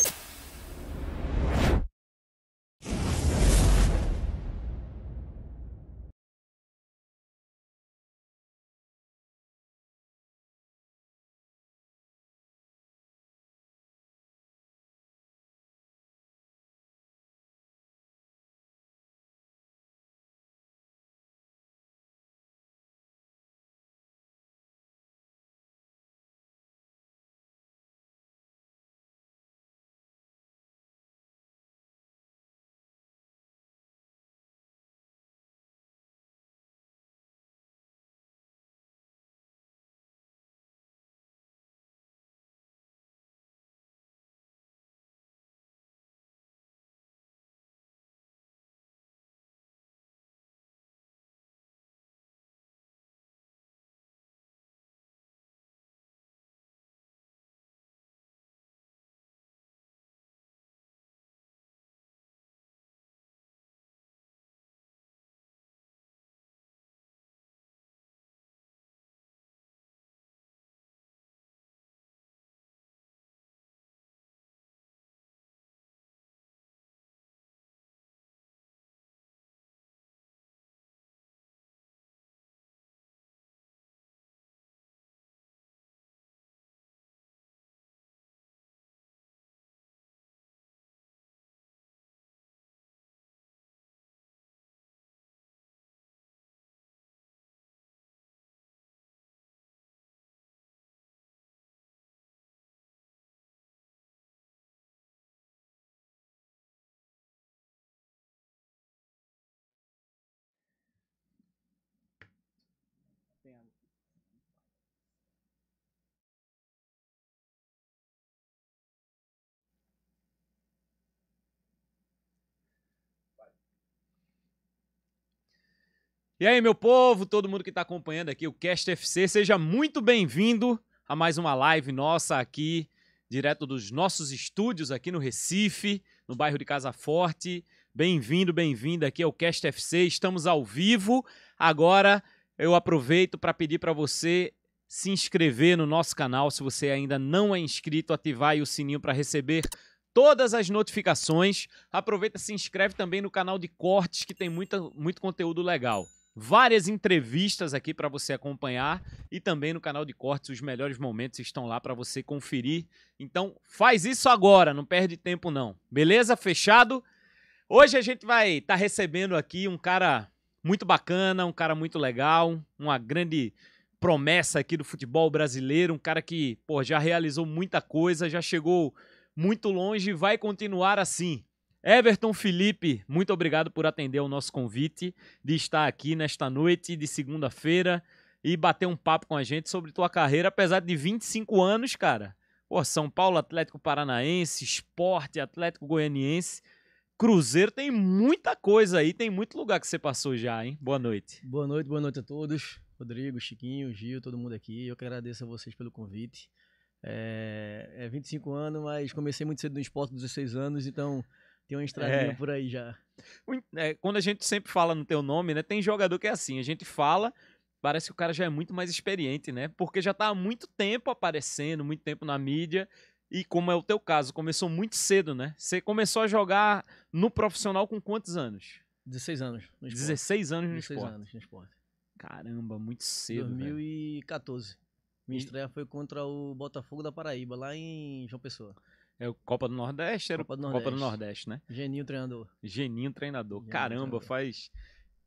you E aí, meu povo, todo mundo que está acompanhando aqui o Cast FC, seja muito bem-vindo a mais uma live nossa aqui, direto dos nossos estúdios aqui no Recife, no bairro de Casa Forte. Bem-vindo, bem-vinda aqui ao Cast FC. Estamos ao vivo. Agora eu aproveito para pedir para você se inscrever no nosso canal, se você ainda não é inscrito, ativar o sininho para receber todas as notificações. Aproveita, se inscreve também no canal de cortes que tem muita, muito conteúdo legal várias entrevistas aqui para você acompanhar e também no canal de cortes os melhores momentos estão lá para você conferir. Então faz isso agora, não perde tempo não. Beleza? Fechado? Hoje a gente vai estar tá recebendo aqui um cara muito bacana, um cara muito legal, uma grande promessa aqui do futebol brasileiro, um cara que, pô, já realizou muita coisa, já chegou muito longe e vai continuar assim. Everton Felipe, muito obrigado por atender o nosso convite de estar aqui nesta noite de segunda-feira e bater um papo com a gente sobre tua carreira, apesar de 25 anos, cara. Pô, São Paulo, Atlético Paranaense, Esporte, Atlético Goianiense. Cruzeiro tem muita coisa aí, tem muito lugar que você passou já, hein? Boa noite. Boa noite, boa noite a todos. Rodrigo, Chiquinho, Gil, todo mundo aqui. Eu que agradeço a vocês pelo convite. É, é 25 anos, mas comecei muito cedo no esporte, 16 anos, então tem uma estradinha é. por aí já. É, quando a gente sempre fala no teu nome, né? Tem jogador que é assim, a gente fala, parece que o cara já é muito mais experiente, né? Porque já tá há muito tempo aparecendo, muito tempo na mídia. E como é o teu caso, começou muito cedo, né? Você começou a jogar no profissional com quantos anos? 16 anos. 16 anos no 16 esporte. anos no esporte. Caramba, muito cedo. 2014. Velho. Minha estreia foi contra o Botafogo da Paraíba, lá em João Pessoa. É o Copa do Nordeste? Era Copa do Nordeste, Copa do Nordeste né? Geninho treinador. Geninho treinador. Geninho Caramba, treinador. faz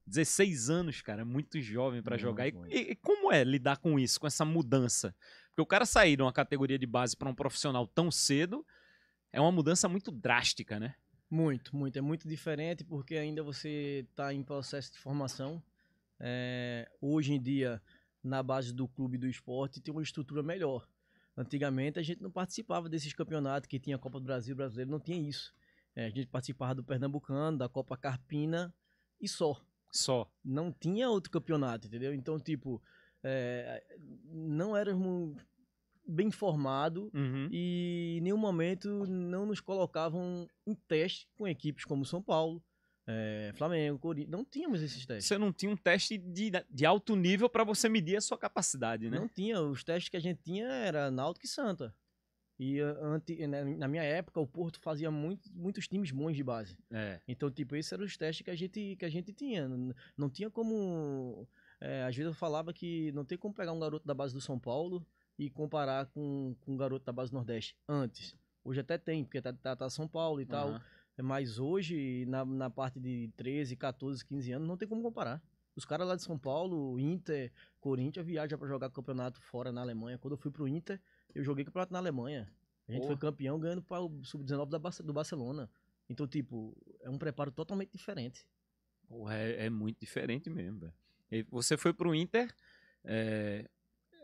16 anos, cara. Muito jovem para jogar. E, e como é lidar com isso, com essa mudança? Porque o cara sair de uma categoria de base para um profissional tão cedo é uma mudança muito drástica, né? Muito, muito. É muito diferente porque ainda você está em processo de formação. É, hoje em dia, na base do clube do esporte, tem uma estrutura melhor. Antigamente a gente não participava desses campeonatos que tinha a Copa do Brasil, brasileiro não tinha isso. É, a gente participava do Pernambucano, da Copa Carpina e só. Só. Não tinha outro campeonato, entendeu? Então, tipo, é, não éramos bem formados uhum. e em nenhum momento não nos colocavam em teste com equipes como São Paulo, é, Flamengo, Corinthians. Não tínhamos esses testes. Você não tinha um teste de, de alto nível para você medir a sua capacidade, né? Não tinha. Os testes que a gente tinha era Náutico e Santa. E eh, ante, eh, na minha época, o Porto fazia muito, muitos times bons de base. É. Então, tipo, esses eram os testes que a gente, que a gente tinha. Não, não tinha como. É, às vezes eu falava que não tem como pegar um garoto da base do São Paulo e comparar com, com um garoto da base do Nordeste antes. Hoje até tem, porque tá, tá, tá São Paulo e uhum. tal. Mas hoje, na, na parte de 13, 14, 15 anos, não tem como comparar. Os caras lá de São Paulo, Inter, Corinthians, viajam para jogar campeonato fora na Alemanha. Quando eu fui pro Inter, eu joguei campeonato na Alemanha. A gente Porra. foi campeão ganhando para o Sub-19 do Barcelona. Então, tipo, é um preparo totalmente diferente. Porra, é, é muito diferente mesmo, velho. Você foi pro Inter, é...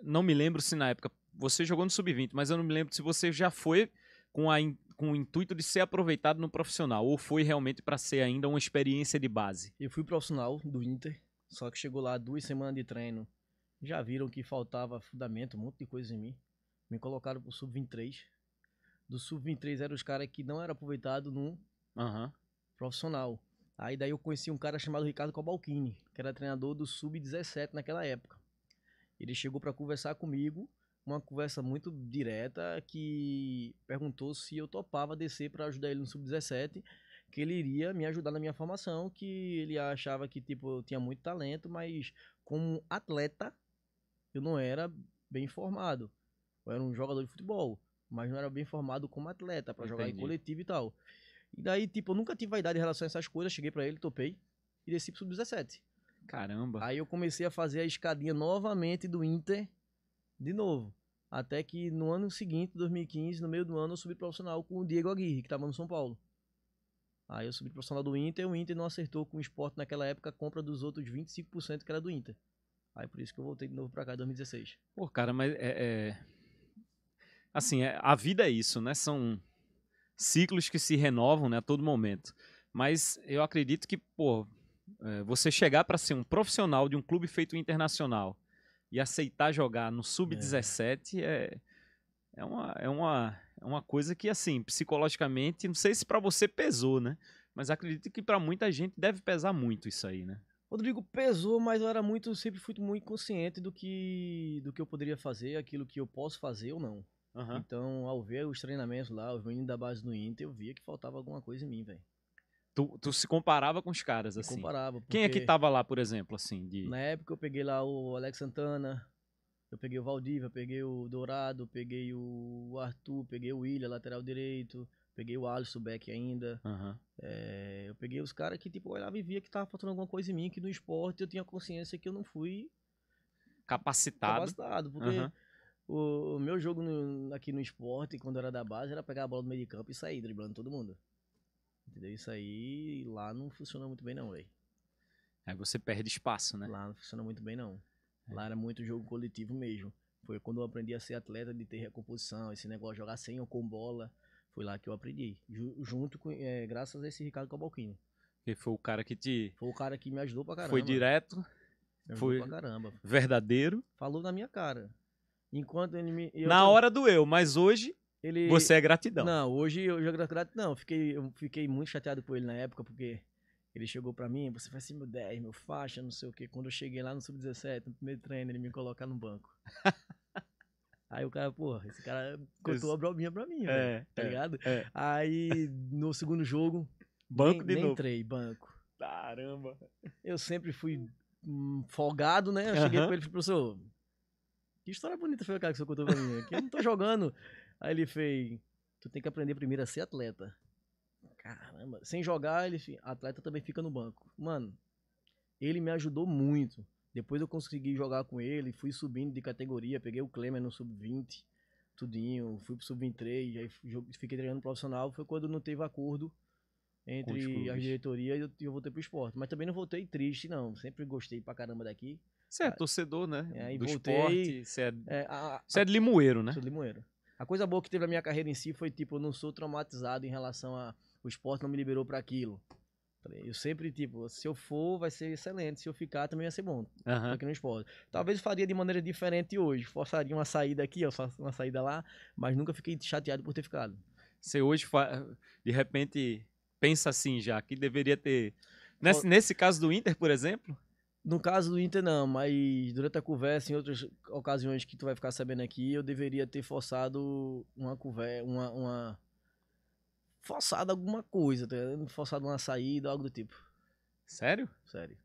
não me lembro se na época você jogou no Sub-20, mas eu não me lembro se você já foi com a, com o intuito de ser aproveitado no profissional? Ou foi realmente para ser ainda uma experiência de base? Eu fui profissional do Inter, só que chegou lá duas semanas de treino. Já viram que faltava fundamento, um monte de coisa em mim. Me colocaram pro Sub-23. Do Sub-23 eram os caras que não eram aproveitados num uhum. profissional. Aí daí eu conheci um cara chamado Ricardo Cobalcini, que era treinador do Sub-17 naquela época. Ele chegou para conversar comigo uma conversa muito direta que perguntou se eu topava descer para ajudar ele no sub-17, que ele iria me ajudar na minha formação, que ele achava que tipo eu tinha muito talento, mas como atleta eu não era bem formado. Eu era um jogador de futebol, mas não era bem formado como atleta para jogar em coletivo e tal. E daí tipo eu nunca tive vaidade em relação a essas coisas, cheguei para ele, topei e desci pro sub-17. Caramba. Aí eu comecei a fazer a escadinha novamente do Inter de novo. Até que no ano seguinte, 2015, no meio do ano, eu subi profissional com o Diego Aguirre, que estava no São Paulo. Aí eu subi profissional do Inter, o Inter não acertou com o esporte naquela época a compra dos outros 25% que era do Inter. Aí por isso que eu voltei de novo para cá em 2016. Pô, cara, mas é. é... Assim, é, a vida é isso, né? São ciclos que se renovam né, a todo momento. Mas eu acredito que, pô, é, você chegar para ser um profissional de um clube feito internacional e aceitar jogar no sub-17 é. É, é, uma, é, uma, é uma coisa que, assim, psicologicamente, não sei se para você pesou, né? Mas acredito que para muita gente deve pesar muito isso aí, né? Rodrigo pesou, mas eu era muito, sempre fui muito consciente do que, do que eu poderia fazer, aquilo que eu posso fazer ou não. Uhum. Então, ao ver os treinamentos lá, os meninos da base do Inter, eu via que faltava alguma coisa em mim, velho. Tu, tu se comparava com os caras, assim? Comparava. Porque... Quem é que tava lá, por exemplo, assim? De... Na época eu peguei lá o Alex Santana, eu peguei o Valdívia, peguei o Dourado, peguei o Arthur, peguei o William, lateral direito, peguei o Alisson Beck ainda. Uhum. É, eu peguei os caras que, tipo, olhava e via que tava faltando alguma coisa em mim, que no esporte eu tinha consciência que eu não fui capacitado. Capacitado, porque uhum. o, meu jogo no, aqui no esporte, quando eu era da base, era pegar a bola no meio de campo e sair driblando todo mundo. Entendeu? Isso aí lá não funciona muito bem, não, velho. Aí você perde espaço, né? Lá não funciona muito bem, não. É. Lá era muito jogo coletivo mesmo. Foi quando eu aprendi a ser atleta de ter recomposição, esse negócio de jogar sem ou com bola. Foi lá que eu aprendi. Junto com, é, graças a esse Ricardo Cabalquini. Que foi o cara que te. Foi o cara que me ajudou pra caramba. Foi direto. Foi pra caramba. Verdadeiro. Falou na minha cara. Enquanto ele me. Eu... Na hora doeu, mas hoje ele... Você é gratidão. Não, hoje eu jogo gratidão. Não, fiquei, eu fiquei muito chateado com ele na época, porque ele chegou para mim, você vai ser meu 10, meu faixa, não sei o quê. Quando eu cheguei lá no Sub-17, no primeiro treino, ele me coloca no banco. Aí o cara, porra, esse cara cortou a brobinha pra mim, é, velho, tá é, ligado? É. Aí, no segundo jogo... Banco nem, de nem novo. entrei, banco. Caramba. Eu sempre fui hum, folgado, né? Eu cheguei pra ele e falei, professor, que história bonita foi o cara que você contou pra mim, Aqui eu não tô jogando... Aí ele fez, tu tem que aprender primeiro a ser atleta. Caramba, sem jogar, ele atleta também fica no banco. Mano, ele me ajudou muito. Depois eu consegui jogar com ele, fui subindo de categoria, peguei o Clemer no sub-20, tudinho, fui pro sub-23, aí fiquei treinando profissional, foi quando não teve acordo entre as diretorias e eu, eu voltei pro esporte. Mas também não voltei triste, não. Sempre gostei pra caramba daqui. Você é torcedor, né? É, Do voltei, esporte, você é, é, é de Limoeiro, né? Sou de Limoeiro. A coisa boa que teve na minha carreira em si foi, tipo, eu não sou traumatizado em relação a. O esporte não me liberou para aquilo. Eu sempre, tipo, se eu for, vai ser excelente. Se eu ficar, também vai ser bom. Uhum. Aqui no esporte. Talvez eu faria de maneira diferente hoje. Forçaria uma saída aqui, eu faço uma saída lá, mas nunca fiquei chateado por ter ficado. Você hoje, de repente, pensa assim já, que deveria ter. Nesse, nesse caso do Inter, por exemplo, no caso do Inter, não, mas durante a conversa, em outras ocasiões que tu vai ficar sabendo aqui, eu deveria ter forçado uma conversa, uma, uma. forçado alguma coisa, tá ligado? Forçado uma saída, algo do tipo. Sério? Sério.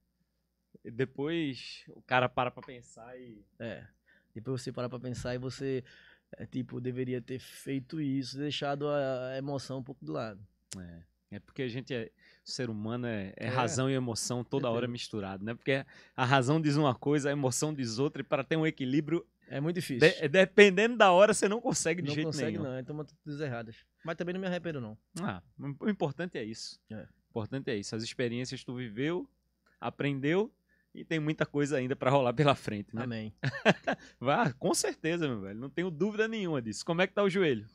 E depois o cara para pra pensar e. É. Depois você para pra pensar e você. É, tipo, deveria ter feito isso, deixado a emoção um pouco do lado. É. É porque a gente é. O ser humano é, é, é. razão e emoção toda hora é. misturado, né? Porque a razão diz uma coisa, a emoção diz outra, e para ter um equilíbrio. É muito difícil. De, dependendo da hora, você não consegue de não jeito consegue, nenhum. Não consegue, não. Então, muitas erradas. Mas também não me arrependo, não. Ah, o importante é isso. É. O importante é isso. As experiências tu viveu, aprendeu, e tem muita coisa ainda para rolar pela frente, né? Amém. Vá, com certeza, meu velho. Não tenho dúvida nenhuma disso. Como é que tá o joelho?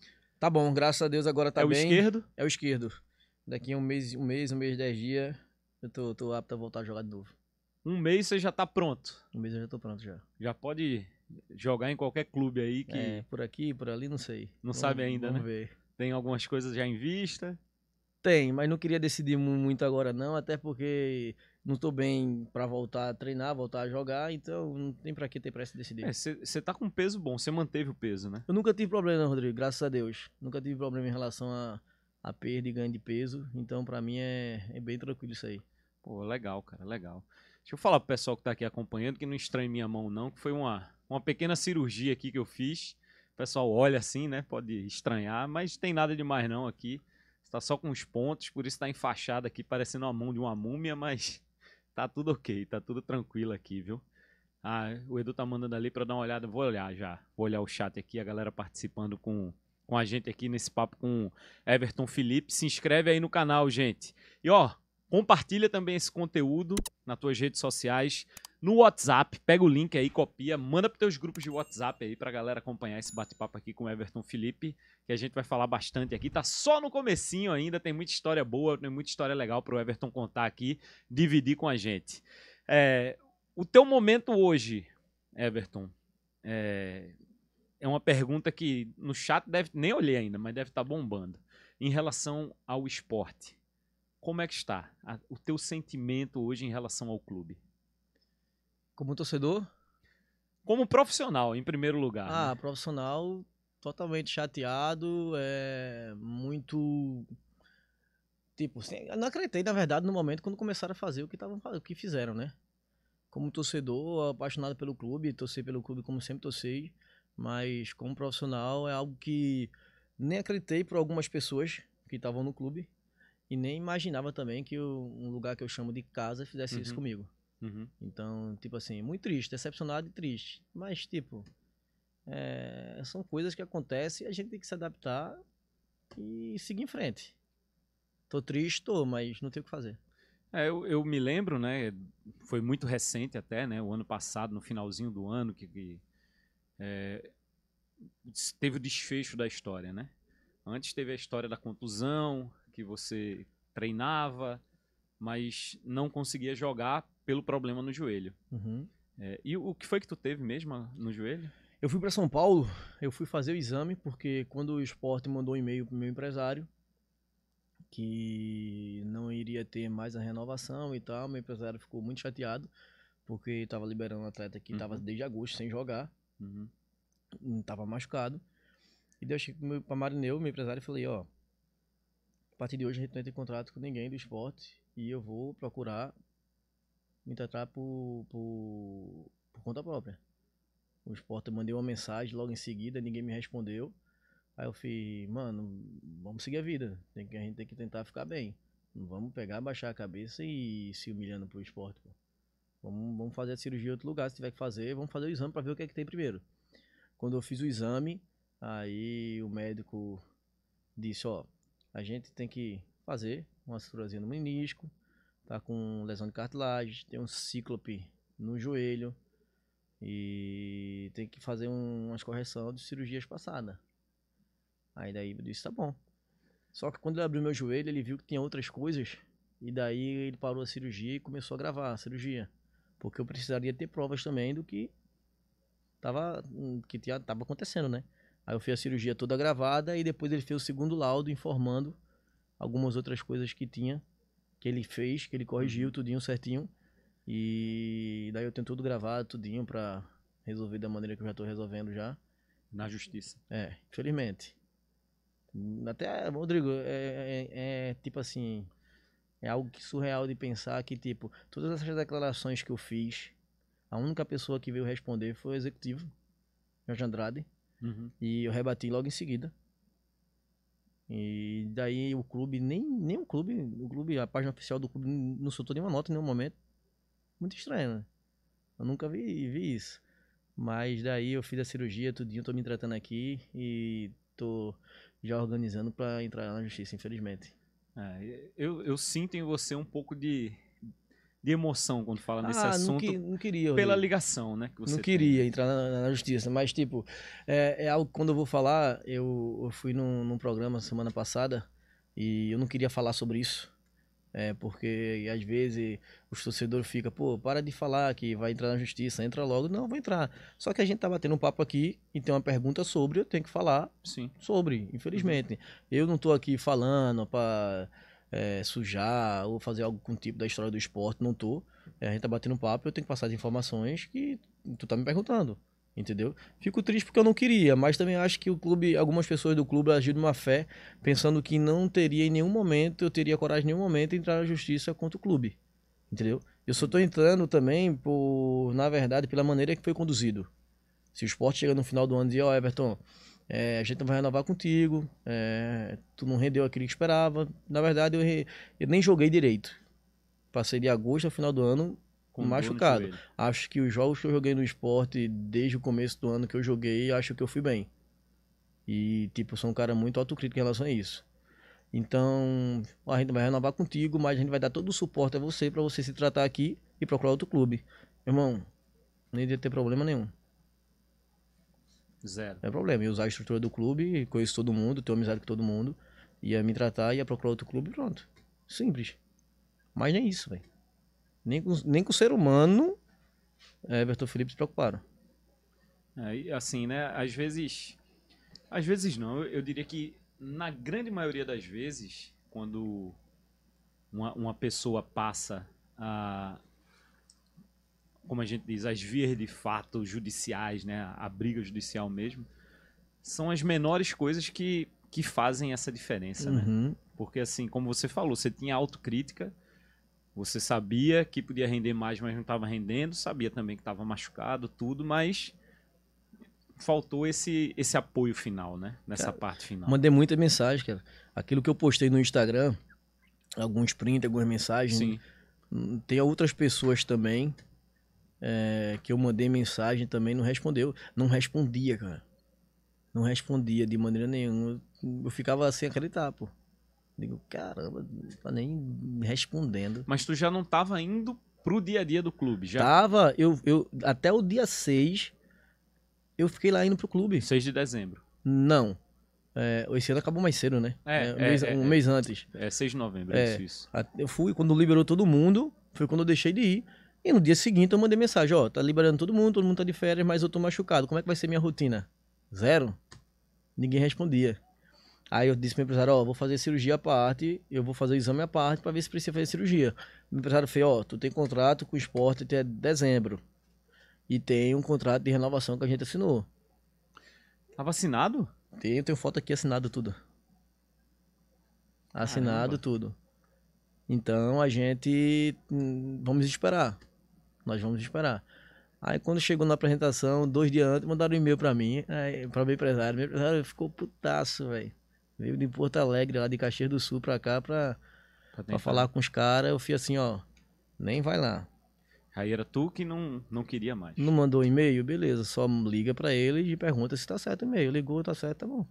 Tá bom, graças a Deus agora tá é bem. É o esquerdo? É o esquerdo. Daqui a um mês, um mês, um mês, dez dias, eu tô, tô apto a voltar a jogar de novo. Um mês você já tá pronto. Um mês eu já tô pronto já. Já pode jogar em qualquer clube aí que. É, por aqui, por ali, não sei. Não vamos, sabe ainda, vamos né? Ver. Tem algumas coisas já em vista. Tem, mas não queria decidir muito agora não, até porque não tô bem para voltar a treinar, voltar a jogar, então não tem para que ter pressa decidir. Você é, tá com peso bom, você manteve o peso, né? Eu nunca tive problema, Rodrigo, graças a Deus. Nunca tive problema em relação a a perda e ganho de peso. Então, para mim, é, é bem tranquilo isso aí. Pô, legal, cara, legal. Deixa eu falar pro pessoal que tá aqui acompanhando que não estranhe minha mão, não, que foi uma, uma pequena cirurgia aqui que eu fiz. O pessoal olha assim, né? Pode estranhar, mas tem nada demais não aqui. Está só com os pontos, por isso tá enfaixada aqui, parecendo a mão de uma múmia, mas tá tudo ok, tá tudo tranquilo aqui, viu? Ah, o Edu tá mandando ali para dar uma olhada, vou olhar já. Vou olhar o chat aqui, a galera participando com com a gente aqui nesse papo com Everton Felipe. Se inscreve aí no canal, gente. E ó, compartilha também esse conteúdo nas tuas redes sociais, no WhatsApp. Pega o link aí, copia, manda para teus grupos de WhatsApp aí a galera acompanhar esse bate-papo aqui com Everton Felipe, que a gente vai falar bastante aqui. Tá só no comecinho ainda, tem muita história boa, tem muita história legal para o Everton contar aqui, dividir com a gente. É, o teu momento hoje, Everton, é, é uma pergunta que no chat deve nem olhei ainda, mas deve estar tá bombando. Em relação ao esporte, como é que está a, o teu sentimento hoje em relação ao clube? Como torcedor? Como profissional, em primeiro lugar. Ah, né? profissional totalmente chateado, é muito tipo, assim, eu não acreditei na verdade no momento quando começaram a fazer o que estavam o que fizeram, né? Como torcedor, apaixonado pelo clube, torcer pelo clube como sempre torci. Mas como profissional é algo que nem acreditei por algumas pessoas que estavam no clube e nem imaginava também que um lugar que eu chamo de casa fizesse uhum. isso comigo. Uhum. Então, tipo assim, muito triste, decepcionado e triste. Mas, tipo, é, são coisas que acontecem e a gente tem que se adaptar e seguir em frente. Tô triste, tô, mas não tem o que fazer. É, eu, eu, me lembro, né? Foi muito recente até, né? O ano passado, no finalzinho do ano, que, que é, teve o desfecho da história, né? Antes teve a história da contusão, que você treinava, mas não conseguia jogar pelo problema no joelho. Uhum. É, e o que foi que tu teve mesmo no joelho? Eu fui para São Paulo, eu fui fazer o exame, porque quando o esporte mandou um e-mail pro meu empresário, que não iria ter mais a renovação e tal, meu empresário ficou muito chateado, porque estava liberando um atleta que estava uhum. desde agosto sem jogar. Uhum. Não hum, tava machucado. E daí eu cheguei pra Marineu, meu empresário, e falei, ó, a partir de hoje a gente não tem contrato com ninguém do esporte e eu vou procurar me tratar por, por, por conta própria. O esporte, mandei uma mensagem logo em seguida, ninguém me respondeu. Aí eu fiz, mano, vamos seguir a vida. Tem que, a gente tem que tentar ficar bem. Não vamos pegar, baixar a cabeça e ir se humilhando pro esporte, pô. Vamos, vamos fazer a cirurgia em outro lugar, se tiver que fazer, vamos fazer o exame para ver o que é que tem primeiro. Quando eu fiz o exame, aí o médico disse, ó, a gente tem que fazer uma cirurgia no menisco, tá com lesão de cartilagem, tem um cíclope no joelho e tem que fazer um, umas correção de cirurgias passadas. Aí daí eu disse, tá bom. Só que quando ele abriu meu joelho, ele viu que tinha outras coisas e daí ele parou a cirurgia e começou a gravar a cirurgia. Porque eu precisaria ter provas também do que tava, hum, que tava acontecendo, né? Aí eu fiz a cirurgia toda gravada e depois ele fez o segundo laudo informando algumas outras coisas que tinha, que ele fez, que ele corrigiu uhum. tudinho certinho. E daí eu tenho tudo gravado, tudinho pra resolver da maneira que eu já tô resolvendo já. Na justiça. É, infelizmente. Até, Rodrigo, é, é, é tipo assim, é algo que surreal de pensar que, tipo, todas essas declarações que eu fiz, a única pessoa que veio responder foi o executivo, Jorge Andrade. Uhum. E eu rebati logo em seguida. E daí o clube, nem, nem o clube, o clube, a página oficial do clube não soltou nenhuma nota em nenhum momento. Muito estranho, né? Eu nunca vi, vi isso. Mas daí eu fiz a cirurgia, tudinho, tô me tratando aqui e tô já organizando para entrar na justiça, infelizmente. É, eu, eu sinto em você um pouco de, de emoção quando fala nesse ah, assunto. Não, que, não queria. Pela ligação, né? Que você não tem. queria entrar na, na, justiça, mas, tipo, é, é algo que quando eu vou falar, eu, eu fui num, num, programa semana passada e eu não queria falar sobre isso. É, porque às vezes os torcedores ficam, pô, para de falar que vai entrar na justiça, entra logo. Não, vou entrar. Só que a gente tá batendo um papo aqui e tem uma pergunta sobre, eu tenho que falar Sim. sobre, infelizmente. Uhum. Eu não tô aqui falando para é, sujar ou fazer algo com o tipo da história do esporte, não tô. É, a gente tá batendo um papo, eu tenho que passar as informações que tu tá me perguntando. Entendeu? Fico triste porque eu não queria, mas também acho que o clube, algumas pessoas do clube agiram de má fé, pensando que não teria em nenhum momento, eu teria coragem em nenhum momento de entrar na justiça contra o clube. Entendeu? Eu só tô entrando também por, na verdade, pela maneira que foi conduzido. Se o esporte chega no final do ano e diz, ó, oh, Everton, é, a gente não vai renovar contigo, é, tu não rendeu aquilo que esperava. Na verdade, eu, re... eu nem joguei direito. Passei de agosto ao final do ano com machucado. Acho que os jogos que eu joguei no esporte desde o começo do ano que eu joguei, acho que eu fui bem. E, tipo, sou um cara muito autocrítico em relação a isso. Então, a gente vai renovar contigo, mas a gente vai dar todo o suporte a você para você se tratar aqui e procurar outro clube. Irmão, nem ia ter problema nenhum. Zero. Não é problema. Eu usar a estrutura do clube, conheço todo mundo, tenho amizade com todo mundo, ia me tratar, ia procurar outro clube pronto. Simples. Mas nem isso, velho. Nem com, nem com o ser humano, é, Everton Felipe se preocuparam. É, assim, né? Às vezes. Às vezes não. Eu diria que, na grande maioria das vezes, quando uma, uma pessoa passa a. Como a gente diz, as vias de fato judiciais, né? A briga judicial mesmo. São as menores coisas que, que fazem essa diferença, né? uhum. né? Porque, assim, como você falou, você tinha autocrítica você sabia que podia render mais, mas não estava rendendo, sabia também que estava machucado, tudo, mas faltou esse, esse apoio final, né? Nessa cara, parte final. Mandei muita mensagem, cara. Aquilo que eu postei no Instagram, alguns prints, algumas mensagens. Sim. Tem outras pessoas também é, que eu mandei mensagem também, não respondeu. Não respondia, cara. Não respondia de maneira nenhuma. Eu ficava sem acreditar, pô. Digo, caramba, não tá nem respondendo. Mas tu já não tava indo pro dia a dia do clube, já? Tava, eu, eu até o dia 6 eu fiquei lá indo pro clube. 6 de dezembro. Não. É, esse ano acabou mais cedo, né? É, é, um, é, mês, é, um é. mês, antes. É 6 de novembro, é, isso, Eu fui, quando liberou todo mundo, foi quando eu deixei de ir. E no dia seguinte eu mandei mensagem, ó, tá liberando todo mundo, todo mundo tá de férias, mas eu tô machucado. Como é que vai ser minha rotina? Zero. Ninguém respondia. Aí eu disse pro empresário, ó, vou fazer cirurgia à parte, eu vou fazer o exame à parte para ver se precisa fazer cirurgia. O empresário fez, ó, tu tem contrato com o esporte até dezembro. E tem um contrato de renovação que a gente assinou. Tá assinado? Tem, eu tenho foto aqui assinado tudo. Assinado Caramba. tudo. Então a gente. Hum, vamos esperar. Nós vamos esperar. Aí quando chegou na apresentação, dois dias antes, mandaram um e-mail pra mim, aí, pra meu empresário. Meu empresário ficou putaço, velho. Veio de Porto Alegre, lá de Caxias do Sul pra cá, pra, pra, pra falar com os caras. Eu fui assim, ó, nem vai lá. Aí era tu que não, não queria mais. Não mandou e-mail? Beleza, só liga para ele e pergunta se tá certo o e-mail. Ligou, tá certo, tá bom.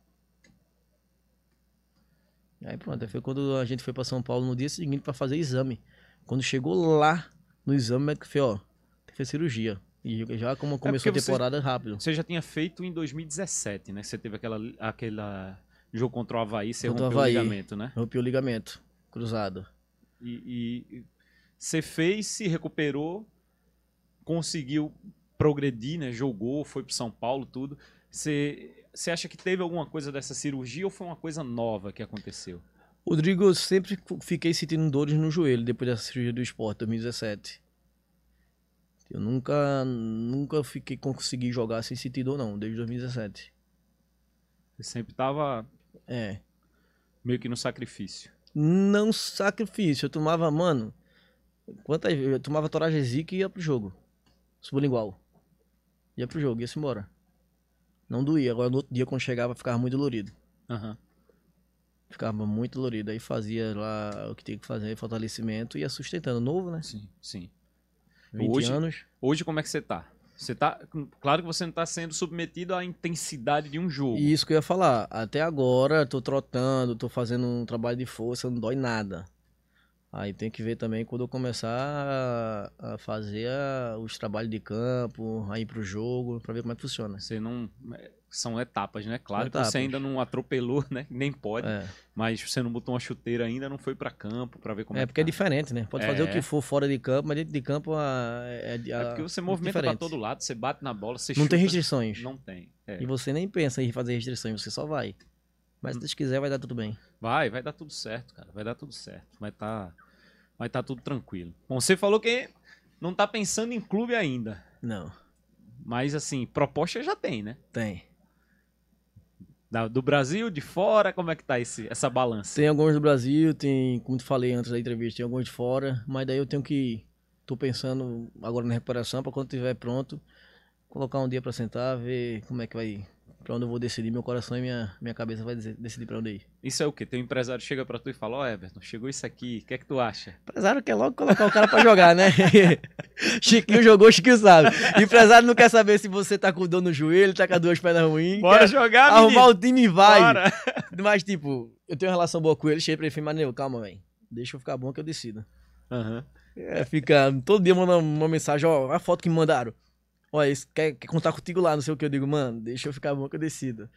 Aí pronto, aí foi quando a gente foi para São Paulo no dia seguinte para fazer exame. Quando chegou lá no exame, o médico fez, ó, tem que fazer cirurgia. E já como é começou é a temporada você, rápido. Você já tinha feito em 2017, né? Você teve aquela, aquela jogo contra o Havaí, você rompeu o, Havaí, o ligamento, né? Rompi o ligamento, cruzado. E, e você fez, se recuperou, conseguiu progredir, né? Jogou, foi pro São Paulo, tudo. Você, você acha que teve alguma coisa dessa cirurgia ou foi uma coisa nova que aconteceu? Rodrigo, eu sempre fiquei sentindo dores no joelho depois da cirurgia do esporte, 2017. Eu nunca, nunca fiquei consegui jogar sem sentir dor não, desde 2017. Você sempre tava é. Meio que no sacrifício. Não sacrifício. Eu tomava, mano. Quantas vezes? Eu tomava Torajezic e ia pro jogo. Sublingual. Ia pro jogo, ia-se embora. Não doía. Agora no outro dia, quando chegava, ficava muito dolorido. Aham. Uhum. Ficava muito dolorido. Aí fazia lá o que tinha que fazer, fortalecimento, e ia sustentando. Novo, né? Sim, sim. 20 hoje, anos. Hoje, como é que você tá? Você tá, claro que você não está sendo submetido à intensidade de um jogo. Isso que eu ia falar. Até agora, estou trotando, estou fazendo um trabalho de força, não dói nada. Aí tem que ver também quando eu começar a, fazer a, os trabalhos de campo, a ir pro jogo, para ver como é que funciona. Você não. É, são etapas, né? Claro etapas. que você ainda não atropelou, né? Nem pode. É. Mas você não botou uma chuteira ainda, não foi para campo para ver como é. É porque é tá. é diferente, né? Pode é. fazer o que for fora de campo, mas dentro de campo a, ah, é, é. é ah, porque você movimenta diferente. pra todo lado, você bate na bola, você Não chuta, tem restrições. Não tem. E você nem pensa em fazer restrições, você só vai. Mas hum. se Deus quiser, vai dar tudo bem. Vai, vai dar tudo certo, cara. Vai dar tudo certo. Vai estar tá, vai tá tudo tranquilo. Bom, você falou que não tá pensando em clube ainda. Não. Mas assim, proposta já tem, né? Tem. Da, do Brasil, de fora, como é que tá esse, essa balança? Tem alguns do Brasil, tem, como te falei antes da entrevista, tem alguns de fora, mas daí eu tenho que. tô pensando agora na recuperação para quando estiver pronto, colocar um dia para sentar, ver como é que vai pra onde eu vou decidir, meu coração e minha, minha cabeça vai decidir pra onde ir. Isso é o quê? Teu empresário chega pra tu e fala, ó oh, Everton, chegou isso aqui, o que é que tu acha? O empresário quer logo colocar o cara pra jogar, né? Chiquinho jogou, Chiquinho sabe. O empresário não quer saber se você tá com dor no joelho, tá com as duas pernas ruins. Bora jogar, Arrumar o time e vai. Bora. Mas, tipo, eu tenho uma relação boa com ele, cheguei pra ele e falei, calma, velho. Deixa eu ficar bom que eu decido. Aham. Uhum. É, fica todo dia mandando uma mensagem, ó, a foto que me mandaram olha, quer, quer contar contigo lá, não sei o que. Eu digo, mano, deixa eu ficar bom que eu decido.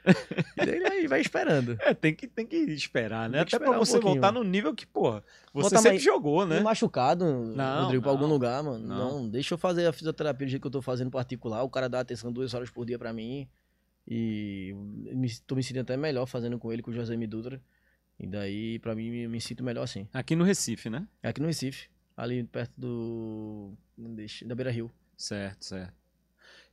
e aí vai, esperando. É, tem que, tem que esperar, né? Que Até pra você um voltar no nível que, porra, você Volta sempre jogou, né? machucado, não, Rodrigo, não, pra algum lugar, mano. Não. não. deixa eu fazer a fisioterapia do jeito que eu tô fazendo particular. O cara dá atenção duas horas por dia pra mim. E me, tô me sentindo até melhor fazendo com ele, com o José Dutra. E daí, pra mim, me, me, sinto melhor assim. Aqui no Recife, né? Aqui no Recife. Ali perto do. Deixa, da Beira Rio. Certo, certo.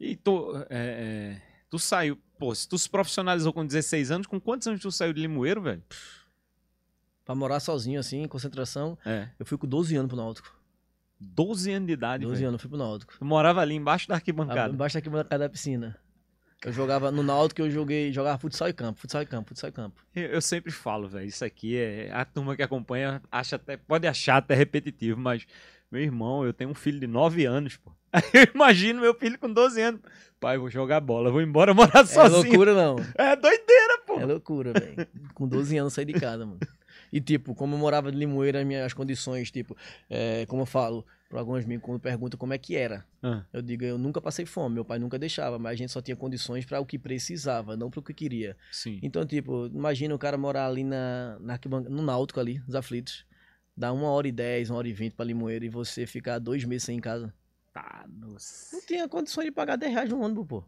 E tu, é, é, tu saiu, pô, se tu se profissionalizou com 16 anos, com quantos anos tu saiu de Limoeiro, velho? Pra morar sozinho, assim, em concentração, é. eu fui com 12 anos pro Náutico. 12 anos de idade, 12 velho. anos, eu fui pro Náutico. Tu morava ali embaixo da arquibancada? Embaixo da arquibancada da piscina. Eu jogava no Náutico, eu joguei, jogava futsal e campo, futsal e campo, futsal e campo. Eu, eu sempre falo, velho, isso aqui é a turma que acompanha acha até pode achar até repetitivo, mas meu irmão, eu tenho um filho de 9 anos, pô. Aí eu imagino meu filho com 12 anos. Pai, vou jogar bola, vou embora morar é sozinho. É loucura, não. É doideira, pô. É loucura, velho. Com 12 anos sair de casa, mano. E, tipo, como eu morava de Limoeira, as minhas condições, tipo, é, como eu falo para alguns amigos, quando perguntam como é que era, ah. eu digo, eu nunca passei fome, meu pai nunca deixava, mas a gente só tinha condições para o que precisava, não para o que queria. Sim. Então, tipo, imagina o cara morar ali na, na no Náutico ali, nos aflitos, dá uma hora e dez, uma hora e vinte para Limoeira e você ficar dois meses sem em casa. Não tinha condições de pagar 10 reais no ônibus, pô.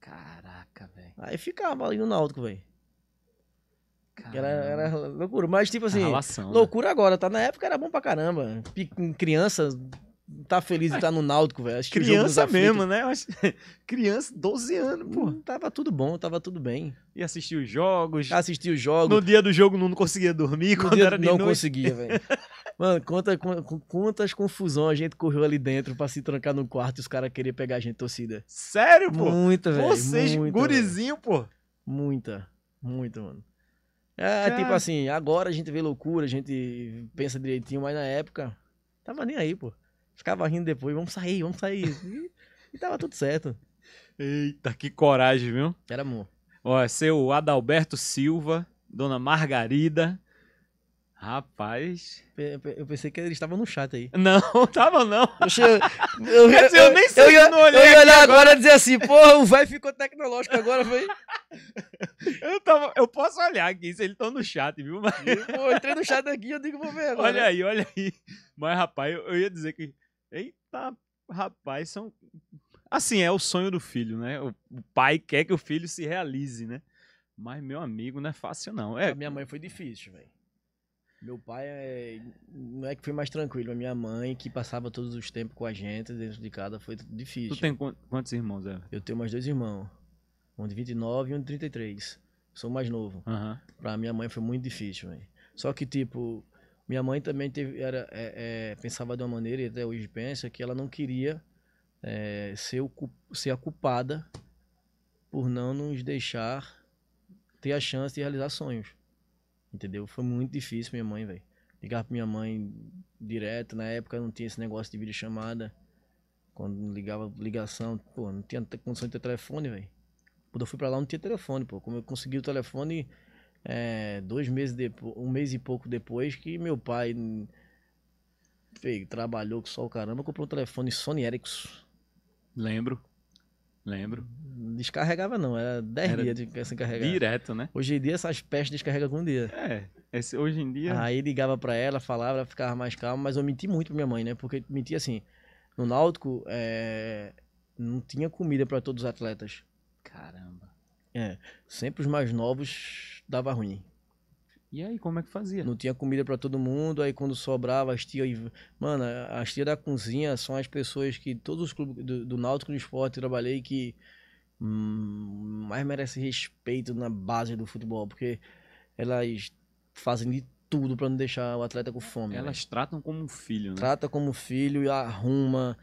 Caraca, velho. Aí ficava ali no Náutico, velho. Era, era loucura, mas tipo tá assim, relação, né? loucura né? agora, tá? Na época era bom pra caramba. P criança tá feliz de estar no Náutico, velho. Criança mesmo, né? Acho... Criança, 12 anos, pô. Hum, tava tudo bom, tava tudo bem. E assistir os jogos. Assistir os jogos. No dia do jogo não conseguia dormir, no quando era de Não noite. conseguia, velho. Mano, quanta, quantas confusões a gente correu ali dentro pra se trancar no quarto e os caras queriam pegar a gente torcida. Sério, pô? Muita, velho. Vocês, muita, gurizinho, véio. pô. Muita, muita, mano. É, cara... tipo assim, agora a gente vê loucura, a gente pensa direitinho, mas na época, tava nem aí, pô. Ficava rindo depois, vamos sair, vamos sair. E, e tava tudo certo. Eita, que coragem, viu? Era amor. Ó, é seu Adalberto Silva, Dona Margarida. Rapaz. Eu pensei que eles estavam no chat aí. Não, tava não. Eu, eu, eu, eu nem sei. Eu, eu, não olhei eu ia olhar agora e dizer assim, porra, o velho ficou tecnológico agora, foi. Eu, tava, eu posso olhar aqui, se eles estão no chat, viu? Mas... Eu, pô, entrei no chat aqui, eu digo, vou ver agora. Olha aí, olha aí. Mas, rapaz, eu, ia dizer que Eita, rapaz, são. Assim, é o sonho do filho, né? O pai quer que o filho se realize, né? Mas, meu amigo, não é fácil, não. É... A minha mãe foi difícil, velho. Meu pai é... não é que foi mais tranquilo. A minha mãe, que passava todos os tempos com a gente dentro de casa, foi difícil. Tu tem quantos irmãos, é? Eu tenho mais dois irmãos. Um de 29 e um de 33. Sou mais novo. Uhum. Pra minha mãe foi muito difícil, velho. Só que, tipo, minha mãe também teve, era, é, é, pensava de uma maneira, e até hoje pensa, que ela não queria é, ser, o, ser a culpada por não nos deixar ter a chance de realizar sonhos. Entendeu? Foi muito difícil minha mãe, velho. Ligar pra minha mãe direto, na época não tinha esse negócio de videochamada. Quando ligava ligação, pô, não tinha condição de ter telefone, velho. Quando eu fui pra lá não tinha telefone, pô. Como eu consegui o telefone é, dois meses depois, um mês e pouco depois, que meu pai feio, trabalhou com sol caramba, comprou um telefone Sony Ericsson. Lembro. Lembro. Descarregava não, era 10 era dias de, sem carregar. Direto, né? Hoje em dia essas peças descarregam com um dia. É, esse, hoje em dia. Aí ligava para ela, falava, ficava mais calma, mas eu menti muito pra minha mãe, né? Porque menti assim. No Náutico, é, não tinha comida para todos os atletas. Caramba. É, sempre os mais novos dava ruim. E aí, como é que fazia? Não tinha comida para todo mundo, aí quando sobrava, as tias. Mano, as tias da cozinha são as pessoas que todos os clubes do, do Náutico do Esporte trabalhei que hum, mais merece respeito na base do futebol, porque elas fazem de tudo para não deixar o atleta com fome. Elas né? tratam como um filho, né? Trata como filho e arruma,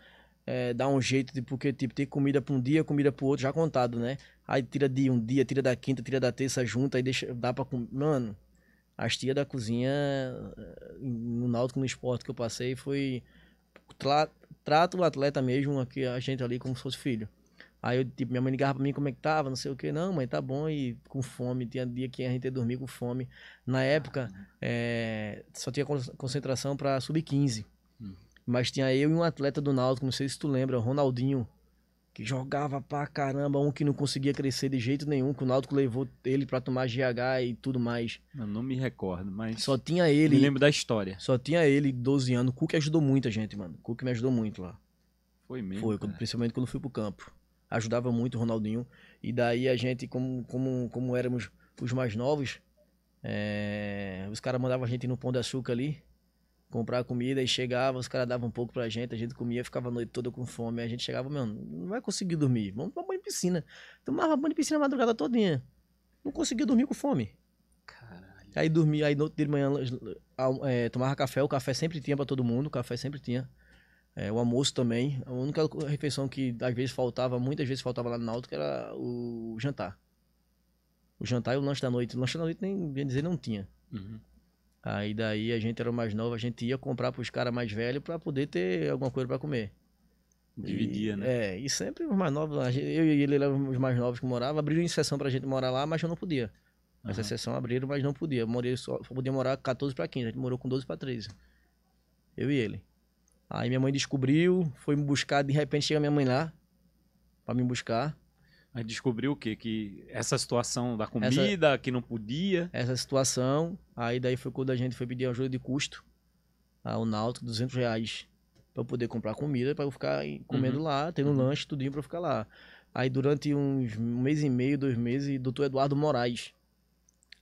é, dá um jeito de porque tipo tem comida para um dia, comida para outro, já contado, né? Aí tira de um dia, tira da quinta, tira da terça junta, aí deixa, dá pra comer. Mano, as tias da cozinha eh, no Náutico, no esporte que eu passei, foi. Tra, trata o atleta mesmo, aqui, a gente ali, como se fosse filho. Aí eu, tipo, minha mãe ligava pra mim como é que tava, não sei o que. Não, mãe, tá bom e com fome. Tinha dia que a gente ia dormir com fome. Na época, é, só tinha concentração pra sub-15. Hum. Mas tinha eu e um atleta do Náutico, não sei se tu lembra, Ronaldinho que jogava pra caramba, um que não conseguia crescer de jeito nenhum, que o Náutico levou ele para tomar GH e tudo mais. não me recordo, mas. Só tinha ele. Me lembro da história. Só tinha ele, 12 anos. O Cook ajudou a gente, mano. O Cook me ajudou muito lá. Foi mesmo? Foi, quando, principalmente quando fui pro campo. Ajudava muito o Ronaldinho. E daí a gente, como, como, como éramos os mais novos, é... os caras mandavam a gente ir no Pão de Açúcar ali comprar comida e chegava, os caras davam um pouco pra gente, a gente comia, ficava a noite toda com fome, a gente chegava, mano, não vai conseguir dormir, vamos tomar banho de piscina. Tomava banho de piscina a madrugada todinha. Não conseguia dormir com fome. Caralho. Aí dormia, aí no outro dia de manhã é, tomava café, o café sempre tinha para todo mundo, o café sempre tinha. É, o almoço também, a única refeição que às vezes faltava, muitas vezes faltava lá no Náutico era o jantar. O jantar e o lanche da noite. O lanche da noite, nem bem dizer, não tinha. Uhum. Aí daí a gente era mais novo, a gente ia comprar para os caras mais velhos para poder ter alguma coisa para comer. Dividia, e, né? É, e sempre os mais novos, eu e ele, os mais novos que moravam, abriram exceção para a gente morar lá, mas eu não podia. Uhum. exceção abriram, mas não podia. Eu morei só podia morar 14 para 15, a gente morou com 12 para 13. Eu e ele. Aí minha mãe descobriu, foi me buscar, de repente chega minha mãe lá para me buscar. Aí descobriu o quê? Que essa situação da comida, essa, que não podia. Essa situação, aí daí foi quando a gente foi pedir ajuda de custo ao Náutico, 200 reais, para poder comprar comida, para eu ficar comendo uhum. lá, tendo uhum. lanche, tudinho para ficar lá. Aí durante uns um mês e meio, dois meses, o doutor Eduardo Moraes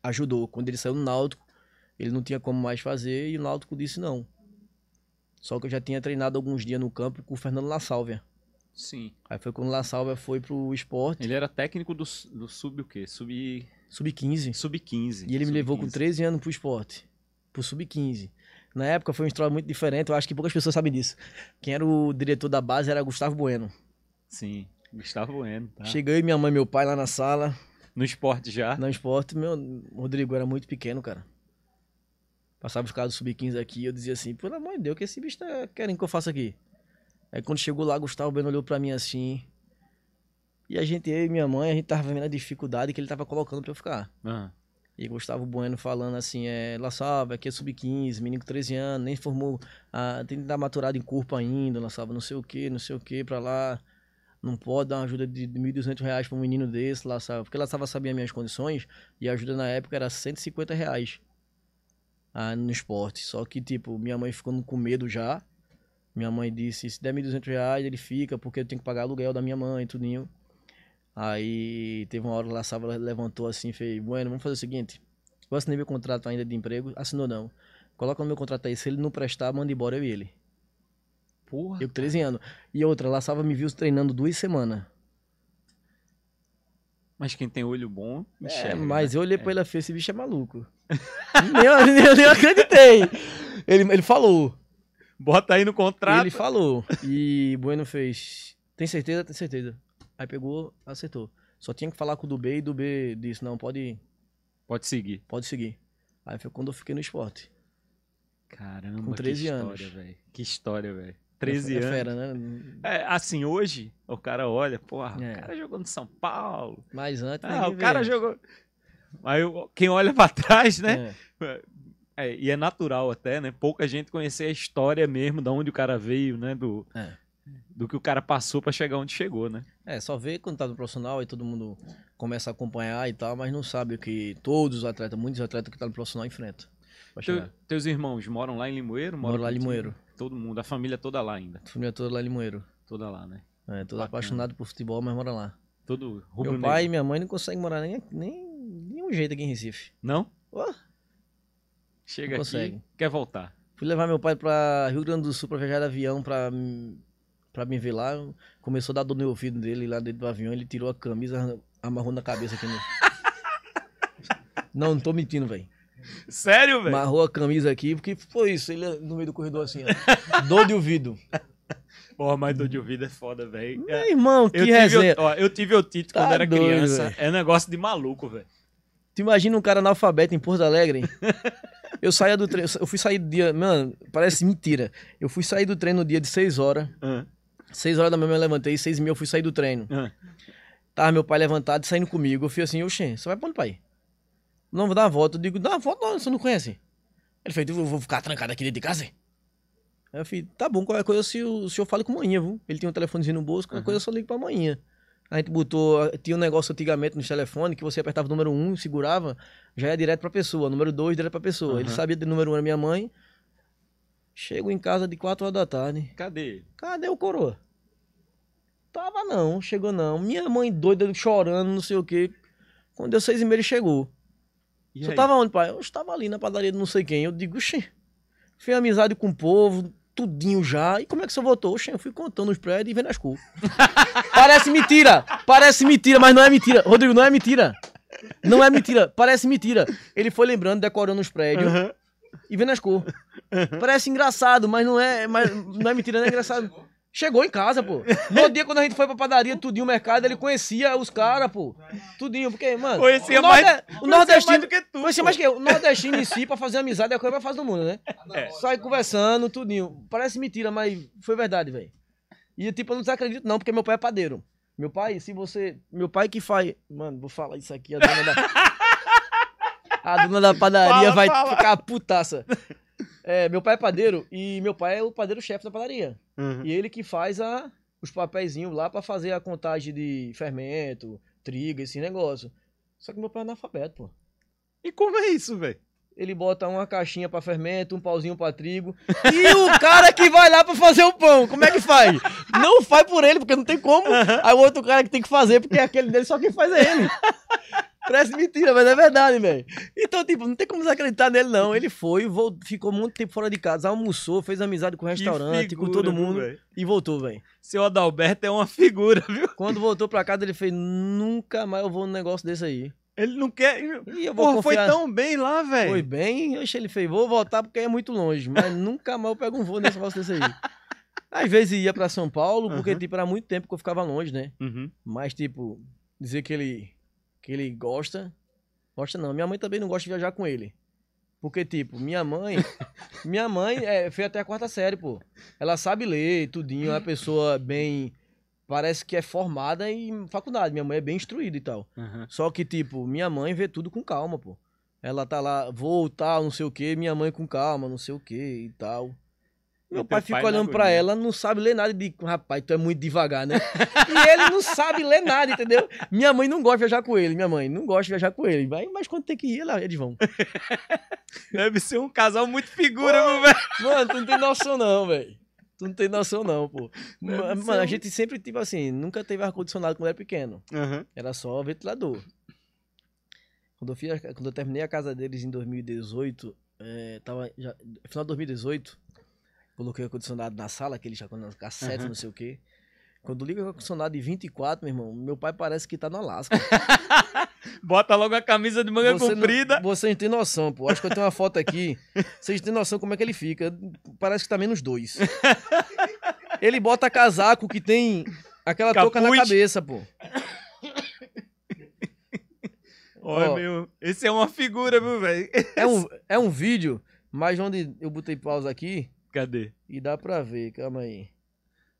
ajudou. Quando ele saiu do Náutico, ele não tinha como mais fazer e o Náutico disse não. Só que eu já tinha treinado alguns dias no campo com o Fernando La Sálvia. Sim. Aí foi quando o La Salva foi pro esporte. Ele era técnico do, do sub o quê? Sub... Sub-15. Sub-15. E ele me levou com 13 anos pro esporte. Pro sub-15. Na época foi uma história muito diferente, eu acho que poucas pessoas sabem disso. Quem era o diretor da base era Gustavo Bueno. Sim, Gustavo Bueno. Tá. Cheguei, minha mãe e meu pai lá na sala. No esporte já? No esporte, meu Rodrigo era muito pequeno, cara. Passava os caras do sub-15 aqui eu dizia assim, pelo amor de Deus, o que esse bicho tá querendo que eu faça aqui? Aí quando chegou lá, Gustavo Bueno olhou pra mim assim. E a gente, eu e minha mãe, a gente tava vendo a dificuldade que ele tava colocando pra eu ficar. Uhum. E Gustavo Bueno falando assim, é, La aqui é sub-15, menino com 13 anos, nem formou, ah, tem que dar maturado em corpo ainda, La não sei o que, não sei o que, pra lá. Não pode dar uma ajuda de 1.200 reais pra um menino desse, La Porque ela Salva sabia minhas condições e a ajuda na época era 150 reais ah, no esporte. Só que, tipo, minha mãe ficando com medo já minha mãe disse, se der 1.200 reais, ele fica, porque eu tenho que pagar aluguel da minha mãe, tudinho. Aí teve uma hora lá, Sábado levantou assim, fez, bueno, vamos fazer o seguinte, eu assinei meu contrato ainda de emprego, assinou não. Coloca no meu contrato aí, se ele não prestar, manda embora eu e ele. Porra. Eu com 13 anos. E outra, lá Sava me viu treinando duas semanas. Mas quem tem olho bom, enxerga. É, é, mas né? eu olhei pra é. ele e falei, esse bicho é maluco. nem, eu, nem, eu acreditei. Ele, ele falou. Bota aí no contrato. Ele falou. E Bueno fez. Tem certeza? Tem certeza. Aí pegou, acertou. Só tinha que falar com o Dubê e o Dubê disse: não, pode. Pode seguir. Pode seguir. Aí foi quando eu fiquei no esporte. Caramba, com 13 que história, velho Que história, velho. 13 é, é, anos. É fera, né? É, assim, hoje, o cara olha, porra, é. o cara jogou no São Paulo. Mas antes. Ah, o cara jogou. Aí quem olha pra trás, né? É. é é, e é natural até, né? Pouca gente conhecer a história mesmo, da onde o cara veio, né? Do, é. do que o cara passou para chegar onde chegou, né? É, só vê quando tá no profissional e todo mundo começa a acompanhar e tal, mas não sabe o que todos os atletas, muitos atletas que tá no profissional enfrentam. Teu, teus irmãos moram lá em Limoeiro? Moram Moro lá em Limoeiro. Todo mundo, a família é toda lá ainda. A família é toda lá em Limoeiro. Toda lá, né? É, todo Bacana. apaixonado por futebol, mas mora lá. Todo Meu pai e minha mãe não conseguem morar nem, nem, nenhum jeito aqui em Recife. Não? Oh, Chega não consegue. aqui, quer voltar. Fui levar meu pai para Rio Grande do Sul para viajar de avião para para me ver lá. Começou a dar dor no ouvido dele lá dentro do avião. Ele tirou a camisa, amarrou na cabeça aqui. No... não, não tô mentindo, velho. Sério, velho? Amarrou a camisa aqui, porque foi isso. Ele é no meio do corredor assim, ó. dor de ouvido. Porra, mas dor de ouvido é foda, velho. Meu irmão, que eu resenha. Tive, ó, eu tive otite tá quando era doido, criança. Véio. É negócio de maluco, velho. Tu imagina um cara analfabeto em Porto Alegre? hein? Eu saía do treino, eu fui sair do dia, mano, parece mentira. Eu fui sair do treino no dia de 6 horas. Uhum. Ah. 6 horas da manhã eu levantei, 6 e meia eu fui sair do treino. Uhum. Tava meu pai levantado saindo comigo. Eu fui assim, oxê, você vai pra onde, pai? Não, vou dar uma volta. Eu digo, dá uma volta, não, você não conhece. Ele fez, eu vou ficar trancado aqui dentro de casa? Aí eu falei, tá bom, qualquer coisa se o senhor fala com manhã, viu? Ele tem um telefonezinho no bolso, qualquer uhum. coisa eu só ligo pra manhã. A gente botou. Tinha um negócio antigamente nos telefones que você apertava o número 1, um, segurava, já ia direto pra pessoa. Número 2, direto pra pessoa. Uhum. Ele sabia de número 1 um era minha mãe. Chego em casa de 4 horas da tarde. Cadê? Cadê o coroa? Tava não, chegou não. Minha mãe doida, chorando, não sei o quê. Quando deu 6 e meia, ele chegou. E Você aí? tava onde, pai? Eu estava ali na padaria de não sei quem. Eu digo, xim. fui amizade com o povo, tudinho já. E como é que você votou? Oxe, eu fui contando os prédios e vendo as cores. Parece mentira! Parece mentira, mas não é mentira. Rodrigo, não é mentira. Não é mentira. Parece mentira. Ele foi lembrando, decorando os prédios uhum. e vendo as cores. Uhum. Parece engraçado, mas não é, mas não é mentira, não é engraçado. Chegou em casa, pô. No dia quando a gente foi pra padaria, tudinho, mercado, ele conhecia os caras, pô. Tudinho, porque, mano. Conhecia o mais, Norde... o Nordestino, mais do que tu. Conhecia pô. mais que eu. O Nordestino em si, pra fazer amizade, é a coisa mais fácil do mundo, né? É. Sai conversando, tudinho. Parece mentira, mas foi verdade, velho. E, tipo, eu não desacredito, não, porque meu pai é padeiro. Meu pai, se você. Meu pai que faz. Mano, vou falar isso aqui, a dona da. A dona da padaria fala, vai fala. ficar putaça. É, meu pai é padeiro e meu pai é o padeiro-chefe da padaria. Uhum. E ele que faz a, os papeizinhos lá para fazer a contagem de fermento, trigo, esse negócio. Só que meu pai é analfabeto, pô. E como é isso, velho? ele bota uma caixinha para fermento, um pauzinho para trigo. E o cara que vai lá para fazer o pão, como é que faz? Não faz por ele, porque não tem como. Aí o outro cara que tem que fazer, porque é aquele dele, só quem faz é ele. Parece mentira, mas é verdade, velho. Então, tipo, não tem como desacreditar nele, não. Ele foi, voltou, ficou muito tempo fora de casa, almoçou, fez amizade com o restaurante, figura, com todo mundo véio. e voltou, velho. Seu Adalberto é uma figura, viu? Quando voltou pra casa, ele fez: nunca mais eu vou num negócio desse aí. Ele não quer. E eu vou Porra, confiar... foi tão bem lá, velho. Foi bem, eu ele fez, vou voltar porque é muito longe, mas nunca mais eu pego um voo nesse negócio desse aí. Às vezes ia para São Paulo, porque uhum. tipo, era muito tempo que eu ficava longe, né? Uhum. Mas, tipo, dizer que ele, que ele gosta. Gosta não. Minha mãe também não gosta de viajar com ele. Porque, tipo, minha mãe. minha mãe é, fez até a quarta série, pô. Ela sabe ler, tudinho, é uma pessoa bem parece que é formada em faculdade. Minha mãe é bem instruída e tal. Uhum. Só que, tipo, minha mãe vê tudo com calma, pô. Ela tá lá, vou, tal, não sei o quê, minha mãe com calma, não sei o quê e tal. Meu pai fica olhando para ela, não sabe ler nada de rapaz, tu é muito devagar, né? e ele não sabe ler nada, entendeu? Minha mãe não gosta de viajar com ele, minha mãe não gosta de viajar com ele. Mas, mas quando tem que ir, eles vão. Deve ser um casal muito figura, Pô, meu velho. Mano, tu não tem noção não, velho. Tu não tem noção, não, pô. É mano, Mano a gente sempre, tipo assim, nunca teve ar-condicionado quando era pequeno. Uhum. Era só ventilador. Quando eu, fiz, quando eu terminei a casa deles em 2018, é, tava já, final de 2018, coloquei o ar-condicionado na sala, aquele já com cassete, uhum. não sei o quê. Quando liga o ar-condicionado de 24, meu irmão, meu pai parece que tá no Alasca. Bota logo a camisa de manga você comprida. Não, vocês têm noção, pô. Acho que eu tenho uma foto aqui. Vocês têm noção como é que ele fica. Parece que tá menos dois. Ele bota casaco que tem aquela Capuz. touca na cabeça, pô. Olha, é meu. Esse é uma figura, viu, velho? É um, é um vídeo, mas onde eu botei pausa aqui. Cadê? E dá pra ver, calma aí.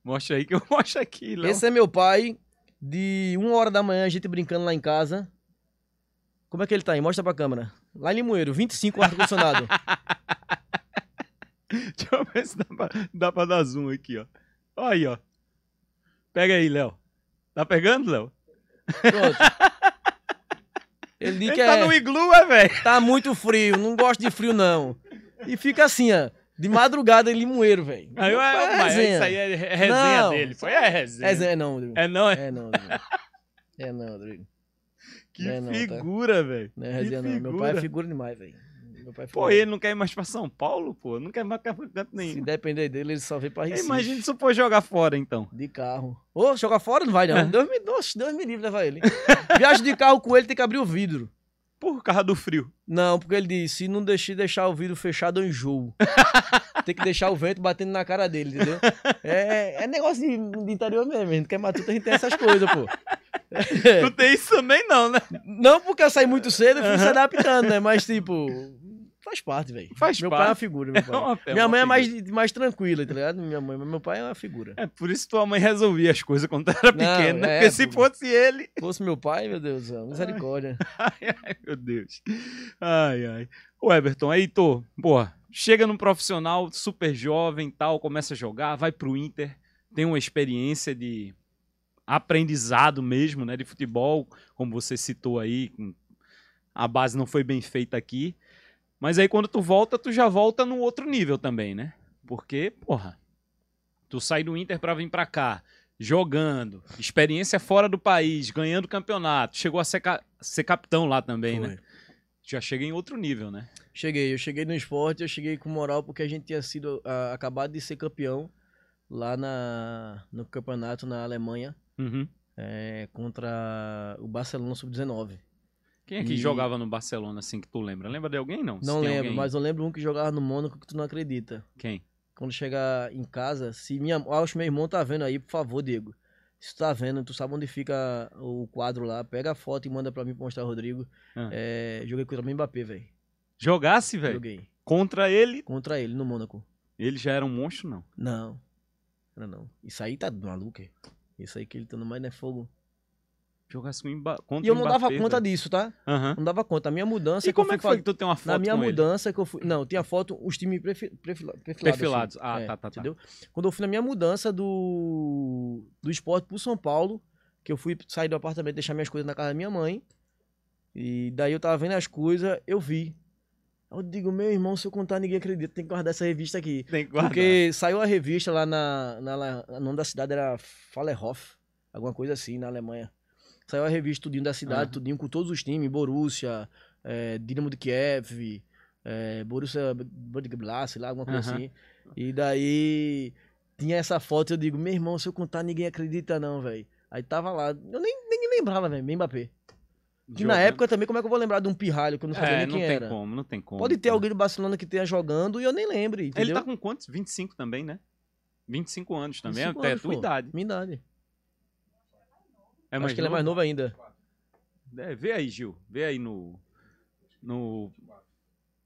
Mostra aí que eu mostro aqui, Léo. Esse é meu pai. De uma hora da manhã, a gente brincando lá em casa. Como é que ele tá aí? Mostra pra câmera. Lá em Limoeiro, 25 ar-condicionado. Deixa eu ver se dá pra, dá pra dar zoom aqui, ó. Olha aí, ó. Pega aí, Léo. Tá pegando, Léo? Pronto. Ele, ele que tá é, no iglu, é, velho? Tá muito frio, não gosto de frio, não. E fica assim, ó. De madrugada em Limoeiro, velho. Aí, é, mas isso aí é resenha não, dele. Foi a é resenha. É, não, Rodrigo. É não, é? É não, Rodrigo. É não, é Rodrigo. Que é, não, tá? figura, tá... velho. Não é resenha, não. Meu pai é figura demais, velho. É pô, ele não quer ir mais pra São Paulo, pô. Não quer mais pra canto nenhum. Se depender dele, ele só vem pra Recife. Imagina se for jogar fora, então. De carro. Ô, oh, jogar fora não vai, não. É. Deus me, Nossa, Deus me livre levar ele. Viagem de carro com ele, tem que abrir o vidro. Por causa do frio. Não, porque ele disse, se não deixar, deixar o vidro fechado, eu enjoo. Tem que deixar o vento batendo na cara dele, entendeu? É, é negócio de, de interior mesmo. A gente quer matuta, a gente tem essas coisas, pô. É. Tu tem isso também, não, né? Não porque eu saí muito cedo, eu fui uhum. se adaptando, né? Mas, tipo, faz parte, velho. Faz meu é parte. Meu pai é uma figura, meu pai. É uma, é minha mãe é mais, mais tranquila, tá ligado? Minha mãe, mas meu pai é uma figura. É por isso que tua mãe resolvia as coisas quando era pequena, né? É, porque se fosse ele. Fosse meu pai, meu Deus, misericórdia. Ai, ai, meu Deus. Ai, ai. O Everton, aí, tô, porra chega num profissional super jovem, tal, começa a jogar, vai pro Inter, tem uma experiência de aprendizado mesmo, né, de futebol, como você citou aí, a base não foi bem feita aqui. Mas aí quando tu volta, tu já volta num outro nível também, né? Porque, porra, tu sai do Inter para vir para cá, jogando, experiência fora do país, ganhando campeonato, chegou a ser, ca ser capitão lá também, né? foi. né? já cheguei em outro nível, né? Cheguei, eu cheguei no esporte, eu cheguei com moral porque a gente tinha sido acabado de ser campeão lá na, no campeonato na Alemanha uhum. é, contra o Barcelona Sub-19. Quem é que e... jogava no Barcelona assim que tu lembra? Lembra de alguém não? Não lembro, alguém... mas eu lembro um que jogava no Mônaco que tu não acredita. Quem? Quando chegar em casa, se minha, acho meu irmão tá vendo aí, por favor, Diego. Se tu tá vendo, tu sabe onde fica o quadro lá, pega a foto e manda pra mim pra mostrar, Rodrigo. Ah. É, joguei contra o Mbappé, velho. Jogasse, velho? Joguei. Contra ele? Contra ele, no Mônaco. Ele já era um monstro, não? Não. era não. Isso aí tá maluco, é? Isso aí que ele tá no mais né? fogo. Jogasse com Imba E eu não dava Mbappé, conta velho. disso, tá? Uhum. Não dava conta. A minha mudança. E como é que foi que tu tem uma foto? Na minha mudança ele? que eu fui. Não, tinha foto, os times perfilados. perfilados. Ah, é, tá, tá, tá. entendeu? tá. Quando eu fui na minha mudança do, do esporte pro São Paulo, que eu fui sair do apartamento deixar minhas coisas na casa da minha mãe. E daí eu tava vendo as coisas, eu vi. Eu digo, meu irmão, se eu contar, ninguém acredita, tem que guardar essa revista aqui. Tem que guardar. Porque saiu a revista lá na. na, na o nome da cidade era Fallerhof, alguma coisa assim, na Alemanha. Saiu a revista tudinho da cidade, uhum. tudinho, com todos os times, Borussia, é, Dinamo de Kiev, é, Borussia Blas, sei lá, alguma coisa uhum. assim. E daí tinha essa foto, eu digo, meu irmão, se eu contar, ninguém acredita não, velho. Aí tava lá, eu nem, nem lembrava, velho, Mbappé. Que na época também, como é que eu vou lembrar de um pirralho que eu não sabia é, nem quem era? Não tem como, não tem como. Pode ter alguém do Barcelona que tenha jogando e eu nem lembro, entendeu? Ele tá com quantos? 25 também, né? 25 anos também, 25 anos, até a tua idade. Minha idade. É Acho que novo? ele é mais novo ainda. É, vê aí, Gil. Vê aí no. No.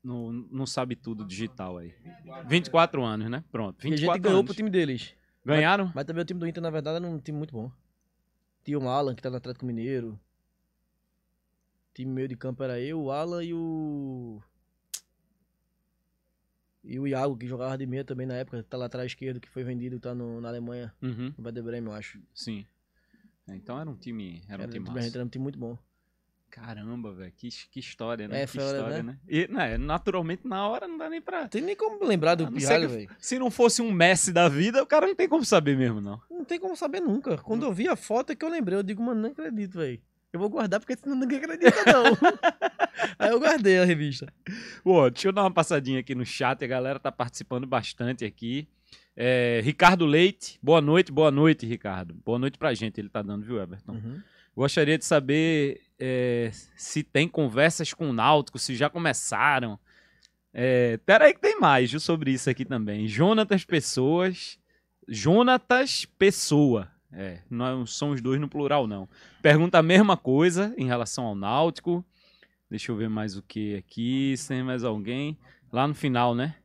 No, no Sabe Tudo Digital aí. 24 anos, né? Pronto. 24 e a gente ganhou anos. pro time deles. Ganharam? Mas, mas, também o time do Inter, na verdade, era um time muito bom. Tinha o Alan, que tá no Atlético Mineiro. O time meio de campo era eu, o Alan e o. E o Iago, que jogava de meia também na época, tá lá atrás esquerdo, que foi vendido, tá no, na Alemanha. Uhum. No Werder Bremen, eu acho. Sim. Né? Então era um time. Era, era um time massa. Era um time muito bom. Caramba, velho, que, que história, né? É, que história, hora, né? né? E, né, naturalmente, na hora não dá nem pra. Tem nem como lembrar do Pirralho, velho. Se não fosse um Messi da vida, o cara não tem como saber mesmo, não. Não tem como saber nunca. Quando eu vi a foto é que eu lembrei, eu digo, mano, não acredito, velho. Eu vou guardar porque senão ninguém acredita, não. Aí eu guardei a revista. Pô, deixa eu dar uma passadinha aqui no chat, a galera tá participando bastante aqui. É, Ricardo Leite, boa noite, boa noite, Ricardo. Boa noite pra gente, ele tá dando, viu, Everton? Uhum. Gostaria de saber é, se tem conversas com o Náutico, se já começaram. É, peraí que tem mais viu, sobre isso aqui também. Jonatas Pessoas. Jonatas Pessoa. É, não é são os dois no plural, não. Pergunta a mesma coisa em relação ao Náutico. Deixa eu ver mais o que aqui. Se tem mais alguém. Lá no final, né?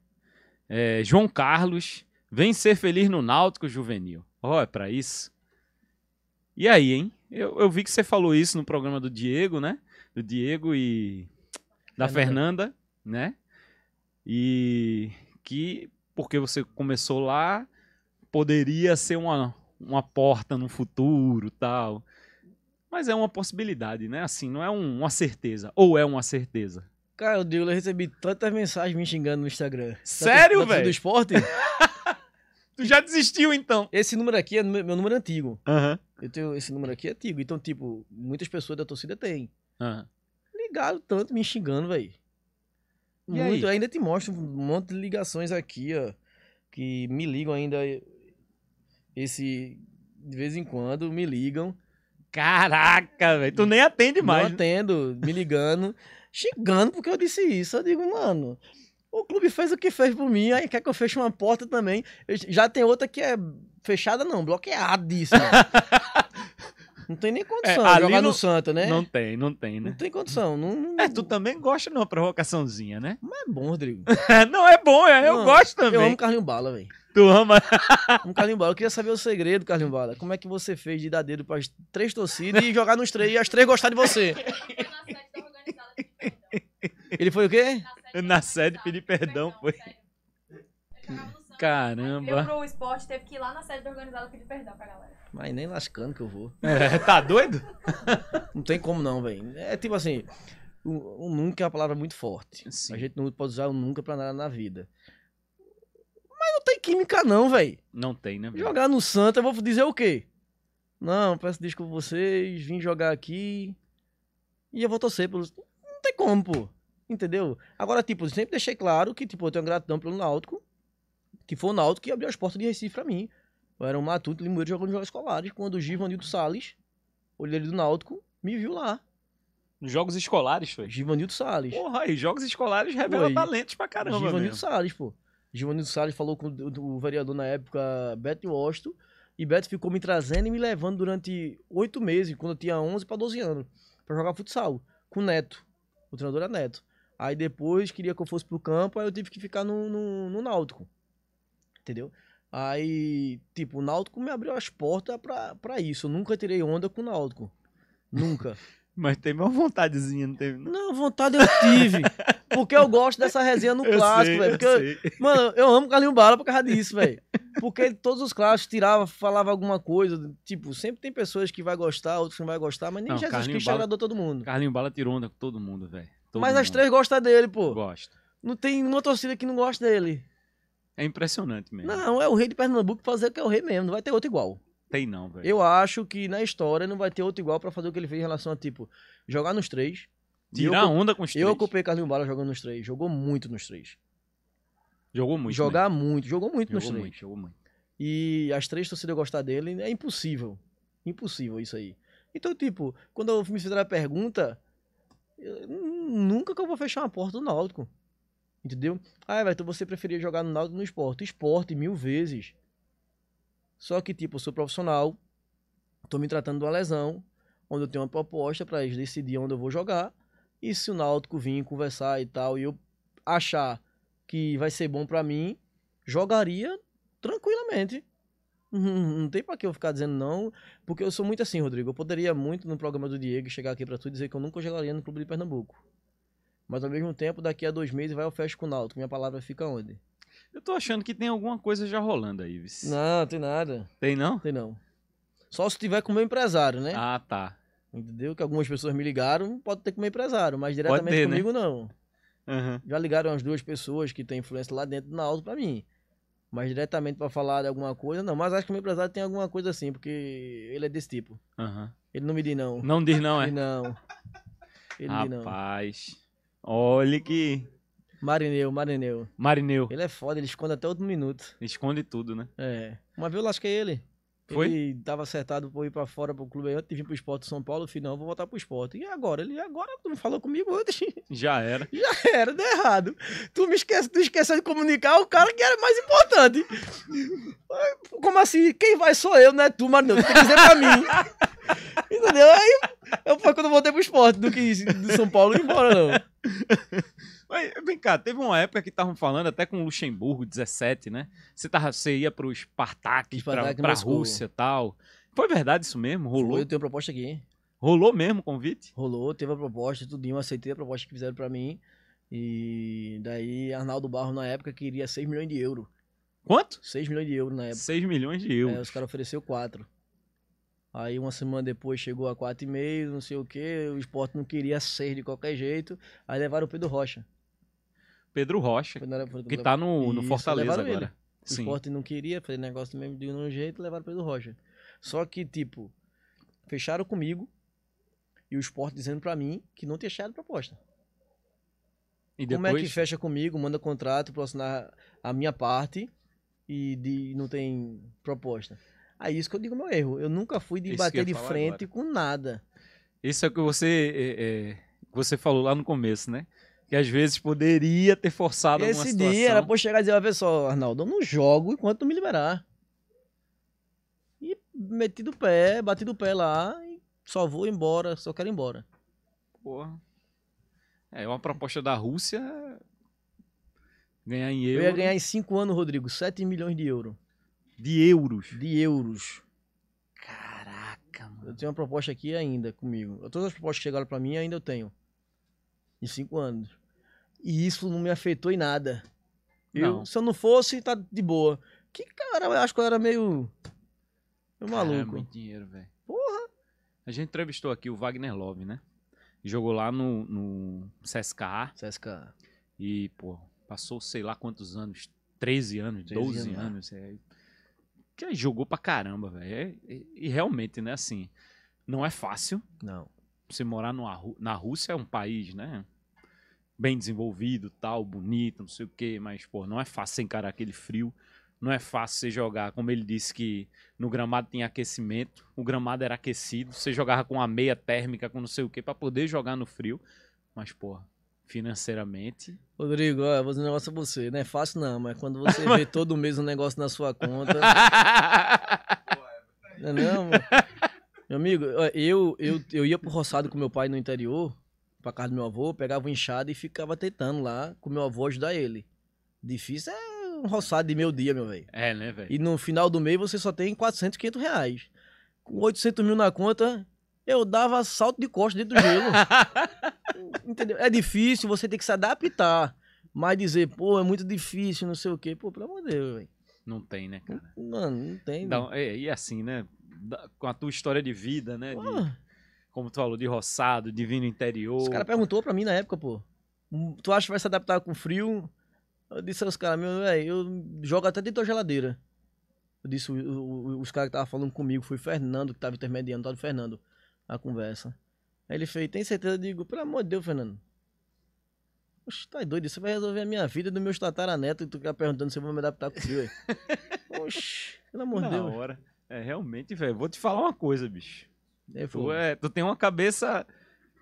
É, João Carlos. Vem ser feliz no Náutico Juvenil. Ó, oh, é pra isso. E aí, hein? Eu, eu vi que você falou isso no programa do Diego, né? Do Diego e da Fernanda, né? E que porque você começou lá, poderia ser uma, uma porta no futuro, tal. Mas é uma possibilidade, né? Assim, não é um, uma certeza. Ou é uma certeza? Cara, eu recebi tantas mensagens me xingando no Instagram. Sério, velho? Do esporte? Tu já desistiu, então. Esse número aqui é meu número antigo. Uhum. Eu tenho esse número aqui é antigo. Então, tipo, muitas pessoas da torcida têm. Uhum. Ligaram tanto me xingando, velho. Muito. Aí? Ainda te mostro um monte de ligações aqui, ó. Que me ligam ainda. Esse. De vez em quando me ligam. Caraca, velho. Tu nem atende mais. Não atendo, me ligando. xingando porque eu disse isso. Eu digo, mano. O clube fez o que fez por mim, aí quer que eu feche uma porta também. já tem outra que é fechada, não, bloqueadíssima. não tem nem é, condição é, jogar não, no Santa, né? Não tem, não tem, né? Não tem condição. Não, não... É, tu também gosta de uma provocaçãozinha, né? Mas é bom, Rodrigo. não, é bom, é, eu não, gosto também. Eu amo Carlinho Bala, velho. Tu ama? um Carlinho Bala. Eu queria saber o segredo, Carlinho Bala. Como é que você fez de dar dedo para as três torcidas e jogar nos três e as três gostar de você? Ele foi o quê? Na sede pedir perdão, foi. Caramba. Quebrou o esporte, teve que ir lá na sede do organizado pedir perdão pra galera. Mas nem lascando que eu vou. É, tá doido? não tem como não, velho. É tipo assim, o, o, nunca é uma palavra muito forte. Sim. A gente não pode usar o nunca pra nada na vida. Mas não tem química não, velho. Não tem, né? Véio? Jogar no Santa, eu vou dizer o quê? Não, peço desculpa vocês, vim jogar aqui e eu vou torcer pelos... Não tem como, pô. Entendeu? Agora, tipo, sempre deixei claro que, tipo, eu tenho gratidão pelo Náutico, que foi o Náutico que abriu as portas de Recife pra mim. Eu era um matuto limoeiro jogando jogos escolares, quando o Givanildo Salles, olheiro do Náutico, me viu lá. Jogos escolares, foi? Givanildo Salles. Porra, e jogos escolares revela talentos pra caramba, Givanildo mesmo. Salles, pô. Givanildo Salles falou com o, vereador na época, Beto Washington, e Beto ficou me trazendo e me levando durante oito meses, quando eu tinha 11 para 12 anos, para jogar futsal, com o Neto. O treinador era Neto. Aí depois queria que eu fosse pro campo, aí eu tive que ficar no, no, no Náutico. Entendeu? Aí, tipo, o Náutico me abriu as portas pra, pra isso. Eu nunca tirei onda com o Náutico. Nunca. Mas teve uma vontadezinha, não teve? Não, vontade eu tive. porque eu gosto dessa resenha no clássico, velho. Mano, eu amo o Carlinho Bala por causa disso, velho. Porque todos os clássicos tirava, falava alguma coisa. Tipo, sempre tem pessoas que vai gostar, outros que não vai gostar, mas nem não, Jesus Carlinho Cristo é Bala, agradou todo mundo. Carlinho Bala tirou onda com todo mundo, velho. Todo Mas mundo. as três gostam dele, pô. Gosto. Não tem uma torcida que não gosta dele. É impressionante mesmo. Não, é o rei de Pernambuco fazer o que é o rei mesmo. Não vai ter outro igual. Tem não, velho. Eu acho que na história não vai ter outro igual para fazer o que ele fez em relação a, tipo, jogar nos três. Tirar onda com os três. Eu ocupei Carlinhos Bala jogando nos três. Jogou muito nos três. Jogou muito. Jogar né? muito. Jogou muito jogou nos três. Muito, jogou muito. E as três torcidas gostar dele é impossível. Impossível isso aí. Então, tipo, quando me fizeram a pergunta, eu, nunca que eu vou fechar uma porta do Náutico. Entendeu? Ah, velho, então você preferia jogar no Náutico no esporte? Esporte, mil vezes. Só que, tipo, eu sou profissional, tô me tratando de uma lesão, onde eu tenho uma proposta para eles decidir onde eu vou jogar. E se o Náutico vir conversar e tal, e eu achar que vai ser bom para mim, jogaria tranquilamente. Não tem para que eu ficar dizendo não, porque eu sou muito assim, Rodrigo. Eu poderia muito no programa do Diego chegar aqui para tu e dizer que eu nunca jogaria no clube de Pernambuco. Mas ao mesmo tempo, daqui a dois meses vai ao fecho com o Náutico. Minha palavra fica onde? Eu tô achando que tem alguma coisa já rolando aí, Vice. Não, tem nada. Tem não? Tem não. Só se tiver com o meu empresário, né? Ah, tá. Entendeu? Que algumas pessoas me ligaram, pode ter com o meu empresário, mas diretamente ter, né? comigo né? não. Uhum. Já ligaram as duas pessoas que têm influência lá dentro na auto pra mim. Mas diretamente para falar de alguma coisa, não. Mas acho que o meu empresário tem alguma coisa assim, porque ele é desse tipo. Uhum. Ele não me diz não. Não diz não, é? Ele não. Ele Rapaz. Diz, não. Olha que. Marineu, Marineu. Marineu. Ele é foda, ele esconde até outro minuto. Esconde tudo, né? É. Uma vez eu lasquei ele. Foi? Ele tava acertado por ir para fora pro clube aí, antes de vir pro Esporte São Paulo, eu falei, não, eu vou voltar pro Esporte. E agora? Ele, agora tu não falou comigo antes. Já era. Já era, deu errado. Tu me esquece, tu esqueceu de comunicar o cara que era mais importante. Como assim? Quem vai sou eu, né, não é tu, mano. Tu tem que dizer pra mim. Entendeu? Aí eu, foi quando eu voltei pro Esporte, do que do São Paulo, embora não. Mas vem cá, teve uma época que estavam falando até com o Luxemburgo, 17, né? Você, tava, você ia para Spartak, Spartak pra, a Rússia e tal. Foi verdade isso mesmo? Rolou? Foi, eu tenho proposta aqui. Rolou mesmo o convite? Rolou, teve a proposta, tudinho, aceitei a proposta que fizeram para mim. E daí Arnaldo Barro na época queria 6 milhões de euros. Quanto? 6 milhões de euros na época. 6 milhões de é, euros. É, os caras ofereceram 4. Aí uma semana depois chegou a 4,5, não sei o que, o esporte não queria 6 de qualquer jeito. Aí levaram o Pedro Rocha. Pedro Rocha, que tá no, no Fortaleza agora. Ele. Sim. O Forte não queria fazer negócio mesmo de um jeito, levaram Pedro Rocha. Só que, tipo, fecharam comigo e o esporte dizendo para mim que não tinha chegado proposta. E Como depois... é que fecha comigo, manda contrato pra assinar a minha parte e de, não tem proposta? Aí é isso que eu digo meu erro. Eu nunca fui de isso bater de frente agora. com nada. Isso é o que você, é, é, você falou lá no começo, né? que às vezes poderia ter forçado Esse alguma situação. Esse dia era pra chegar e dizer, olha só, Arnaldo, eu não jogo enquanto não me liberar. E meti do pé, bati do pé lá e só vou embora, só quero ir embora. Porra. É, uma proposta da Rússia ganhar em euros. Eu ia ganhar em 5 anos, Rodrigo, 7 milhões de euros. De euros? De euros. Caraca, mano. Eu tenho uma proposta aqui ainda comigo. Todas as propostas que chegaram para mim ainda eu tenho. Em 5 anos. E isso não me afetou em nada. Eu, se eu não fosse, tá de boa. Que cara, eu acho que eu era meio. meio maluco. Cara, muito dinheiro, velho. Porra! A gente entrevistou aqui o Wagner Love, né? Jogou lá no, no CSK. CSKA. E, pô, passou sei lá quantos anos 13 anos, 13 12 anos. É. anos é, que jogou pra caramba, velho. É, é, e realmente, né, assim, não é fácil. Não. Você morar numa, na Rússia é um país, né? bem desenvolvido, tal, bonito, não sei o quê, mas, pô, não é fácil você encarar aquele frio, não é fácil você jogar, como ele disse que no gramado tinha aquecimento, o gramado era aquecido, você jogava com a meia térmica, com não sei o quê, para poder jogar no frio, mas, pô, financeiramente. Rodrigo, ó, vou dizer um negócio pra você, não é fácil não, mas quando você vê todo mês um negócio na sua conta... não, é não, meu amigo, eu, eu, eu ia pro roçado com meu pai no interior, pra casa do meu avô, pegava um enxada e ficava tentando lá com meu avô ajudar ele. Difícil é um roçado de meio dia, meu velho. É, né, velho? E no final do mês você só tem 400, 500 reais. Com 800 mil na conta, eu dava salto de costa dentro do gelo. Entendeu? É difícil, você tem que se adaptar. Mas dizer, pô, é muito difícil, não sei o quê. Pô, pelo amor de Deus, velho. Não tem, né, cara? Mano, não, não tem. Não, e, é, e assim, né? com a tua história de vida, né? De, como tu falou, de roçado, de vinho interior. Os caras perguntou pra mim na época, pô. Tu acha que vai se adaptar com frio? Eu disse aos caras, meu, velho, eu jogo até dentro da geladeira. Eu disse, o, o, os caras que estavam falando comigo, foi o Fernando que tava intermediando, tá Fernando, a conversa. Aí ele fez, tem certeza? Eu digo, pelo amor de Deus, Fernando. Oxe, tá doido, você vai resolver a minha vida do meu tataraneto e tu fica perguntando se eu vou me adaptar com frio, velho. Oxe, pelo amor de Deus. Hora. É, realmente, velho, vou te falar uma coisa, bicho tu, é, tu tem uma cabeça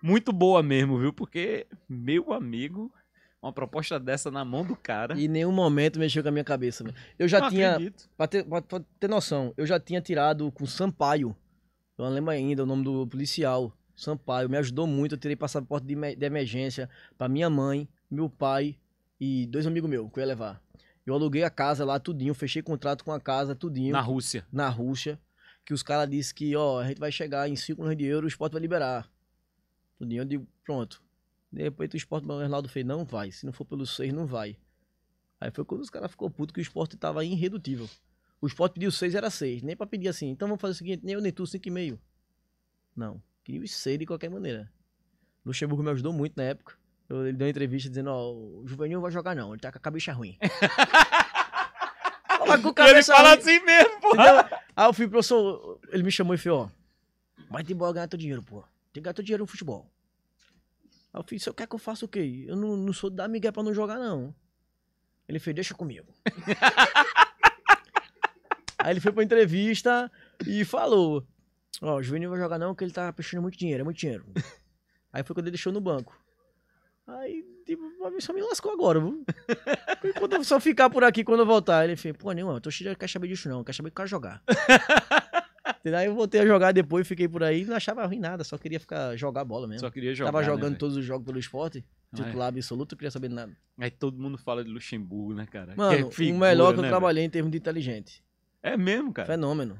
muito boa mesmo, viu? Porque, meu amigo, uma proposta dessa na mão do cara. E nenhum momento mexeu com a minha cabeça. Eu já Não tinha. Pra ter, pra, pra ter noção, eu já tinha tirado com Sampaio. Eu não lembro ainda o nome do policial. Sampaio. Me ajudou muito. Eu tirei passaporte de, de emergência para minha mãe, meu pai e dois amigos meus que eu ia levar. Eu aluguei a casa lá tudinho, fechei contrato com a casa tudinho. Na Rússia. Na Rússia que os caras disseram que, ó, a gente vai chegar em 5 milhões de euros, o esporte vai liberar. Tudinho, eu digo, pronto. Depois o esporte, o Arnaldo fez, não vai. Se não for pelos 6, não vai. Aí foi quando os caras ficou puto que o esporte estava irredutível. O esporte pediu 6, era 6. Nem para pedir assim, então vamos fazer o seguinte, nem eu, nem tu, 5,5. Não. Queria os 6 de qualquer maneira. Luxemburgo me ajudou muito na época. Eu, ele deu uma entrevista dizendo, ó, o Juvenil não vai jogar não, ele tá com a cabeça ruim. Fala com cabeça ele fala ruim. assim mesmo, porra. Aí eu fui, professor, ele me chamou e falou, ó, vai ter embora ganhar teu dinheiro, pô. Tem que ganhar teu dinheiro no futebol. Aí eu falei, você quer que eu faça o quê? Eu não, não sou da Miguel pra não jogar, não. Ele fez, deixa comigo. Aí ele foi pra entrevista e falou: Ó, o Juvenil não vai jogar não, que ele tá prestando muito dinheiro, é muito dinheiro. Aí foi quando ele deixou no banco. Aí tipo, a bicha me lascou agora, viu? Enquanto eu só ficar por aqui quando eu voltar. Ele fez, pô, nenhuma, eu tô cheio de quer saber disso não, quer saber que o cara jogar. Daí eu voltei a jogar depois, fiquei por aí, não achava ruim nada, só queria ficar jogar bola mesmo. Só queria jogar. Tava né, jogando né, todos os jogos pelo esporte, titular é. absoluto, não queria saber de nada. Aí todo mundo fala de Luxemburgo, né, cara? É Mano, é figura, o melhor que eu né, trabalhei em termos de inteligente. É mesmo, cara? Fenômeno.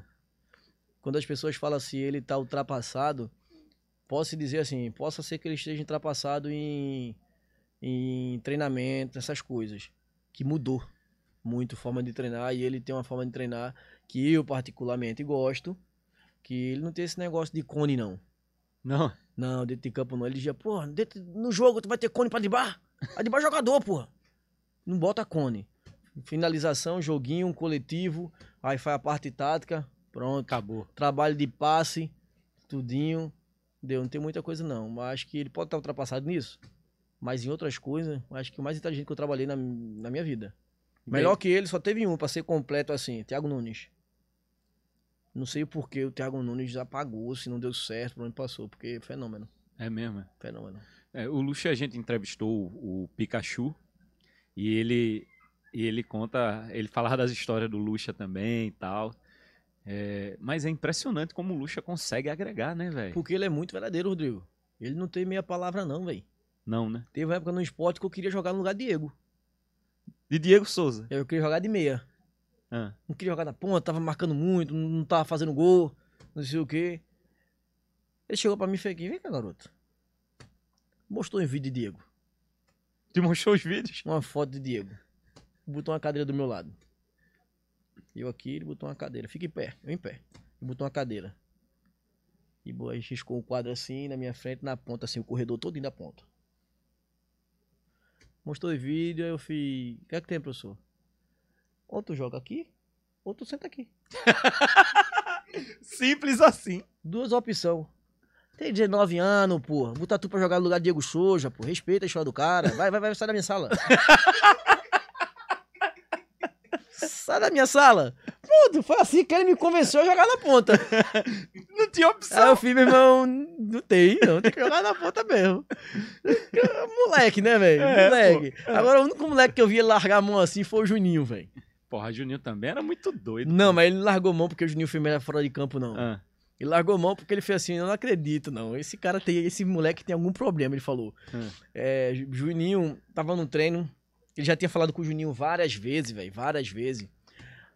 Quando as pessoas falam assim, ele tá ultrapassado, posso dizer assim, possa ser que ele esteja ultrapassado em em treinamento, essas coisas. Que mudou muito a forma de treinar e ele tem uma forma de treinar que eu particularmente gosto, que ele não tem esse negócio de cone não. Não? Não, dentro de campo não. Ele dizia, porra, dentro, no jogo tu vai ter cone pra debar? A debar jogador, porra. Não bota cone. Finalização, joguinho, coletivo, aí faz a parte tática, pronto. Acabou. Trabalho de passe, tudinho. Deu, não tem muita coisa não, mas acho que ele pode estar ultrapassado nisso. Mas em outras coisas, acho que o mais inteligente que eu trabalhei na, na minha vida. Bem... Melhor que ele, só teve um pra ser completo assim, Thiago Nunes. Não sei o porquê o Thiago Nunes apagou, se não deu certo, por onde passou, porque é fenômeno. É mesmo? É? Fenômeno. É, o Luxo a gente entrevistou o Pikachu e ele e ele conta, ele falava das histórias do Lucha também e tal. É, mas é impressionante como o Lucha consegue agregar, né, velho? Porque ele é muito verdadeiro, Rodrigo. Ele não tem meia palavra, não, velho. Não, né? Teve uma época no esporte que eu queria jogar no lugar de Diego. De Diego Souza? Eu queria jogar de meia. Ah. Não queria jogar na ponta, tava marcando muito, não tava fazendo gol, não sei o quê. Ele chegou pra mim e fez aqui, vem cá, garoto. Mostrou um vídeo de Diego. Te mostrou os vídeos? Uma foto de Diego. Botou uma cadeira do meu lado. Eu aqui, ele botou uma cadeira. Fica em pé, eu em pé. Ele botou uma cadeira. E boa, riscou um quadro assim na minha frente, na ponta, assim, o corredor todo indo da ponta mostrou o vídeo, aí eu fui O que é que tem, professor? Ou tu joga aqui, ou tu senta aqui. Simples assim. Duas opções. Tem 19 anos, pô Botar tu pra jogar no lugar de Diego Souza, pô. Respeita a história do cara. Vai, vai, vai, sai da minha sala. sai da minha sala. Pronto, foi assim que ele me convenceu a jogar na ponta. tinha opção. Aí eu fiz, meu irmão, não tem, não. Tem que jogar na ponta mesmo. moleque, né, velho? É, moleque. Pô. É. Agora, o único moleque que eu vi ele largar a mão assim foi o Juninho, velho. Porra, Juninho também era muito doido. Não, cara. mas ele largou mão porque o Juninho foi melhor fora de campo, não. Ah. Ele largou mão porque ele fez assim, eu não acredito, não. Esse cara tem, esse moleque tem algum problema, ele falou. Ah. É, Juninho tava no treino, ele já tinha falado com o Juninho várias vezes, velho, várias vezes.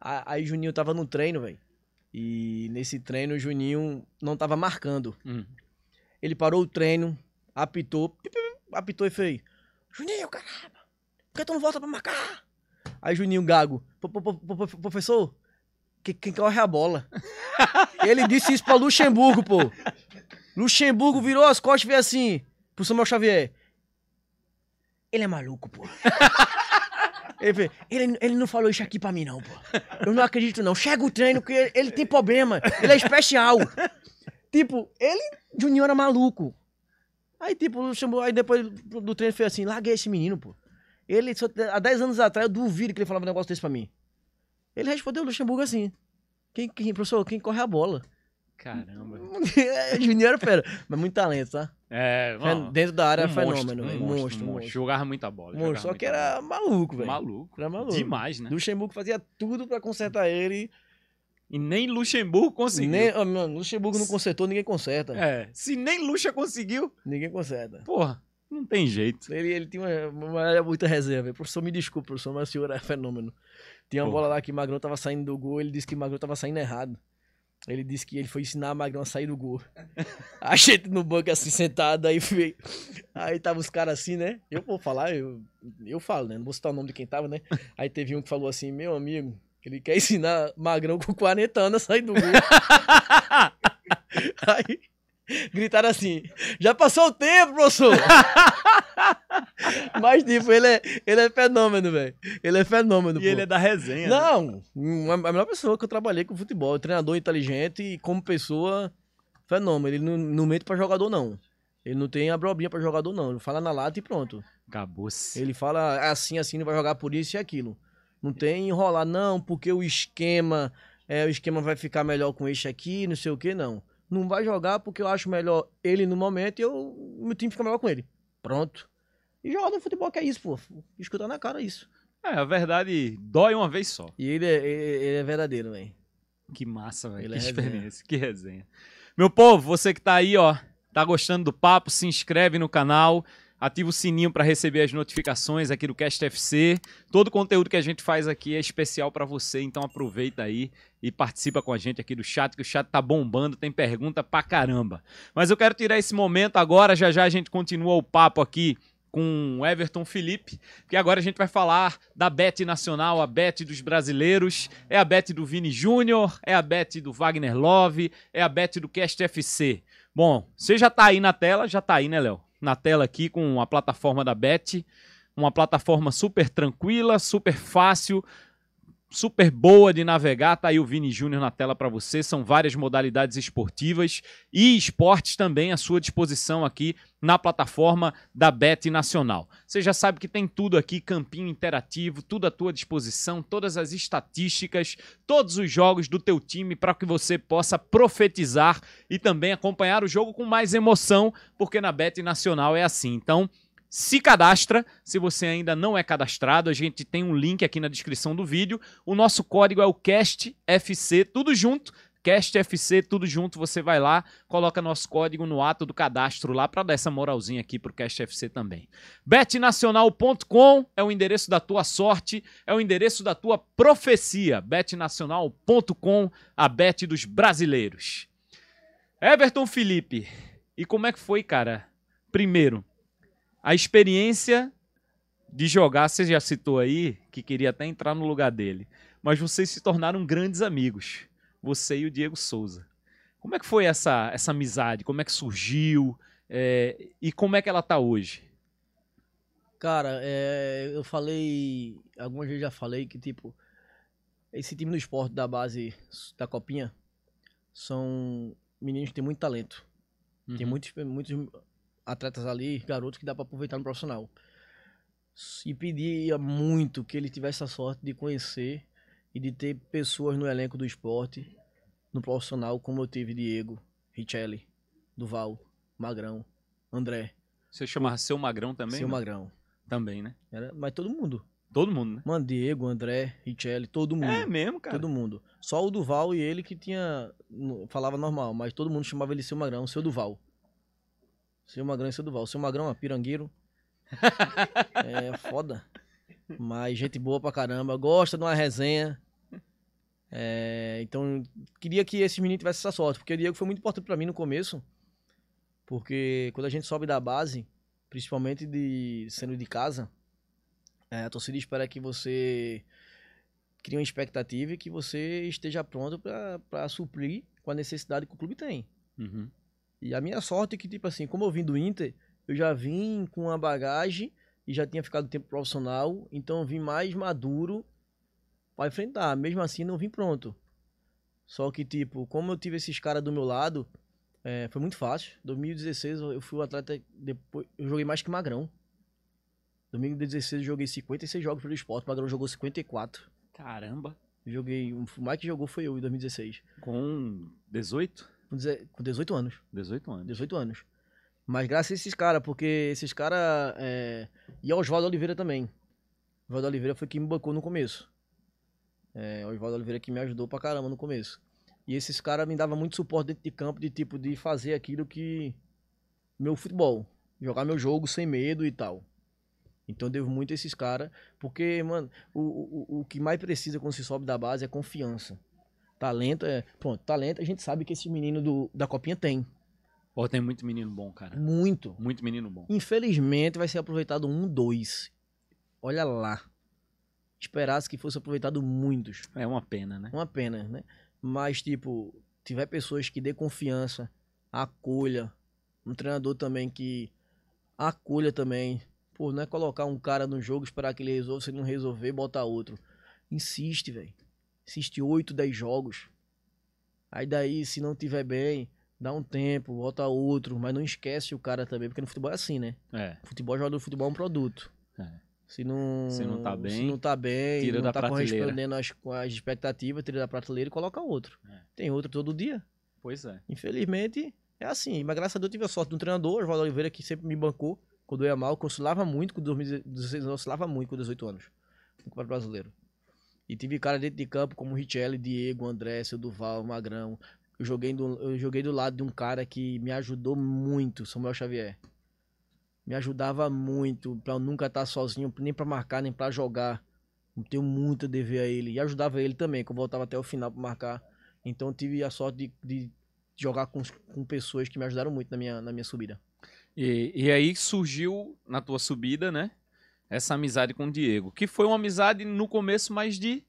Aí Juninho tava no treino, velho. E nesse treino o Juninho não estava marcando. Hum. Ele parou o treino, apitou, apitou e fez: Juninho, caramba, por que tu não volta pra marcar? Aí Juninho Gago, professor, quem, quem corre a bola? Ele disse isso pra Luxemburgo, pô. Luxemburgo virou as costas e veio assim pro Samuel Xavier. Ele é maluco, pô. Ele, fez, ele, ele não falou isso aqui pra mim, não, pô. Eu não acredito, não. Chega o treino, que ele, tem problema. Ele é especial. tipo, ele, Juninho, era maluco. Aí, tipo, chamou, aí depois do treino foi assim, larguei esse menino, pô. Ele, só, há 10 anos atrás, eu duvido que ele falava um negócio desse pra mim. Ele respondeu o Luxemburgo assim. Quem, quem, professor, quem corre a bola? Caramba. É, Juninho era fera, mas muito talento, tá? É, mano, dentro da área um fenômeno, monstro, um monstro, monstro, monstro, monstro, Jogava muita bola. Monstro, só que era bola. maluco, velho. Maluco. Era maluco. Demais, né? Luxemburgo fazia tudo pra consertar ele. E nem Luxemburgo conseguiu. Nem, oh, mano, Luxemburgo não consertou, ninguém conserta. É. Se nem Luxa conseguiu. Ninguém conserta. Porra, não tem jeito. Ele, ele tinha uma, uma, muita reserva. professor, me desculpa, professor, mas o senhor era é fenômeno. Tinha uma Porra. bola lá que Magrão tava saindo do gol, ele disse que Magrão tava saindo errado. Ele disse que ele foi ensinar a Magrão a sair do gol. A gente no banco assim, sentado, aí Aí tava os caras assim, né? Eu vou falar, eu, eu falo, né? Não vou citar o nome de quem tava, né? Aí teve um que falou assim, meu amigo, ele quer ensinar Magrão com 40 anos a sair do gol. aí, gritaram assim: já passou o tempo, professor! Mas, tipo, ele é, ele é fenômeno, velho. Ele é fenômeno. E pô. ele é da resenha. Né? Não, né? a melhor pessoa que eu trabalhei com futebol. Treinador inteligente e, como pessoa, fenômeno. Ele não, não mente pra jogador, não. Ele não tem a brobinha pra jogador, não. Ele fala na lata e pronto. Acabou-se. Ele fala assim, assim, não vai jogar por isso e aquilo. Não tem enrolar, não, porque o esquema. É, o esquema vai ficar melhor com este aqui, não sei o que, não não vai jogar porque eu acho melhor ele no momento e eu, meu time fica melhor com ele. Pronto. E jogar no futebol que é isso, pô. Escutar na cara isso. É, a verdade dói uma vez só. E ele é, ele, é verdadeiro, velho. Que massa, velho. Que é experiência, resenha. que resenha. Meu povo, você que tá aí, ó, tá gostando do papo, se inscreve no canal ativa o sininho para receber as notificações aqui do Cast FC. Todo o conteúdo que a gente faz aqui é especial para você, então aproveita aí e participa com a gente aqui do chat, que o chat tá bombando, tem pergunta pra caramba. Mas eu quero tirar esse momento agora, já já a gente continua o papo aqui com Everton Felipe, que agora a gente vai falar da Bet Nacional, a Bet dos brasileiros, é a Bet do Vini Júnior, é a Bet do Wagner Love, é a Bet do Cast FC. Bom, você já tá aí na tela, já tá aí, né, Léo? na tela aqui com a plataforma da Bet, uma plataforma super tranquila, super fácil, super boa de navegar. Tá aí o Vini Júnior na tela para você. São várias modalidades esportivas e esportes também à sua disposição aqui na plataforma da Bet Nacional. Você já sabe que tem tudo aqui, campinho interativo, tudo à tua disposição, todas as estatísticas, todos os jogos do teu time para que você possa profetizar e também acompanhar o jogo com mais emoção, porque na Bet Nacional é assim. Então, se cadastra. Se você ainda não é cadastrado, a gente tem um link aqui na descrição do vídeo. O nosso código é o CASTFC, tudo junto. CastFC, tudo junto, você vai lá, coloca nosso código no ato do cadastro lá para dar essa moralzinha aqui para o CastFC também. betnacional.com é o endereço da tua sorte, é o endereço da tua profecia. betnacional.com, a bet dos brasileiros. Everton Felipe, e como é que foi, cara? Primeiro, a experiência de jogar, você já citou aí, que queria até entrar no lugar dele. Mas vocês se tornaram grandes amigos, você e o Diego Souza. Como é que foi essa, essa amizade? Como é que surgiu? É, e como é que ela está hoje? Cara, é, eu falei. Algumas vezes já falei que, tipo, esse time do esporte da base da Copinha são meninos que têm muito talento. Uhum. Tem muitos, muitos atletas ali, garotos que dá para aproveitar no profissional. E pedia muito que ele tivesse a sorte de conhecer e de ter pessoas no elenco do esporte, no profissional, como eu tive Diego, Richelli, Duval, Magrão, André. Você chamava seu Magrão também? Seu né? Magrão. Também, né? Era, mas todo mundo. Todo mundo, né? Mano, Diego, André, Richelli, todo mundo. É mesmo, cara? Todo mundo. Só o Duval e ele que tinha. falava normal, mas todo mundo chamava ele seu Magrão, seu Duval. Seu Magrão e seu Duval. Seu Magrão é pirangueiro. é foda. Mas gente boa pra caramba. Gosta de uma resenha. É, então, queria que esse menino tivesse essa sorte. Porque o Diego foi muito importante para mim no começo. Porque quando a gente sobe da base, principalmente de sendo de casa, é, a torcida espera que você crie uma expectativa e que você esteja pronto para suprir com a necessidade que o clube tem. Uhum. E a minha sorte é que, tipo assim, como eu vim do Inter, eu já vim com a bagagem e já tinha ficado tempo profissional, então eu vim mais maduro para enfrentar. Mesmo assim, não vim pronto. Só que, tipo, como eu tive esses caras do meu lado, é, foi muito fácil. 2016 eu fui o atleta. Depois, eu joguei mais que Magrão. 2016 eu joguei 56 jogos pelo esporte, Magrão jogou 54. Caramba! Joguei. O mais que jogou foi eu em 2016. Com 18? com, com 18 anos. 18 anos. 18 anos. Mas graças a esses caras, porque esses caras. É... E ao Oswaldo Oliveira também. Oswaldo Oliveira foi quem me bancou no começo. É, Oswaldo Oliveira que me ajudou pra caramba no começo. E esses caras me davam muito suporte dentro de campo, de tipo, de fazer aquilo que. Meu futebol. Jogar meu jogo sem medo e tal. Então eu devo muito a esses caras, porque, mano, o, o, o que mais precisa quando se sobe da base é confiança. Talento é. Pronto, talento a gente sabe que esse menino do, da Copinha tem. Pô, tem muito menino bom, cara. Muito. Muito menino bom. Infelizmente vai ser aproveitado um, dois. Olha lá. Esperasse que fosse aproveitado muitos. É uma pena, né? Uma pena, né? Mas, tipo, tiver pessoas que dê confiança, acolha. Um treinador também que acolha também. Pô, não é colocar um cara no jogo, esperar que ele resolva, se ele não resolver, botar outro. Insiste, velho. Assiste 8, 10 jogos. Aí daí, se não tiver bem, dá um tempo, volta outro, mas não esquece o cara também, porque no futebol é assim, né? É. Futebol, joga no futebol é um produto. É. Se não, se não tá bem, se não tá bem, tira não da tá prateleira. correspondendo às, expectativas, tira da prateleira e coloca outro. É. Tem outro todo dia. Pois é. Infelizmente, é assim. Mas graças a Deus eu tive a sorte de um treinador, Oswaldo Oliveira, que sempre me bancou quando eu ia mal, que oscilava muito com 2016, oscilava muito com 18 anos no Campeonato Brasileiro. E tive cara dentro de campo como Richelle, Diego, André, seu Duval, Magrão. Eu joguei, do, eu joguei do lado de um cara que me ajudou muito, Samuel Xavier. Me ajudava muito pra eu nunca estar tá sozinho, nem pra marcar, nem pra jogar. Não tenho muito a dever a ele. E ajudava ele também, que eu voltava até o final pra marcar. Então eu tive a sorte de, de jogar com, com pessoas que me ajudaram muito na minha, na minha subida. E, e aí surgiu na tua subida, né? essa amizade com o Diego, que foi uma amizade no começo mais de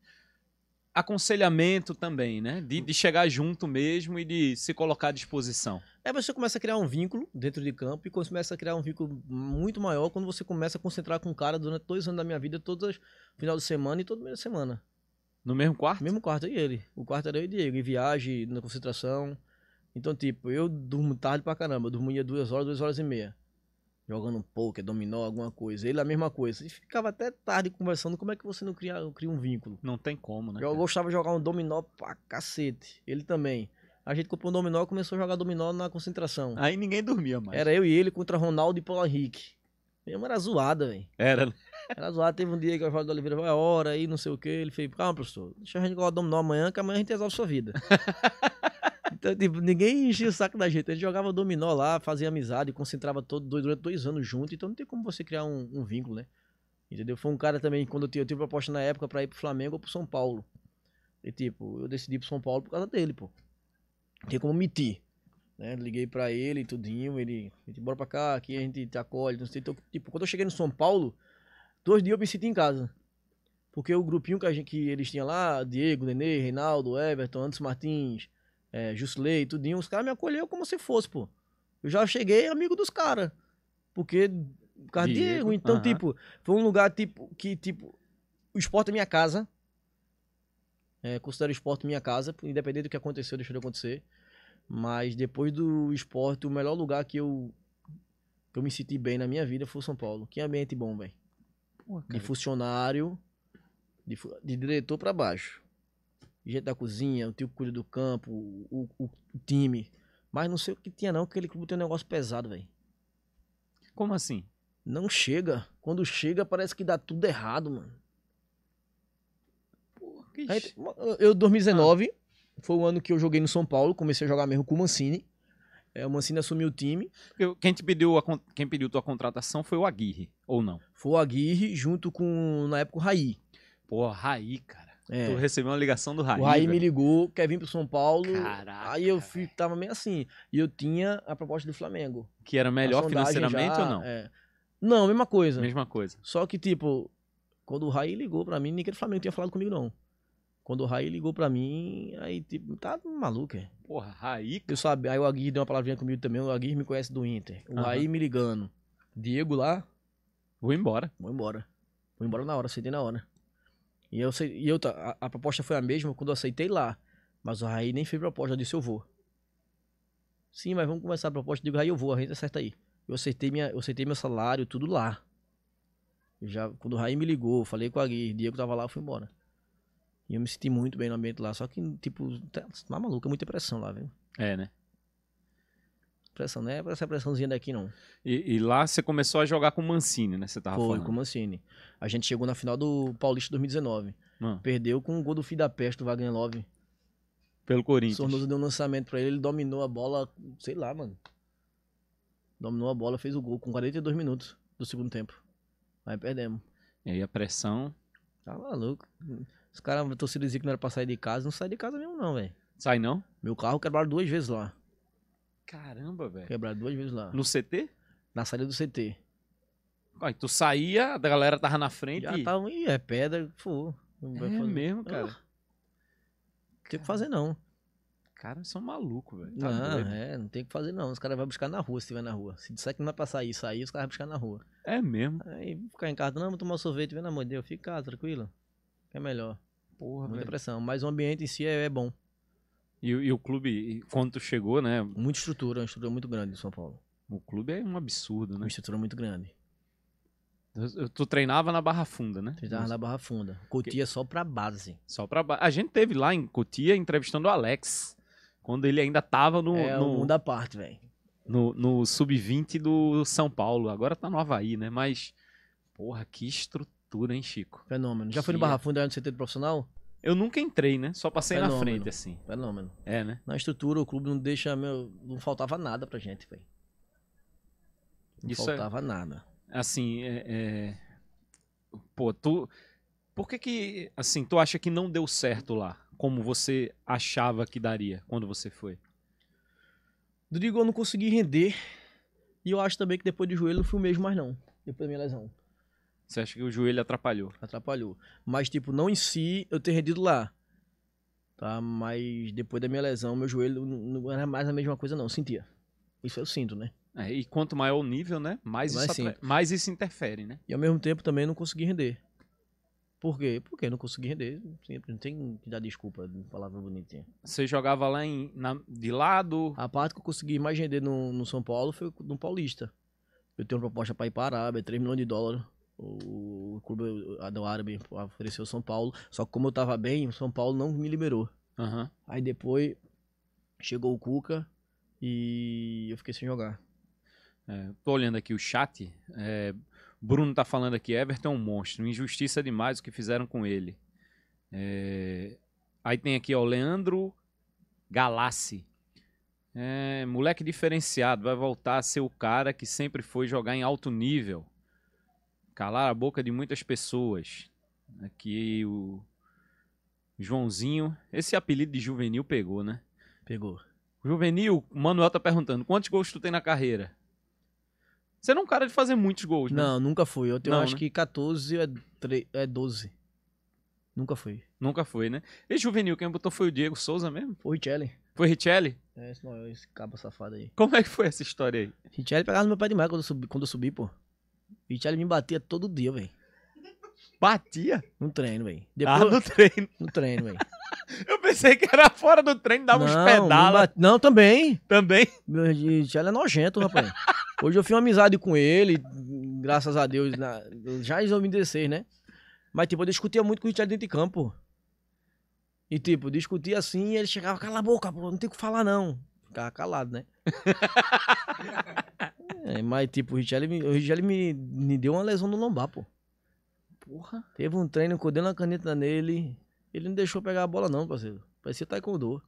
aconselhamento também, né? De, de, chegar junto mesmo e de se colocar à disposição. É, você começa a criar um vínculo dentro de campo e começa a criar um vínculo muito maior quando você começa a concentrar com o cara durante dois anos da minha vida, todos os final de semana e todo meio de semana. No mesmo quarto? No mesmo quarto, e é ele. O quarto era eu e Diego, em viagem, na concentração. Então, tipo, eu durmo tarde pra caramba, eu dormia duas horas, duas horas e meia jogando poker, dominó, alguma coisa. Ele é a mesma coisa. E ficava até tarde conversando, como é que você não cria, cria um vínculo? Não tem como, né? Eu gostava de jogar um dominó pra cacete. Ele também. A gente comprou um dominó e começou a jogar dominó na concentração. Aí ninguém dormia mais. Era eu e ele contra Ronaldo e Paulo Henrique. Mesmo era zoada, velho. Era, né? Era zoada. Teve um dia que o Oswaldo Oliveira falou, é hora aí, não sei o quê. Ele fez, calma, professor, deixa a gente jogar dominó amanhã, que amanhã a gente resolve a sua vida. Então, tipo, ninguém enchia o saco da gente. A gente jogava dominó lá, fazia amizade, concentrava todo durante dois anos junto. Então não tem como você criar um, um vínculo, né? Entendeu? Foi um cara também, quando eu tive, eu tive proposta na época para ir pro Flamengo ou pro São Paulo. E tipo, eu decidi pro São Paulo por causa dele, pô. Não tem como mentir. Né? Liguei para ele, tudinho, ele, a gente bora pra cá, aqui a gente te acolhe, não sei. Então, tipo, quando eu cheguei no São Paulo, dois dias eu me senti em casa. Porque o grupinho que, a gente, que eles tinham lá, Diego, Nenê, Reinaldo, Everton, Anderson Martins, é, Jusley, tudinho, os caras me acolheu como se fosse, pô. Eu já cheguei amigo dos caras. Porque. Por Então, tipo, foi um lugar tipo, que, tipo, o esporte é minha casa. É, considero o esporte minha casa, independente do que aconteceu, deixou de acontecer. Mas depois do esporte, o melhor lugar que eu, que eu me senti bem na minha vida foi São Paulo. Que ambiente bom, velho. De funcionário, de, de diretor para baixo gente da cozinha, o tio que cuida do campo, o, o, o time. Mas não sei o que tinha, não, aquele clube tem um negócio pesado, velho. Como assim? Não chega. Quando chega, parece que dá tudo errado, mano. Porra, que... Gente, eu, 2019, ah. foi o ano que eu joguei no São Paulo, comecei a jogar mesmo com o Mancini. É, o Mancini assumiu o time. Quem, te pediu a, quem pediu tua contratação foi o Aguirre, ou não? Foi o Aguirre, junto com, na época, o Raí. Pô, Raí, cara. É. Tu recebeu uma ligação do Raí. O Raí velho. me ligou, quer vir pro São Paulo. Caraca. Aí eu fui, tava meio assim. E eu tinha a proposta do Flamengo. Que era melhor financeiramente já, ou não? É. Não, mesma coisa. Mesma coisa. Só que, tipo, quando o Raí ligou pra mim, ninguém do Flamengo tinha falado comigo, não. Quando o Raí ligou pra mim, aí, tipo, tá maluco, é? Porra, Raí. Cara. Eu sabe, aí o Aguirre deu uma palavrinha comigo também. O Aguirre me conhece do Inter. O uhum. Raí me ligando. Diego lá. Vou embora. Vou embora. Vou embora na hora, sentei na hora. E eu sei, e eu, a, a, proposta foi a mesma quando eu aceitei lá. Mas o Raí nem fez proposta, eu disse eu vou. Sim, mas vamos começar a proposta. Eu digo, Raí, eu vou, a gente acerta aí. Eu aceitei, minha, eu aceitei meu salário, tudo lá. Eu já, quando o Raí me ligou, falei com a Gui, Diego tava lá, eu fui embora. E eu me senti muito bem no ambiente lá. Só que, tipo, tá, tá maluco, é muita pressão lá, viu? É, né? pressão, não é essa pressãozinha daqui, não. E, e, lá você começou a jogar com o Mancini, né? Você tava Foi, falando. com o Mancini. A gente chegou na final do Paulista 2019. Mano. Ah. Perdeu com o gol do Fio do Wagner Love. Pelo Corinthians. Sornoso deu um lançamento pra ele, ele dominou a bola, sei lá, mano. Dominou a bola, fez o gol com 42 minutos do segundo tempo. Aí perdemos. E aí a pressão. Tá maluco. Os caras, torcida dizia que não era pra sair de casa, não sai de casa mesmo, não, velho. Sai não? Meu carro quebraram duas vezes lá. Caramba, velho. Quebraram duas vezes lá. No CT? Na saída do CT. Aí tu saía, a galera tava na frente. Já e... tava, e é pedra, pô. Não é fazer. mesmo, ah. cara. não tem o que fazer, não. Cara, são maluco velho. Tá não, doido. é, não tem o que fazer, não. Os caras vão buscar na rua, se tiver na rua. Se disser que não vai pra sair, sair, os caras vão buscar na rua. É mesmo. Aí ficar em casa, não, vou tomar sorvete, vendo amor de Deus, fica em tranquilo. É melhor. Porra, Muita velho. pressão. Mas o ambiente em si é, é bom. E, e o clube, quando chegou, né? Muita estrutura, uma estrutura muito grande do São Paulo. O clube é um absurdo, né? Uma estrutura muito grande. tu treinava na Barra Funda, né? Treinava na Barra Funda. Cotia que... só pra base. Só pra base. A gente teve lá em Cotia entrevistando o Alex. Quando ele ainda tava no. É no... um mundo parte, velho. No, no sub-20 do São Paulo. Agora tá no Havaí, né? Mas. Porra, que estrutura, hein, Chico? Fenômeno. Já que... foi no Barra é. Funda no CT do profissional? Eu nunca entrei, né? Só passei Fenômeno. na frente, assim. Fenômeno. É, né? Na estrutura, o clube não deixa. Meu, não faltava nada pra gente, velho. Não Isso é faltava é... nada. Assim, é, é... Pô, tu. Por que que, assim, tu acha que não deu certo lá? Como você achava que daria quando você foi? Rodrigo, eu não consegui render. E eu acho também que depois de joelho não fui o mesmo mais, não. Depois da minha lesão. Você acha que o joelho atrapalhou? Atrapalhou. Mas, tipo, não em si eu ter rendido lá. Tá? Mas depois da minha lesão, meu joelho não, era mais a mesma coisa, não. Eu sentia. Isso eu sinto, né? É, e quanto maior o nível, né? Mais, isso atra... mais isso interfere, né? E ao mesmo tempo também não consegui render. Por quê? Porque não consegui render. Sempre não tem que dar desculpa, palavra bonitinha. Você jogava lá em, na, de lado? A parte que eu consegui mais render no, no São Paulo foi no Paulista. Eu tenho uma proposta para ir para a Arábia, 3 milhões de dólares. O, o clube a do árabe ofereceu São Paulo. Só que como eu tava bem, o São Paulo não me liberou. Uhum. Aí depois chegou o Cuca e eu fiquei sem jogar. É, tô olhando aqui o chat. É, Bruno tá falando aqui, Everton é um monstro. Injustiça é demais o que fizeram com ele. É, aí tem aqui, o Leandro Galassi. É, moleque diferenciado, vai voltar a ser o cara que sempre foi jogar em alto nível calar a boca de muitas pessoas. Aqui o Joãozinho, esse apelido de Juvenil pegou, né? Pegou. Juvenil, o Manuel tá perguntando, quantos gols tu tem na carreira? Você não é um cara de fazer muitos gols, né? Não, nunca fui. Eu tenho não, acho né? que 14 é, 3, é 12. Nunca fui. Nunca foi, né? E juvenil, quem botou foi o Diego Souza mesmo? Foi o Richelli. Foi Richelli? É, esse, não, é esse cabo safado aí. Como é que foi essa história aí? Richelli pegava no meu pé demais quando subi, quando eu subi pô. E Charlie me batia todo dia, velho. Batia? No treino, velho. Ah, no treino. No treino, velho. Eu pensei que era fora do treino, dava não, uns pedalas. Bat... Não, também. Também? Charlie é nojento, rapaz. Hoje eu fiz uma amizade com ele, graças a Deus, na... já em 2016, né? Mas, tipo, eu discutia muito com o Richard dentro de campo. E, tipo, discutia assim, e ele chegava, cala a boca, pô, não tem o que falar, não. Ficava calado, né? é, mas, tipo, o Richelli, me, o Richelli me, me deu uma lesão no lombar, pô. Porra. Teve um treino que eu dei uma caneta nele. Ele não deixou pegar a bola, não, parceiro. Parecia taekwondo.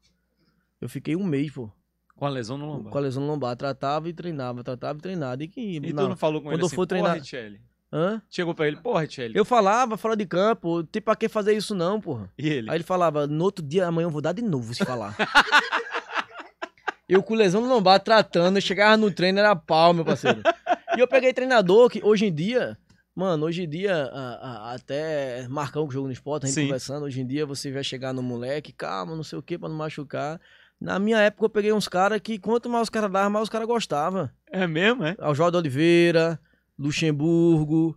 Eu fiquei um mês, pô. Com a lesão no lombar? Com a lesão no lombar. Tratava e treinava, tratava e treinava. E, que, e tu não falou com quando ele assim, for Richelli? Hã? Chegou pra ele, porra, Richelli. Eu falava, fora de campo, tem tipo, pra que fazer isso não, porra. E ele? Aí ele falava, no outro dia, amanhã eu vou dar de novo se falar. Eu com lesão no lombar tratando, eu chegava no treino, era pau, meu parceiro. E eu peguei treinador que hoje em dia, mano, hoje em dia, a, a, até marcão que jogo no esporte, a gente Sim. conversando, hoje em dia você vai chegar no moleque, calma, não sei o que, pra não machucar. Na minha época eu peguei uns caras que quanto mais os caras davam, mais os caras gostavam. É mesmo, é? o Jorge Oliveira, Luxemburgo,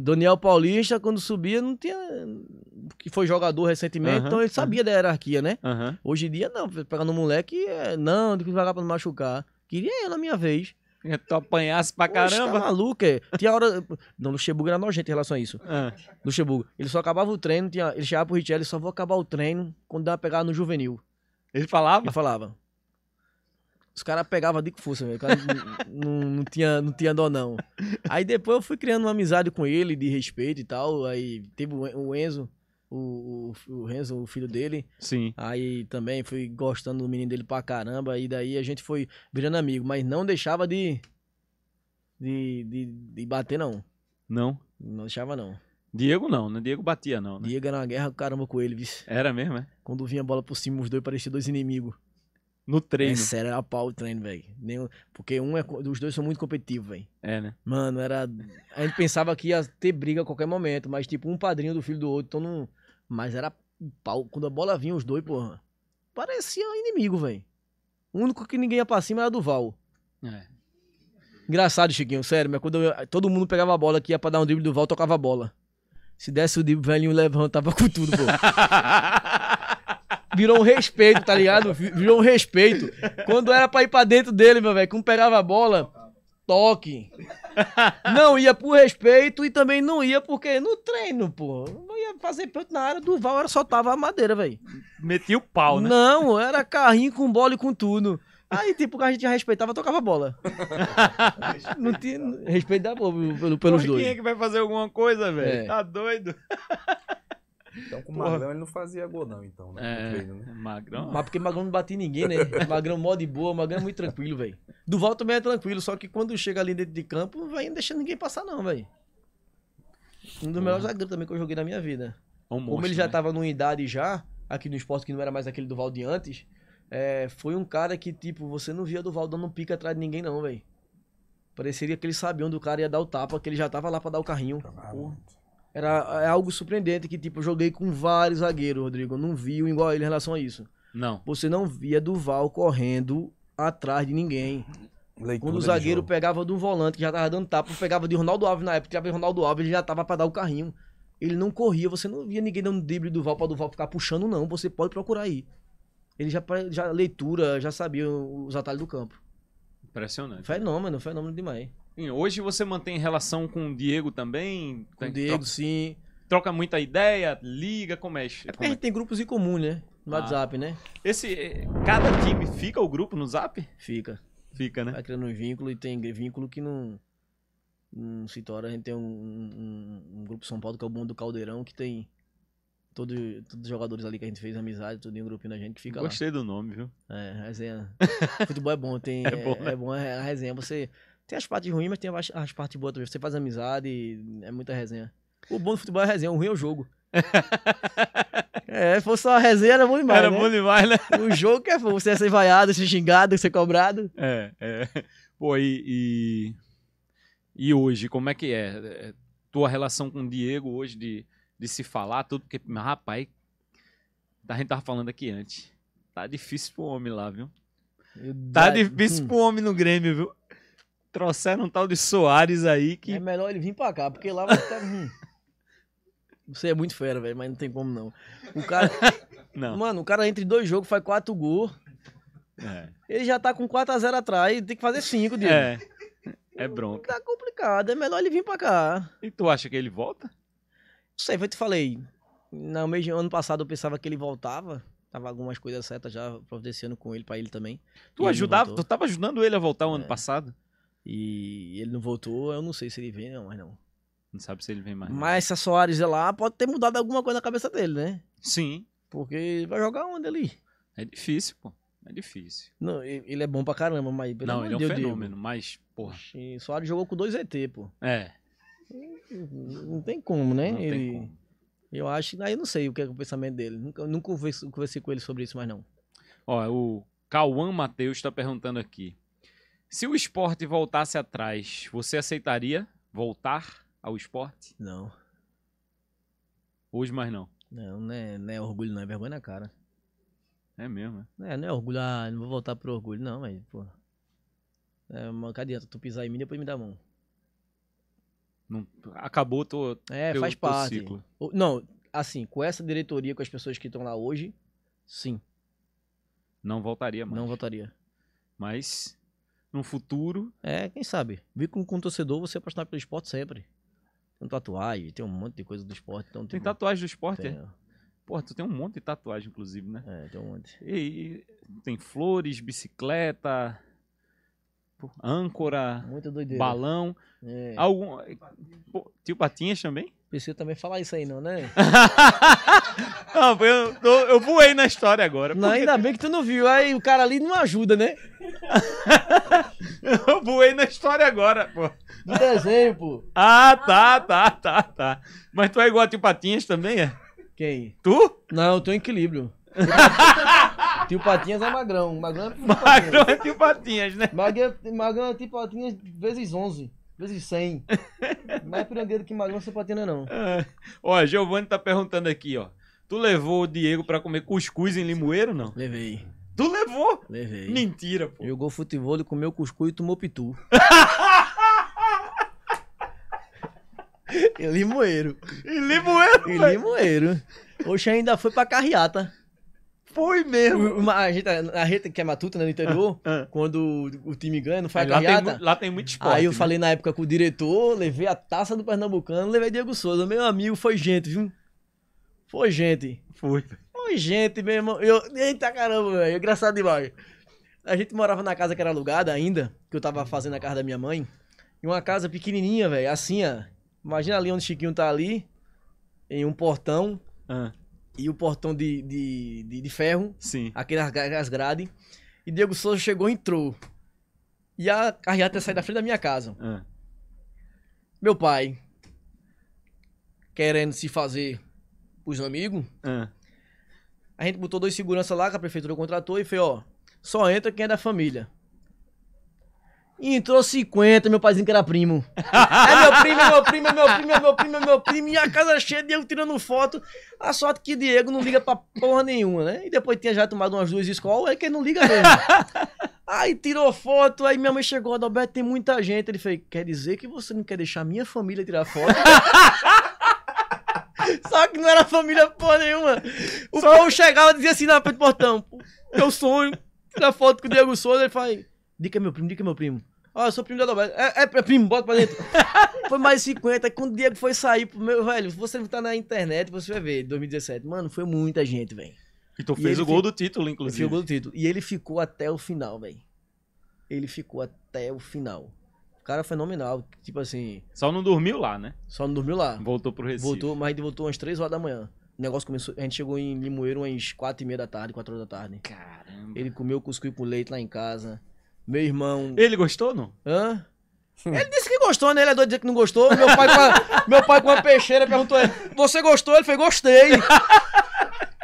Daniel Paulista, quando subia, não tinha. Que foi jogador recentemente, uhum, então ele sabia uhum. da hierarquia, né? Uhum. Hoje em dia, não. Pegando no moleque, é, não, tem que devagar pra não machucar. Queria eu na minha vez. Eu é, tu apanhasse pra caramba. Poxa, tá maluco, é. Tinha hora. Não, Luxemburgo era nojento em relação a isso. É. Luxemburgo. Ele só acabava o treino, tinha... ele chegava pro Richelli, só vou acabar o treino quando dá pegar no juvenil. Ele falava? Ele falava. Os caras pegavam de força, meu. O cara não, não, tinha, não tinha dó, não. Aí depois eu fui criando uma amizade com ele, de respeito e tal. Aí teve o Enzo, o, o, o Renzo, o filho dele. Sim. Aí também fui gostando do menino dele pra caramba. E daí a gente foi virando amigo, mas não deixava de. de, de, de bater, não. Não? Não deixava, não. Diego não, né? Diego batia, não. Né? Diego era uma guerra caramba com ele, vice. Era mesmo, é? Quando vinha a bola por cima, os dois pareciam dois inimigos. No treino. É sério, era pau o treino, velho. Porque um é, os dois são muito competitivos, velho. É, né? Mano, era. A gente pensava que ia ter briga a qualquer momento, mas tipo, um padrinho do filho do outro, então não. Mas era pau. Quando a bola vinha, os dois, porra. Parecia inimigo, velho. O único que ninguém ia pra cima era do Val. É. Engraçado, Chiquinho, sério, mas quando eu, todo mundo pegava a bola que ia pra dar um drible do Val, tocava a bola. Se desse o drible, o velhinho levantava com tudo, pô. virou um respeito, tá ligado? Virou um respeito. Quando era pra ir pra dentro dele, meu velho, como pegava a bola, toque. Não ia por respeito e também não ia porque no treino, pô. Não ia fazer pronto na área do Val, era soltava a madeira, velho. Metia o pau, né? Não, era carrinho com bola e com tudo. Aí, tipo, a gente respeitava, tocava bola. não tinha respeito da bola pelo, pelos Mas dois. Quem é que vai fazer alguma coisa, velho? É. Tá doido? Então com o Magrão ele não fazia gol, não, então, né? É, treino, né? Magrão. Mas é. porque Magrão não batia ninguém, né? Magrão mó de boa, Magrão é muito tranquilo, velho. Duval também é tranquilo, só que quando chega ali dentro de campo, vai deixando ninguém passar, não, velho. Um dos melhores zagueiros também que eu joguei na minha vida. Um monstro, Como ele já né? tava numa idade já, aqui no esporte que não era mais aquele Duval de antes, é, foi um cara que, tipo, você não via Duval dando um pique atrás de ninguém, não, velho. Pareceria que ele sabia onde o cara ia dar o tapa, que ele já tava lá pra dar o carrinho. Porra. Era é algo surpreendente que, tipo, eu joguei com vários zagueiros, Rodrigo. Eu não vi um igual a ele em relação a isso. Não. Você não via Duval correndo atrás de ninguém. Leitura Quando o zagueiro pegava do volante, que já tava dando tapa, pegava de Ronaldo Alves na época, tava de Ronaldo Alves, ele já tava pra dar o carrinho. Ele não corria, você não via ninguém dando drible do Val pra Duval ficar puxando, não. Você pode procurar aí. Ele já, já leitura, já sabia os atalhos do campo. Impressionante. Fenômeno, fenômeno demais. Hoje você mantém relação com o Diego também? Com o Diego, troca, sim. Troca muita ideia, liga, comece. É? é? porque a é gente tem grupos em comum, né? No ah. WhatsApp, né? Esse, eh, cada time fica o grupo no Zap? Fica. Fica, né? Vai criando um vínculo e tem vínculo que não, não se torna. A gente tem um, um, um grupo São Paulo que é o Bom do Caldeirão, que tem todo, todos os jogadores ali que a gente fez amizade, todo um grupinho da gente que fica Gostei lá. do nome, viu? É, resenha. Futebol é bom, tem. É, é bom, né? é, é bom a resenha. Você tem as partes ruins, mas tem as, as partes boas também. Você faz amizade, é muita resenha. O bom do futebol é a resenha, o ruim é o jogo. é, se fosse só a resenha, era bom demais. Era né? bom demais, né? O jogo que é você ser vaiado, ser xingado, ser cobrado. É, é. Pô, e, e, e hoje, como é que é? é? Tua relação com o Diego hoje de, de se falar, tudo, porque, rapaz, a gente tava falando aqui antes. Tá difícil pro homem lá, viu? Eu tá da... difícil hum. pro homem no Grêmio, viu? trouxeram um tal de Soares aí que. É melhor ele vir pra cá, porque lá vai estar. Hum. Você é muito fera, velho, mas não tem como não. O cara. não. Mano, o cara entre dois jogos faz quatro gols. É. Ele já tá com 4x0 atrás, tem que fazer cinco dele. É. É bronca. Tá complicado, é melhor ele vir pra cá. E tu acha que ele volta? Não sei, foi que eu te falei. No mês de ano passado eu pensava que ele voltava. Tava algumas coisas certas já providenciando com ele pra ele também. Tu e ajudava, tu tava ajudando ele a voltar o é. ano passado? E ele não voltou, eu não sei se ele vem, não, mas não. Não sabe se ele vem mais. Mas se a Soares é lá, pode ter mudado alguma coisa na cabeça dele, né? Sim. Porque vai jogar onde ali? É difícil, pô. É difícil. Não, ele é bom pra caramba, mas. Não, ele é um Deus fenômeno, Deus. mas, porra. Sim, Soares jogou com dois ET, pô. É. Não tem como, né? Não ele... tem como. Eu acho. Aí eu não sei o que é o pensamento dele. Nunca, nunca conversei, conversei com ele sobre isso, mas não. Ó, o Cauã Matheus tá perguntando aqui. Se o esporte voltasse atrás, você aceitaria voltar ao esporte? Não. Hoje mais não. Não, não é, não é orgulho, não é vergonha na cara. É mesmo, é? é, não é orgulho, ah, não vou voltar pro orgulho, não, mas, pô. É, uma, adianta tu pisar em mim depois me dá mão. Não, acabou tu. é, teu, faz parte. ciclo. Não, assim, com essa diretoria, com as pessoas que estão lá hoje, sim. Não voltaria mais. Não voltaria. Mas no futuro. É, quem sabe? Vi com, com um torcedor você apaixonar pelo esporte sempre. Tem tatuagem, tem um monte de coisa do esporte. Então, tem, tem tipo, tatuagem do esporte? Tem. É? Porra, tu tem um monte de tatuagem, inclusive, né? É, tem um monte. E, e tem flores, bicicleta, âncora, balão. É. Algum... Tio Patinhas também? Preciso também falar isso aí, não, né? não, eu, eu, eu voei na história agora. Não, ainda bem que tu não viu. Aí o cara ali não ajuda, né? eu voei na história agora, pô. No desenho, pô. Ah, tá, tá, tá, tá. Mas tu é igual a Tio Patinhas também, é? Quem? Tu? Não, eu tô em equilíbrio. Tio Patinhas é magrão. Magrão é tio Patinhas. Magrão é tio Patinhas, né? Magrão, magrão é tio Patinhas vezes 11 vezes 100. Mais prangueiro que magrão você patina, não. É. Ó, Giovanni tá perguntando aqui, ó. Tu levou o Diego pra comer cuscuz em Limoeiro, não? Levei. Tu levou? Levei. Mentira, pô. Jogou futebol, comeu cuscuz e tomou pitu. em Limoeiro. Em Limoeiro? Em Limoeiro. Hoje ainda foi pra carreata foi mesmo. Uma, a, gente, tá, a gente que é matuta né, no interior, ah, ah. quando o, time ganha, não faz lá lá tem muito esporte. Aí eu né? falei na época com o diretor, levei a taça do Pernambucano, levei Diego Souza. Meu amigo, foi gente, viu? Foi gente. Foi. Foi gente, meu irmão. Eu, eita caramba, velho. É engraçado demais. A gente morava na casa que era alugada ainda, que eu tava fazendo a casa da minha mãe. E uma casa pequenininha, velho. Assim, ó. Imagina ali onde o Chiquinho tá ali, em um portão. Ah e o portão de, de, de, de ferro. Sim. nas, nas grades. E Diego Souza chegou e entrou. E a carreata saiu da frente da minha casa. É. Meu pai, querendo se fazer os amigos, ah. a gente botou dois seguranças lá que a prefeitura contratou e foi, ó, só entra quem é da família. Entrou 50, meu paizinho que era primo. é meu primo, é meu primo, é meu primo, é meu primo, é meu primo. E a casa cheia, Diego tirando foto. A sorte que Diego não liga pra porra nenhuma, né? E depois tinha já tomado umas duas escolas, é que ele não liga mesmo. aí tirou foto, aí minha mãe chegou, Adalberto, tem muita gente. Ele falou, quer dizer que você não quer deixar minha família tirar foto? Só que não era família porra nenhuma. O Só... povo chegava e dizia assim na frente do portão, meu sonho, tirar foto com o Diego Souza, ele falou... Dica meu primo, dica meu primo. Ó, oh, eu sou primo da Adalberto. É, é, é, primo, bota pra dentro. foi mais 50. Quando o Diego foi sair, meu velho, você tá na internet, você vai ver, 2017. Mano, foi muita gente, velho. E tu fez e o gol fi... do título, inclusive. Fez o gol do título. E ele ficou até o final, velho. Ele ficou até o final. O cara é fenomenal, tipo assim. Só não dormiu lá, né? Só não dormiu lá. Voltou pro Recife. Voltou, mas ele voltou às 3 horas da manhã. O negócio começou. A gente chegou em Limoeiro às 4 e meia da tarde, 4 horas da tarde. Caramba. Ele comeu cuscuz com leite lá em casa. Meu irmão. Ele gostou, não? Hã? Hum. Ele disse que gostou, né? Ele é doido dizer que não gostou. Meu pai, com a, meu pai com uma peixeira perguntou ele: Você gostou? Ele fez Gostei.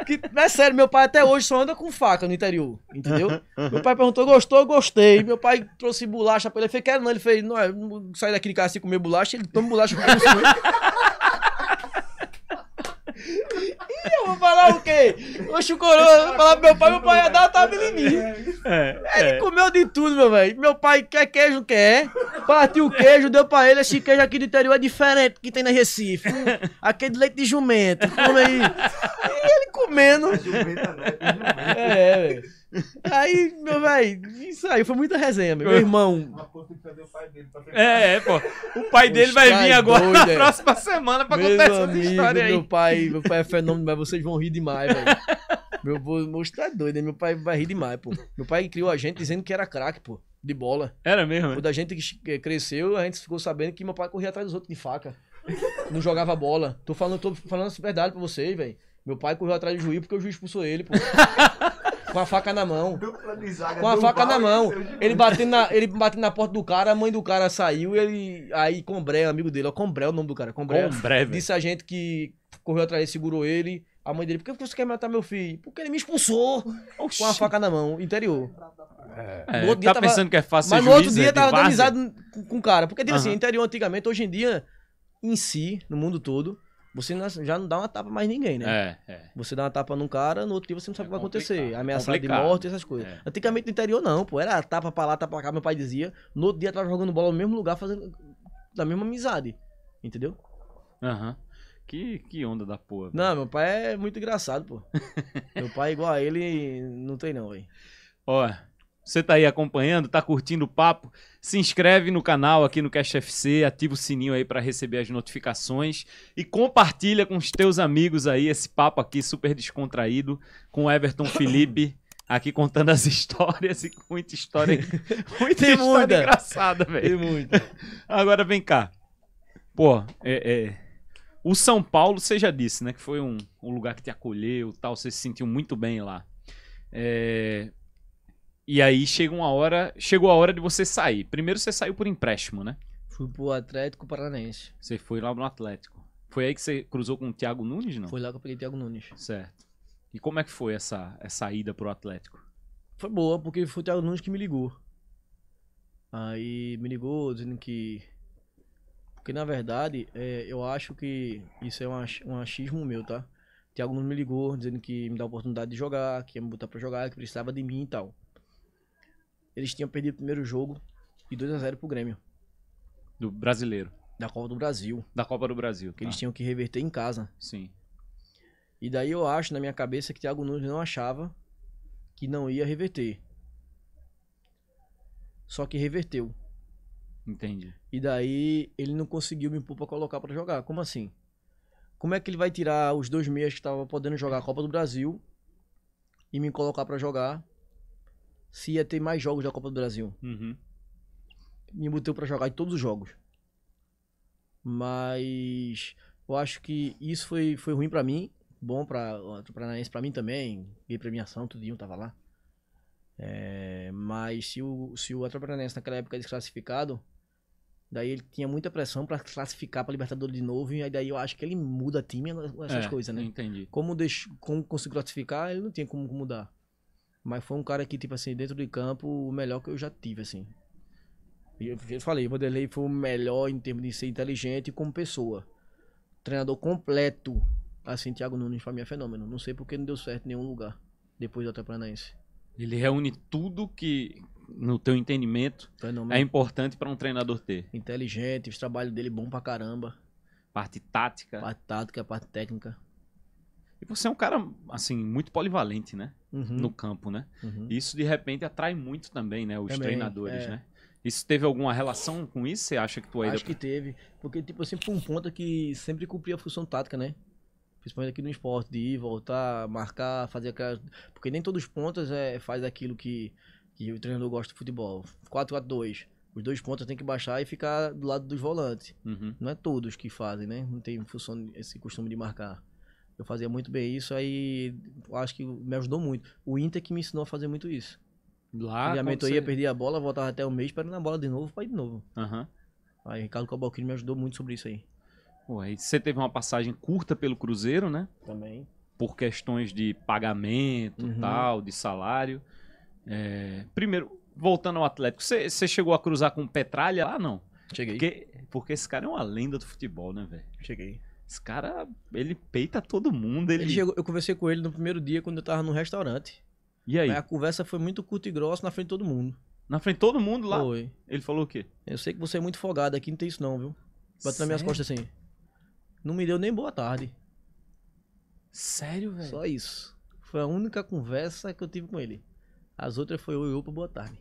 Que, é sério, meu pai até hoje só anda com faca no interior, entendeu? Meu pai perguntou, gostou? Gostei. Meu pai trouxe bolacha pra ele. Ele fez, quero não. Ele fez, não, é sai daquele cara assim comer bolacha. Ele toma bolacha com coroa o quê? Oxe, o coroa, falar pro meu pai, meu pai ia dar tava em mim. É, ele é. comeu de tudo, meu velho. Meu pai quer queijo, quer. Partiu o queijo, deu pra ele. Esse queijo aqui do interior é diferente que tem na Recife. Hum, aquele de leite de jumento. Come aí. E ele comendo. É jumenta, né? É, é velho. Aí, meu velho, isso aí foi muita resenha, meu, meu irmão. É, é, pô. O pai dele Os vai vir tá agora doido, na é. próxima semana pra contar essa história aí. Meu pai, meu pai é fenômeno, mas vocês vão rir demais, velho. Meu moço tá doido, meu pai vai rir demais, pô. Meu pai criou a gente dizendo que era craque, pô, de bola. Era mesmo? Quando é? a gente cresceu, a gente ficou sabendo que meu pai corria atrás dos outros de faca. Não jogava bola. Tô falando, tô falando a verdade pra vocês, velho. Meu pai correu atrás do juiz porque o juiz expulsou ele, pô. Com a faca na mão. com a faca na mão. Ele bateu na, ele bateu na porta do cara, a mãe do cara saiu ele. Aí Combré, amigo dele, ó, Combré é o nome do cara. Combré. Combré disse a gente que correu atrás, segurou ele. A mãe dele, por que você quer matar meu filho? Porque ele me expulsou Oxi. com a faca na mão, interior. É, no outro é, dia tá tava, pensando que é fácil Mas no outro dia né, tava danizado com, o cara. Porque, tipo assim, interior antigamente, hoje em dia, em si, no mundo todo, você já não dá uma tapa mais ninguém, né? É, é. Você dá uma tapa num cara, no outro dia você não sabe o que é vai acontecer. É Ameaçado de morte, essas coisas. É. Antigamente no interior não, pô. Era tapa pra lá, tapa pra cá, meu pai dizia. No outro dia tava jogando bola no mesmo lugar, fazendo da mesma amizade. Entendeu? Aham. Uhum. Que, que onda da porra. Não, meu pai é muito engraçado, pô. meu pai é igual a ele não tem não, velho. Ó, você está aí acompanhando, está curtindo o papo? Se inscreve no canal aqui no Cash FC, ativa o sininho aí para receber as notificações e compartilha com os teus amigos aí esse papo aqui super descontraído com Everton Felipe aqui contando as histórias e muita história, muita história muita. engraçada, velho. muita. Agora vem cá. Pô, é, é, o São Paulo, você já disse, né, que foi um, um lugar que te acolheu, tal, você se sentiu muito bem lá. É, e aí chega uma hora. Chegou a hora de você sair. Primeiro você saiu por empréstimo, né? Fui pro Atlético Paranaense. Você foi lá no Atlético. Foi aí que você cruzou com o Thiago Nunes, não? Foi lá que eu peguei o Thiago Nunes. Certo. E como é que foi essa, essa ida pro Atlético? Foi boa, porque foi o Thiago Nunes que me ligou. Aí me ligou dizendo que. Porque na verdade, é, eu acho que isso é um, um achismo meu, tá? Thiago Nunes me ligou dizendo que me dá a oportunidade de jogar, que ia me botar pra jogar, que precisava de mim e tal. Eles tinham perdido o primeiro jogo e 2 a 0 pro Grêmio. Do brasileiro. Da Copa do Brasil. Da Copa do Brasil. Tá. Que tá. eles tinham que reverter em casa. Sim. E daí eu acho na minha cabeça que Thiago Nunes não achava que não ia reverter. Só que reverteu. Entendi. E daí ele não conseguiu me impor pra colocar para jogar. Como assim? Como é que ele vai tirar os dois meias que estavam podendo jogar a Copa do Brasil e me colocar para jogar se ia ter mais jogos da Copa do Brasil. Uhum. Me botou para jogar em todos os jogos. Mas eu acho que isso foi, foi ruim para mim, bom para Paranaense para mim também, ganhei premiação, tudinho, tava lá. É, mas se o, se o Atlético Paranaense naquela época desclassificado, daí ele tinha muita pressão para classificar para Libertadores de novo, e aí daí eu acho que ele muda time, essas é, coisas, né? Entendi. Como, deixo, como conseguiu classificar, ele não tinha como mudar. Mas foi um cara que, tipo assim, dentro de campo, o melhor que eu já tive, assim. E eu, eu falei, o Vanderlei foi o melhor em termos de ser inteligente como pessoa. Treinador completo. Assim, Thiago Nunes pra mim é fenômeno. Não sei porque não deu certo em nenhum lugar depois do Atlético Paranaense. Ele reúne tudo que, no teu entendimento, fenômeno. é importante para um treinador ter. Inteligente, o trabalho dele é bom pra caramba. Parte tática. Parte tática, parte técnica. E você é um cara, assim, muito polivalente, né? Uhum. No campo, né? Uhum. isso, de repente, atrai muito também, né? Os também, treinadores, é. né? Isso teve alguma relação com isso? Você acha que tu ainda... Acho que teve. Porque, tipo, eu sempre fui um ponta que sempre cumpria a função tática, né? Principalmente aqui no esporte, de ir, voltar, marcar, fazer aquelas... Porque nem todos os pontas é, faz aquilo que, que o treinador gosta do futebol. 4-4-2. Os dois pontos tem que baixar e ficar do lado dos volantes. Uhum. Não é todos que fazem, né? Não tem função, esse costume de marcar. Eu fazia muito bem isso, aí acho que me ajudou muito. O Inter que me ensinou a fazer muito isso. Lá. E a mentoria, você... a bola, voltava até o mês, esperando a bola de novo, para ir de novo. Uhum. Aí Ricardo Cabalquini me ajudou muito sobre isso aí. Pô, aí você teve uma passagem curta pelo Cruzeiro, né? Também. Por questões de pagamento uhum. tal, de salário. É... Primeiro, voltando ao Atlético, você, você chegou a cruzar com Petralha lá, não? Cheguei. Porque, porque esse cara é uma lenda do futebol, né, velho? Cheguei. Esse cara, ele peita todo mundo. Ele... ele chegou, eu conversei com ele no primeiro dia quando eu tava num restaurante. E aí? aí? a conversa foi muito curta e grossa na frente de todo mundo. Na frente de todo mundo lá? Foi. Ele falou o quê? Eu sei que você é muito folgado aqui, não tem isso não, viu? Bateu nas minhas costas assim. Não me deu nem boa tarde. Sério, velho? Só isso. Foi a única conversa que eu tive com ele. As outras foi oi, opa, boa tarde.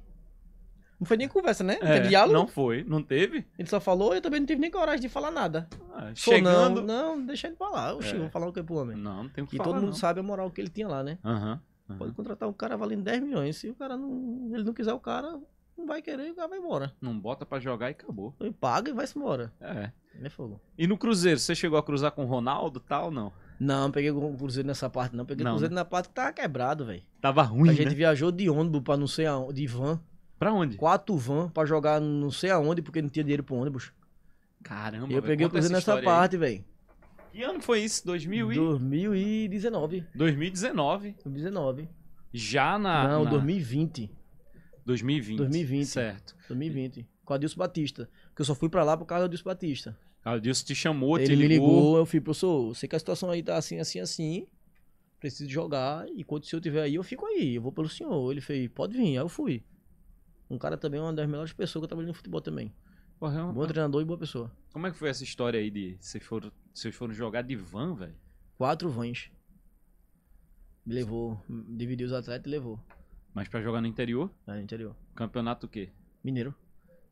Não foi nem conversa, né? Não é, teve diálogo? Não foi, não teve. Ele só falou, eu também não tive nem coragem de falar nada. Ah, chegando... Pô, não, não, deixa ele falar. Oxi, é. vou falar o que pro homem. Não, não tem o que e falar, todo mundo não. sabe a moral que ele tinha lá, né? Aham. Uhum, Pode contratar um cara valendo 10 milhões. Se o cara não. Ele não quiser o cara, não vai querer e o cara vai embora. Não bota pra jogar e acabou. E paga e vai-se embora. É. Ele é fogo. E no Cruzeiro, você chegou a cruzar com o Ronaldo tal não? Não, peguei o Cruzeiro nessa parte, não. Peguei o Cruzeiro né? na parte que tava quebrado, velho. Tava ruim, A né? gente viajou de ônibus pra não sei aonde, de van. Pra onde? Quatro van pra jogar não sei aonde, porque não tinha dinheiro pro ônibus. Caramba, eu véio, peguei o conta Cruzeiro nessa aí. parte, velho. Que ano foi isso? 2000 e... 2019. 2019. 2019. Já na... não, na- 2020. 2020. 2020. Certo. 2020. Com a Adilson Batista. Porque eu só fui pra lá por causa do Adilson Batista. Ah, o Dilson te chamou, te ele me ligou. ligou, eu fui, professor, eu sei que a situação aí tá assim, assim, assim. Preciso jogar. E quando o senhor tiver aí, eu fico aí. Eu vou pelo senhor. Ele fez, pode vir. Aí eu fui um cara também, é uma das melhores pessoas que eu trabalhei no futebol também. Porra, é Bom treinador e boa pessoa. Como é que foi essa história aí de vocês foram, vocês foram jogar de van, velho? Quatro vans. Me levou, dividiu os atletas e levou. Mas para jogar no interior? É, no interior. Campeonato o quê? Mineiro.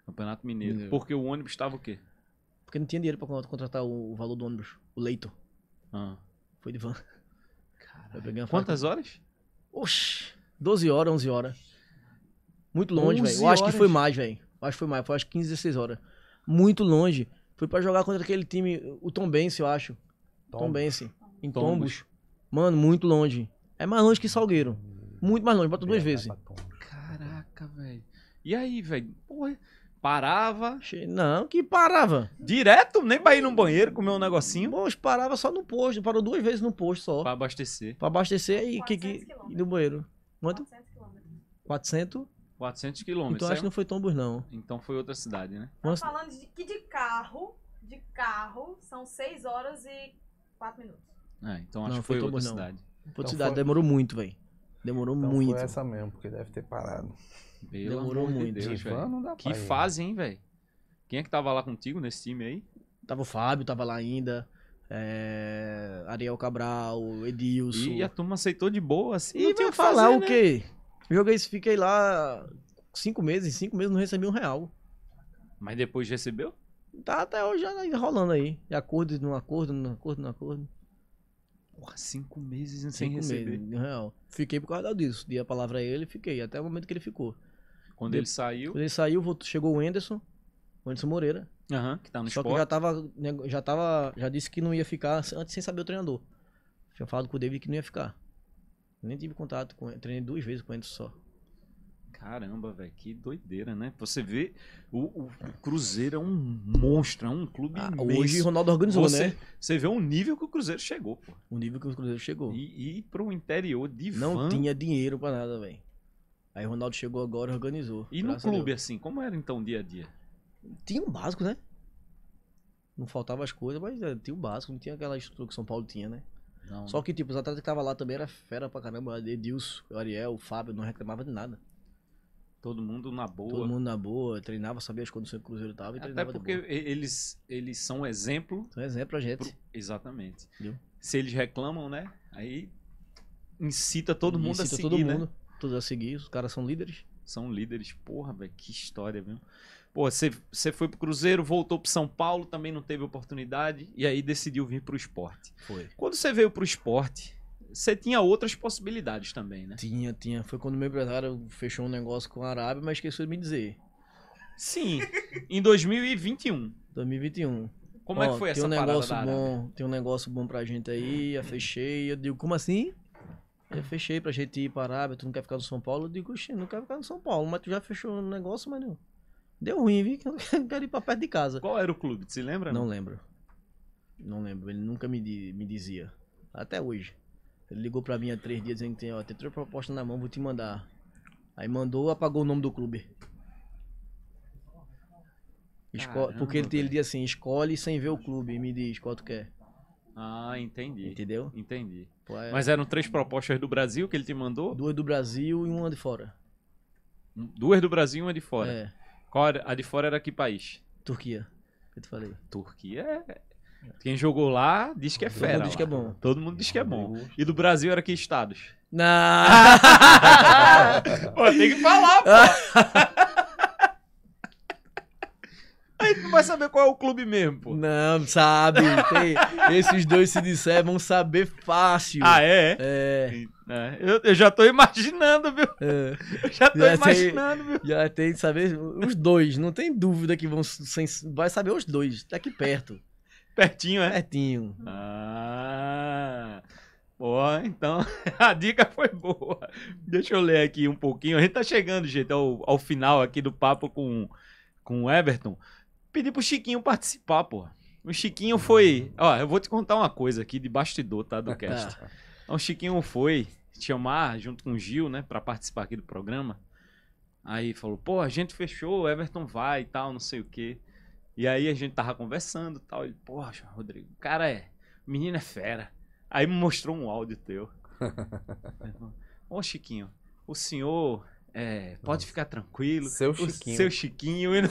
Campeonato mineiro. mineiro. Porque o ônibus estava o quê? Porque não tinha dinheiro pra contratar o valor do ônibus, o leito. Ah. Foi de van. Caralho. Quantas horas? Oxi, 12 horas, 11 horas. Muito longe, velho. Eu acho que foi mais, velho. Acho que foi mais, foi acho 15, 16 horas. Muito longe. fui para jogar contra aquele time, o Tom Bense, eu acho. Tom, Tom Em Tombos. Tombos. Mano, muito longe. É mais longe que Salgueiro. Muito mais longe, bota duas é, vezes. Caraca, velho. E aí, velho? Parava. Não, que parava. Direto? Nem pra ir no banheiro comer um negocinho. Poxa, parava só no posto. Parou duas vezes no posto só. Pra abastecer. Pra abastecer e, que, que, no banheiro. Quanto? 400 quilômetros. 400? 400 quilômetros. Então acho que não foi Tombos, não. Então foi outra cidade, né? Tá Nossa. falando de que de carro, de carro, são 6 horas e 4 minutos. É, então acho não, que foi, foi Tombos, outra não. cidade. Então outra cidade, foi... demorou muito, velho. Demorou então muito. Foi essa mesmo, porque deve ter parado. Pelo demorou muito. De Deus, que né? fase, hein, velho? Quem é que tava lá contigo nesse time aí? Tava o Fábio, tava lá ainda. É... Ariel Cabral, Edilson. E a turma aceitou de boa, assim. E não tinha que falar o né? quê? Joguei é isso, fiquei lá cinco meses, cinco meses não recebi um real. Mas depois recebeu? Tá até hoje rolando aí. De acordo, não acordo, não acordo, não acordo. Porra, cinco meses sem receber. Meses, um real. Fiquei por causa disso. Dei a palavra a ele e fiquei, até o momento que ele ficou. Quando ele, ele saiu? Quando ele saiu, chegou o Enderson, o Enderson Moreira. Uhum, que tá no Só esporte. que já tava, já tava. Já disse que não ia ficar antes sem saber o treinador. Tinha falado com o David que não ia ficar. Nem tive contato com ele. Treinei duas vezes com ele só. Caramba, velho, que doideira, né? Você vê, o, o, Cruzeiro é um monstro, é um clube ah, imenso. Hoje o Ronaldo organizou, você, né? Você vê o nível que o Cruzeiro chegou, pô. O nível que o Cruzeiro chegou. E, e pro interior de Não fã... tinha dinheiro para nada, velho. Aí o Ronaldo chegou agora e organizou. E no clube, assim, como era então o dia a dia? Tinha um básico, né? Não faltava as coisas, mas é, tinha o um básico, não tinha aquela estrutura que São Paulo tinha, né? Não. Só que, tipo, os atletas que tava lá também era fera pra caramba. Edilson, Ariel, Fábio, não reclamava de nada. Todo mundo na boa. Todo mundo na boa, treinava, sabia as condições que o Cruzeiro tava e Até porque eles, eles são exemplo. São exemplo pra gente. Pro... Exatamente. Se eles reclamam, né? Aí incita todo incita mundo a seguir, todo né? mundo, né? Todos a seguir, os caras são líderes. São líderes, porra, velho, que história, viu? Pô, você, foi pro Cruzeiro, voltou pro São Paulo, também não teve oportunidade, e aí decidiu vir pro esporte. Foi. Quando você veio pro esporte, você tinha outras possibilidades também, né? Tinha, tinha. Foi quando meu empresário fechou um negócio com a Arábia, mas esqueceu de me dizer. Sim, em 2021. 2021. Como Ó, é que foi essa um negócio parada bom, Tem um negócio bom pra gente aí, eu fechei. Eu digo, como assim? Eu fechei pra gente ir pra Arábia, tu não quer ficar no São Paulo? Eu digo, oxe, não quero ficar no São Paulo, mas tu já fechou um negócio, mas não. Deu ruim, viu? Eu quero ir pra perto de casa. Qual era o clube? Você lembra? Não, lembro. Não lembro. Ele nunca me, me dizia. Até hoje. Ele ligou pra mim há três dias dizendo que tem, ó, tem três propostas na mão, vou te mandar. Aí mandou, apagou o nome do clube. Esco Caramba, porque ele, ele diz assim, escolhe sem ver o clube e me diz qual tu quer. Ah, entendi. Entendeu? Entendi. Pô, é... Mas eram três propostas do Brasil que ele te mandou? Duas do Brasil e uma de fora. Duas do Brasil e uma de fora. É. Qual era? A de fora era que país? Turquia. Eu te falei. Turquia é. Quem jogou lá diz que é fera. Todo mundo diz que é bom. Todo mundo diz que é bom. E do Brasil era que estados? Não! pô, tem que falar, pô! Aí gente não vai saber qual é o clube mesmo, pô. Não, sabe. Tem, esses dois se disser vão saber fácil. Ah, é? É. é. Eu, eu, já tô imaginando, viu? É. Eu já tô já tem, viu? Já tem que saber os dois. Não tem dúvida que vão. Sem, vai saber os dois. Tá aqui perto. Pertinho, é? Pertinho. Ah. Ó, então a dica foi boa. Deixa eu ler aqui um pouquinho. A gente tá chegando, gente, ao, ao final aqui do papo com, com o Everton. Pedi pro Chiquinho participar, pô. O Chiquinho foi. Ó, eu vou te contar uma coisa aqui de bastidor, tá? Do cast. Então, o Chiquinho foi te chamar junto com o Gil, né? Pra participar aqui do programa. Aí falou, pô, a gente fechou, Everton vai e tal, não sei o quê. E aí a gente tava conversando e tal. Ele, poxa, Rodrigo, o cara é. menina menino é fera. Aí me mostrou um áudio teu. Ô, Chiquinho, o senhor é, pode ficar tranquilo. Seu Chiquinho. Seu Chiquinho. É né?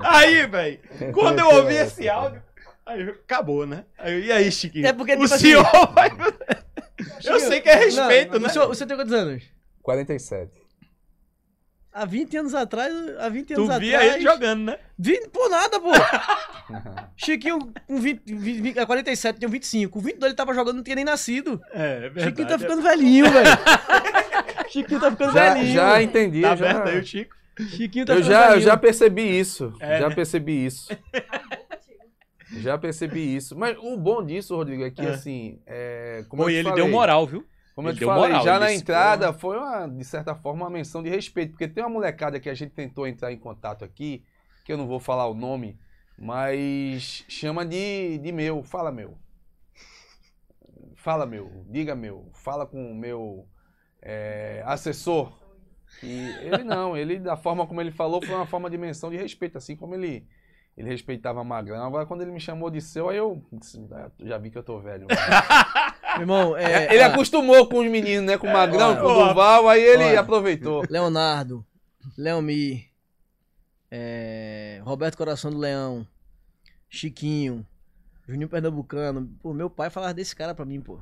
aí, velho, quando eu ouvi esse é áudio, aí acabou, né? Aí, e aí, Chiquinho? É porque, o tipo assim, senhor vai. eu sei que é respeito, não, né? O senhor, o senhor tem quantos anos? 47. Há 20 anos atrás, há 20 anos tu via atrás. ele jogando, né? 20 por nada, pô. Chiquinho, com 20, 20, 47, tinha 25. Com 22 ele tava jogando, não tinha nem nascido. É, é verdade. Chiquinho tá é ficando velhinho, velho. Chiquinho tá ficando já, velhinho. Já entendi. Tá já... aberto aí o Chico. Chiquinho tá eu já, velhinho. Eu já percebi isso. É. Já né? percebi isso. já percebi isso. Mas o bom disso, Rodrigo, é que é. assim. É, como e ele falei, deu moral, viu? Como ele eu te falei, moral, já na entrada pô. foi, uma, de certa forma, uma menção de respeito. Porque tem uma molecada que a gente tentou entrar em contato aqui, que eu não vou falar o nome, mas chama de, de meu. Fala meu. Fala meu. Diga meu. Fala com o meu é, assessor. E ele não, ele, da forma como ele falou, foi uma forma de menção de respeito, assim como ele ele respeitava Magrão. Agora, quando ele me chamou de seu, aí eu ah, já vi que eu tô velho. Irmão, é, é ele ah, acostumou com os meninos, né? Com o é, Magrão, é, olha, com o Duval, aí ele olha, aproveitou. Leonardo, Leomi, é, Roberto Coração do Leão, Chiquinho, Juninho Pernambucano. Pô, meu pai falava desse cara pra mim, pô.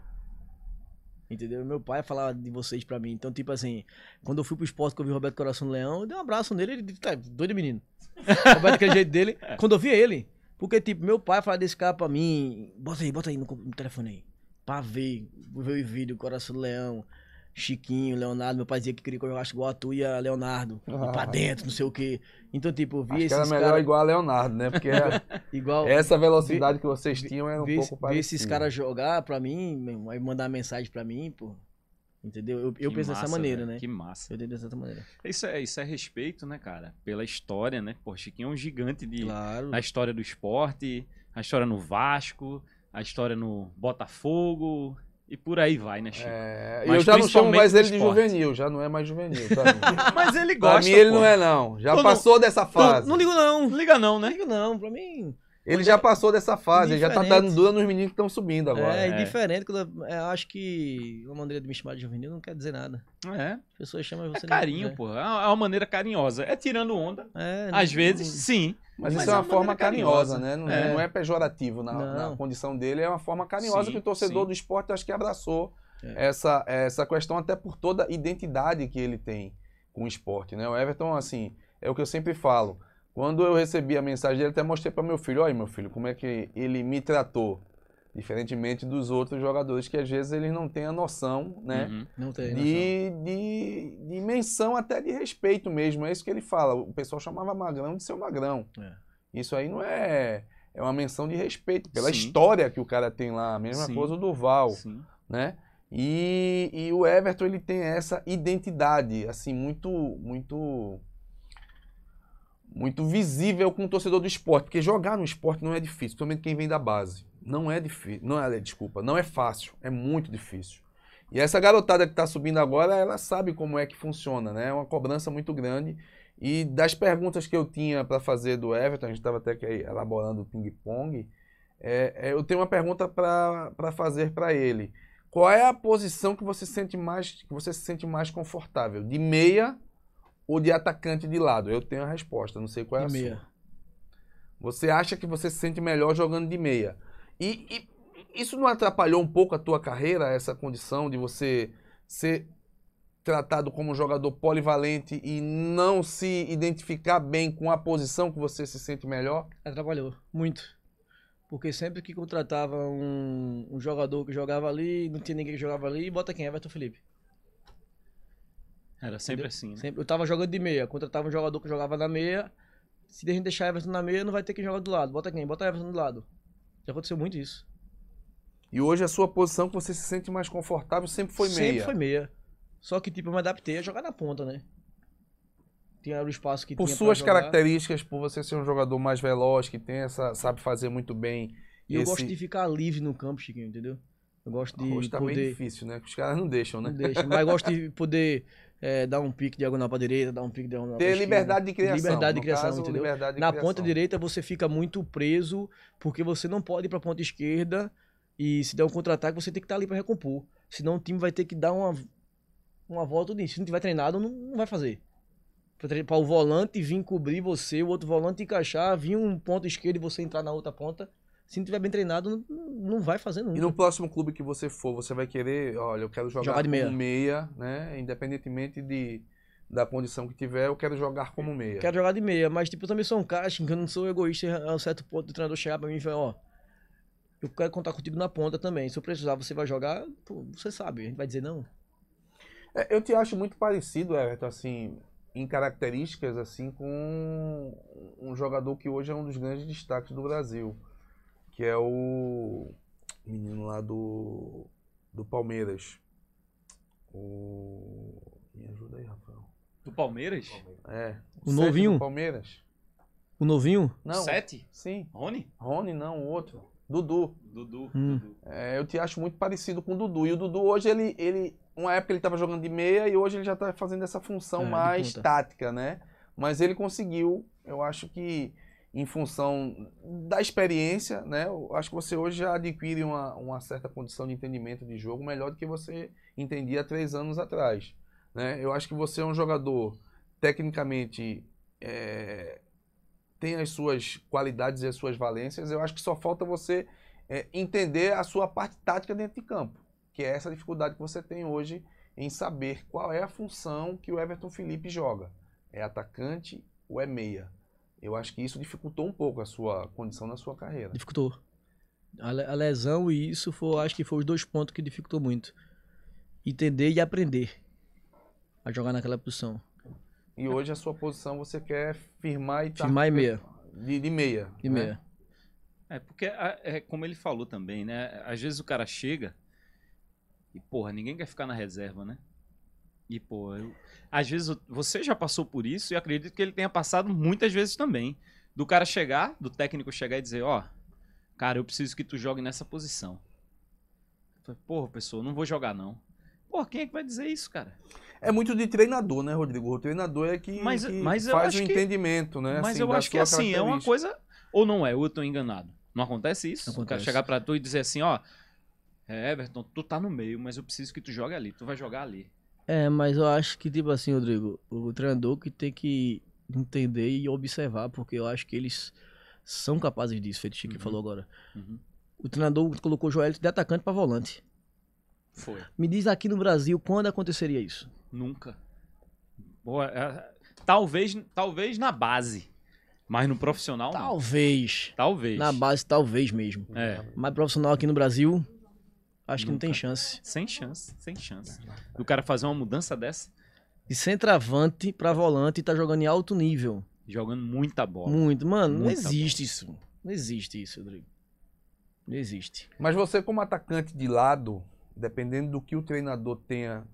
Entendeu? Meu pai falava de vocês pra mim. Então, tipo assim, quando eu fui pro esporte que eu vi o Roberto Coração do Leão, eu dei um abraço nele, ele tá doido menino. Roberto, aquele jeito dele. É. Quando eu vi ele, porque, tipo, meu pai falava desse cara pra mim, bota aí, bota aí no, no telefone aí. Pra ver, ver o vídeo, Coração do Leão. Chiquinho, Leonardo, meu pai dizia que queria que eu jogasse igual a tu e a Leonardo. Ah. pra dentro, não sei o quê. Então, tipo, eu vi Acho esses. era melhor cara... igual a Leonardo, né? Porque igual... essa velocidade vi... que vocês tinham era um vi, pouco parecida. Vi esses caras jogar pra mim, aí mandar mensagem pra mim, pô. Entendeu? Eu, eu penso massa, dessa maneira, véio. né? Que massa. Eu penso dessa maneira. Isso é, isso é respeito, né, cara? Pela história, né? Pô, Chiquinho é um gigante de, claro. na história do esporte, a história no Vasco, a história no Botafogo, e por aí vai, né, Chico? É, eu já não chamo mais ele de juvenil, já não é mais juvenil. Tá? Mas ele gosta. Pra mim ele pô. não é, não. Já passou dessa fase. Não, não ligo, não. Liga, não, né? Não ligo, não. Pra mim. Ele já passou dessa fase, diferente. ele já tá dando dura nos meninos que estão subindo é, agora. É, é. diferente. Quando eu, é, eu, acho que uma maneira de me chamar de juvenil não quer dizer nada. É. As pessoas chamam você. É carinho, pô. É, é uma maneira carinhosa. É tirando onda. É, às não, vezes, não... sim. Mas, mas isso é uma, forma carinhosa, carinhosa, né? Não é, não é pejorativo na, na, condição dele. É uma forma carinhosa sim, que o torcedor sim. do esporte acho que abraçou essa, essa questão, até por toda a identidade que ele tem com o esporte, né? O Everton, assim, é o que eu sempre falo. Quando eu recebi a mensagem dele, até mostrei para meu filho, olha meu filho, como é que ele me tratou. Diferentemente dos outros jogadores que às vezes eles não têm a noção, né? Uhum. Não tem. De, noção. de, de menção até de respeito mesmo. É isso que ele fala. O pessoal chamava Magrão de seu Magrão. É. Isso aí não é. É uma menção de respeito pela Sim. história que o cara tem lá. A mesma Sim. coisa do Val Sim. né? E, e o Everton ele tem essa identidade assim muito muito muito visível com o torcedor do esporte, porque jogar no esporte não é difícil, principalmente quem vem da base. Não é difícil, não é, desculpa, não é fácil, é muito difícil. E essa garotada que está subindo agora, ela sabe como é que funciona, né? É uma cobrança muito grande. E das perguntas que eu tinha para fazer do Everton, a gente estava até elaborando o ping-pong, é, é, eu tenho uma pergunta para fazer para ele. Qual é a posição que você sente mais que você se sente mais confortável? De meia ou de atacante de lado? Eu tenho a resposta, não sei qual é a de meia. Sua. Você acha que você se sente melhor jogando de meia. E, e, isso não atrapalhou um pouco a tua carreira, essa condição de você ser tratado como um jogador polivalente e não se identificar bem com a posição que você se sente melhor? Atrapalhou, muito. Porque sempre que contratava um, um jogador que jogava ali, não tinha ninguém que jogava ali, bota quem? Everton Felipe. Era sempre entendeu? assim, né? Sempre. Eu tava jogando de meia, contratava um jogador que jogava na meia. Se a gente deixar Everton na meia, não vai ter quem joga do lado. Bota quem? Bota Everton do lado. Já aconteceu muito isso. E hoje a sua posição que você se sente mais confortável sempre foi meia? Sempre foi meia. Só que, tipo, eu me adaptei a jogar na ponta, né? Tinha o espaço que por tinha. Por suas características, por você ser um jogador mais veloz, que tem essa, sabe fazer muito bem. E esse... eu gosto de ficar livre no campo, Chiquinho, entendeu? Eu gosto de. Hoje tá poder... meio difícil, né? Porque os caras não deixam, né? Não deixam. Mas eu gosto de poder é, dar um pique diagonal para direita, dar um pique diagonal para Ter liberdade de criação. Liberdade de criação, caso, entendeu? Liberdade de Na criação. ponta direita você fica muito preso, porque você não pode ir para a ponta esquerda e se der um contra-ataque você tem que estar tá ali para recompor. Senão o time vai ter que dar uma, uma volta nisso. Se não tiver treinado, não, não vai fazer. Para o volante vir cobrir você, o outro volante encaixar, vir um ponto esquerdo e você entrar na outra ponta. Se não tiver bem treinado, não, não vai fazer nunca. E no próximo clube que você for, você vai querer, olha, eu quero jogar, jogar de meia. como meia, né? Independentemente de, da condição que tiver, eu quero jogar como meia. Quero jogar de meia, mas tipo, eu também sou um cara, assim, que eu não sou egoísta a um certo ponto do treinador chegar pra mim e falar, ó, eu quero contar contigo na ponta também. Se eu precisar, você vai jogar, pô, você sabe, a gente vai dizer não. É, eu te acho muito parecido, Everton, assim, em características, assim, com um jogador que hoje é um dos grandes destaques do Brasil que é o menino lá do, do Palmeiras. O... Me ajuda aí, Rafael. Do Palmeiras? É. O, o novinho? Do Palmeiras. O novinho? Não. Sete? Sim. Rony? Rony não, o outro. Dudu. Dudu. Hum. É, eu te acho muito parecido com o Dudu. E o Dudu hoje, ele, ele uma época ele estava jogando de meia e hoje ele já está fazendo essa função é, mais tática, né? Mas ele conseguiu, eu acho que em função da experiência, né? Eu acho que você hoje já adquire uma, uma certa condição de entendimento de jogo melhor do que você entendia há três anos atrás. Né? Eu acho que você é um jogador, tecnicamente, é, tem as suas qualidades e as suas valências. Eu acho que só falta você é, entender a sua parte tática dentro de campo, que é essa dificuldade que você tem hoje em saber qual é a função que o Everton Felipe joga. É atacante ou é meia? Eu acho que isso dificultou um pouco a sua condição na sua carreira. Dificultou. A, lesão e isso foi, acho que foi os dois pontos que dificultou muito. Entender e aprender a jogar naquela posição. E hoje a sua posição você quer firmar e tá Firmar e meia. De, de meia. De né? meia. É porque, é, como ele falou também, né? Às vezes o cara chega e, porra, ninguém quer ficar na reserva, né? E, pô, eu... às vezes você já passou por isso e acredito que ele tenha passado muitas vezes também. Do cara chegar, do técnico chegar e dizer, ó, oh, cara, eu preciso que tu jogue nessa posição. Porra, pessoa, não vou jogar não. Pô, quem é que vai dizer isso, cara? É muito de treinador, né, Rodrigo? O treinador é que, mas, que mas faz o que... entendimento, né? Mas assim, eu acho que assim, é uma coisa. Ou não é, ou eu tô enganado. Não acontece isso. Não acontece. O cara chegar pra tu e dizer assim, ó. É, Everton, tu tá no meio, mas eu preciso que tu jogue ali, tu vai jogar ali. É, mas eu acho que, tipo assim, Rodrigo, o treinador que tem que entender e observar, porque eu acho que eles são capazes disso, feito o Chico uhum. falou agora. Uhum. O treinador colocou o Joelito de atacante para volante. Foi. Me diz aqui no Brasil quando aconteceria isso? Nunca. Boa, é, talvez, talvez na base. Mas no profissional. Talvez. Não. Talvez. Na base, talvez mesmo. É. Mas profissional aqui no Brasil. Acho Nunca. que não tem chance. Sem chance, sem chance. Do cara fazer uma mudança dessa. E centroavante para volante e tá jogando em alto nível. Jogando muita bola. Muito, mano, muita não existe bola. isso. Não existe isso, Rodrigo. Não existe. Mas você, como atacante de lado, dependendo do que o treinador tenha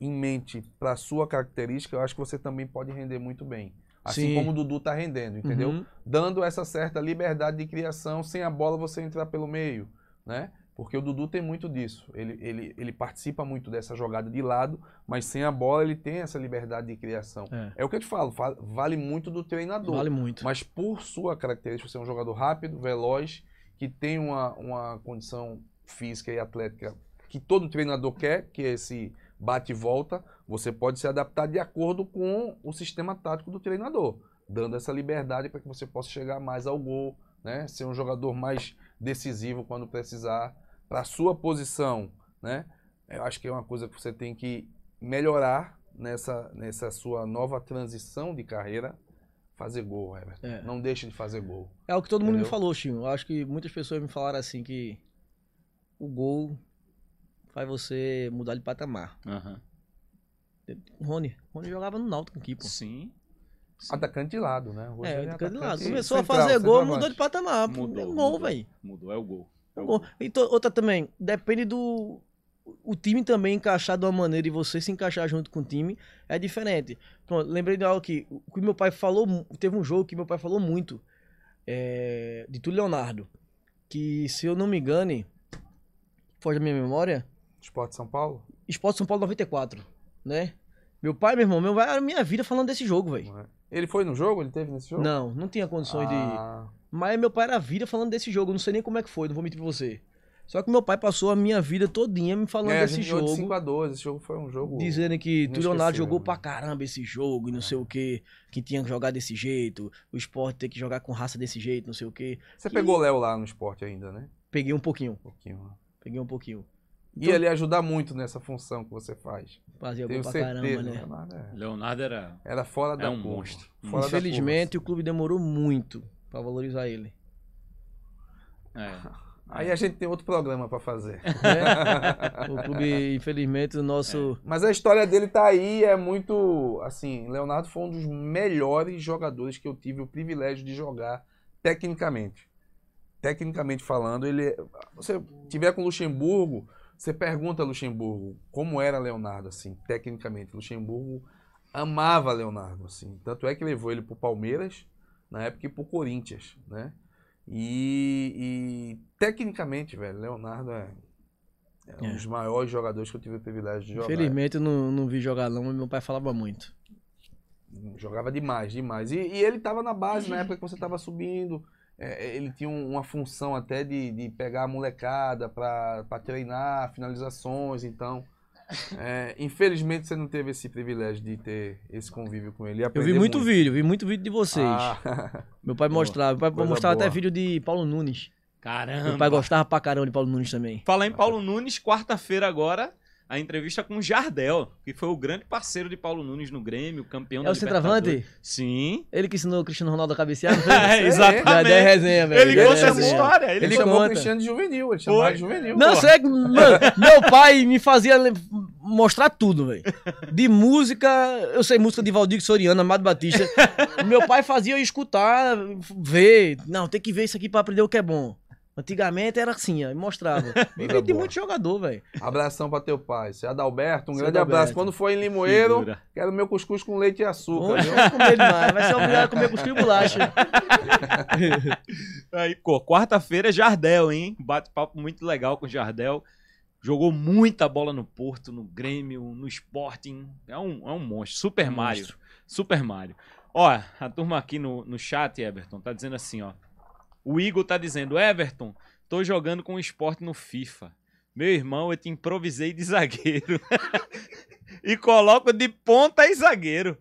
em mente para sua característica, eu acho que você também pode render muito bem. Assim Sim. como o Dudu tá rendendo, entendeu? Uhum. Dando essa certa liberdade de criação, sem a bola você entrar pelo meio, né? Porque o Dudu tem muito disso. Ele, ele, ele participa muito dessa jogada de lado, mas sem a bola ele tem essa liberdade de criação. É, é o que eu te falo, vale muito do treinador. Vale muito. Mas por sua característica, ser é um jogador rápido, veloz, que tem uma, uma condição física e atlética que todo treinador quer, que é esse bate e volta, você pode se adaptar de acordo com o sistema tático do treinador, dando essa liberdade para que você possa chegar mais ao gol, né? ser um jogador mais decisivo quando precisar para a sua posição, né? Eu acho que é uma coisa que você tem que melhorar nessa, nessa sua nova transição de carreira, fazer gol, Everton. É. Não deixe de fazer gol. É o que todo entendeu? mundo me falou, Chico. Eu acho que muitas pessoas me falaram assim que o gol faz você mudar de patamar. Uhum. Rony, Rony jogava no Náutico aqui, pô. Sim. Sim. Atacante de lado, né? Hoje é, atacante, é atacante de lado. Começou central, a fazer gol, mudou de patamar. Mudou, é gol, velho. Mudou, é o gol. Então, então, outra também, depende do. O time também encaixar de uma maneira e você se encaixar junto com o time é diferente. Pronto, lembrei de algo que, o meu pai falou. Teve um jogo que meu pai falou muito é, de Túlio Leonardo. Que, se eu não me engane, foge da minha memória. Esporte São Paulo? Esporte São Paulo 94, né? Meu pai, meu irmão, meu vai a minha vida falando desse jogo, velho. É? Ele foi no jogo? Ele teve nesse jogo? Não, não tinha condições ah. de mas meu pai era vida falando desse jogo. Eu não sei nem como é que foi, não vou mentir pra você. Só que meu pai passou a minha vida todinha me falando é, desse jogo. De 5 a 12, esse jogo foi um jogo. Dizendo que o Leonardo né? jogou pra caramba esse jogo e não é. sei o que, que tinha que jogar desse jeito, o esporte tem que jogar com raça desse jeito, não sei o que. Você pegou o Léo lá no esporte ainda, né? Peguei um pouquinho. Um pouquinho. Peguei um pouquinho. Então... E ele ajudar muito nessa função que você faz. Fazia gol pra caramba, né? Leonardo, é... Leonardo era. Era fora é da um curva. monstro. Fora Infelizmente, o clube demorou muito para valorizar ele. É. Aí a gente tem outro programa para fazer. É. O clube, infelizmente, o nosso. É. Mas a história dele tá aí, é muito. Assim, Leonardo foi um dos melhores jogadores que eu tive o privilégio de jogar tecnicamente. Tecnicamente falando, ele. Você tiver com Luxemburgo, você pergunta a Luxemburgo como era Leonardo, assim, tecnicamente. Luxemburgo amava Leonardo, assim. Tanto é que levou ele pro Palmeiras na época, ir pro Corinthians, né? E, e tecnicamente, velho, Leonardo é, é, é, um dos maiores jogadores que eu tive o privilégio de jogar. Infelizmente, eu não, não vi jogar não, mas meu pai falava muito. Jogava demais, demais. E, e ele tava na base na época que você tava subindo. É, ele tinha um, uma função até de, de pegar a molecada para treinar, finalizações, então é, infelizmente você não teve esse privilégio de ter esse convívio com ele. Eu vi muito, muito, vídeo, vi muito vídeo de vocês. Ah. Meu pai mostrava, meu pai mostrava boa. até vídeo de Paulo Nunes. Caramba. Meu pai gostava pra caramba de Paulo Nunes também. Falar em Paulo Nunes, quarta-feira agora a entrevista com Jardel, que foi o grande parceiro de Paulo Nunes no Grêmio, campeão é da É o centroavante? Sim. Ele que ensinou o Cristiano Ronaldo a cabecear? é, exatamente. é resenha, velho. Ele conta essa história. Ele, ele chamou conta. o Cristiano de juvenil, ele chamou de juvenil. Não, sei, é mano, meu pai me fazia mostrar tudo, velho. De música, eu sei música de Valdir Soriano, Amado Batista. meu pai fazia eu escutar, ver. Não, tem que ver isso aqui para aprender o que é bom. Antigamente era assim, ó, mostrava. E tem muito jogador, velho. Abração pra teu pai. Seu é Adalberto, um Seu é grande Adalberto. abraço. Quando for em Limoeiro, Figura. quero meu cuscuz com leite e açúcar. Vamos comer demais. Vai ser obrigado a comer cuscuz e bolacha. Aí, pô, quarta-feira é Jardel, hein? Bate-papo muito legal com o Jardel. Jogou muita bola no Porto, no Grêmio, no Sporting. É um, é um monstro. Super um Mario. Monstro. Super Mario. Ó, a turma aqui no, no chat, Everton, tá dizendo assim, ó. O Igor tá dizendo: Everton, tô jogando com o esporte no FIFA. Meu irmão, eu te improvisei de zagueiro. e coloco de ponta e zagueiro.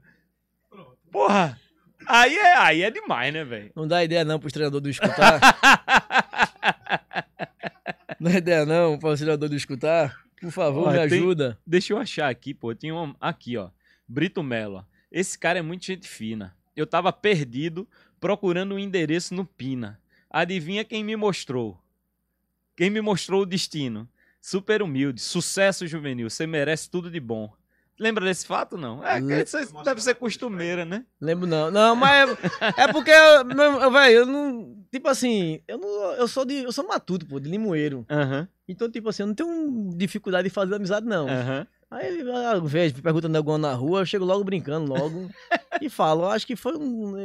Porra! Aí é, aí é demais, né, velho? Não dá ideia não pro treinador do escutar. não dá ideia não para o treinador do escutar. Por favor, Olha, me ajuda. Tem, deixa eu achar aqui, pô. Tinha Aqui, ó. Brito Mello. Esse cara é muito gente fina. Eu tava perdido procurando um endereço no Pina. Adivinha quem me mostrou? Quem me mostrou o destino? Super humilde, sucesso juvenil, você merece tudo de bom. Lembra desse fato, não? É, Le... deve ser costumeira, né? Lembro não. Não, mas é, é porque, velho, eu não... Tipo assim, eu, não, eu sou de... Eu sou matuto, pô, de limoeiro. Uhum. Então, tipo assim, eu não tenho dificuldade de fazer amizade, não. Aham. Uhum. Aí ah, eu vejo, me perguntando alguma na rua, eu chego logo brincando, logo, e falo, acho que foi um,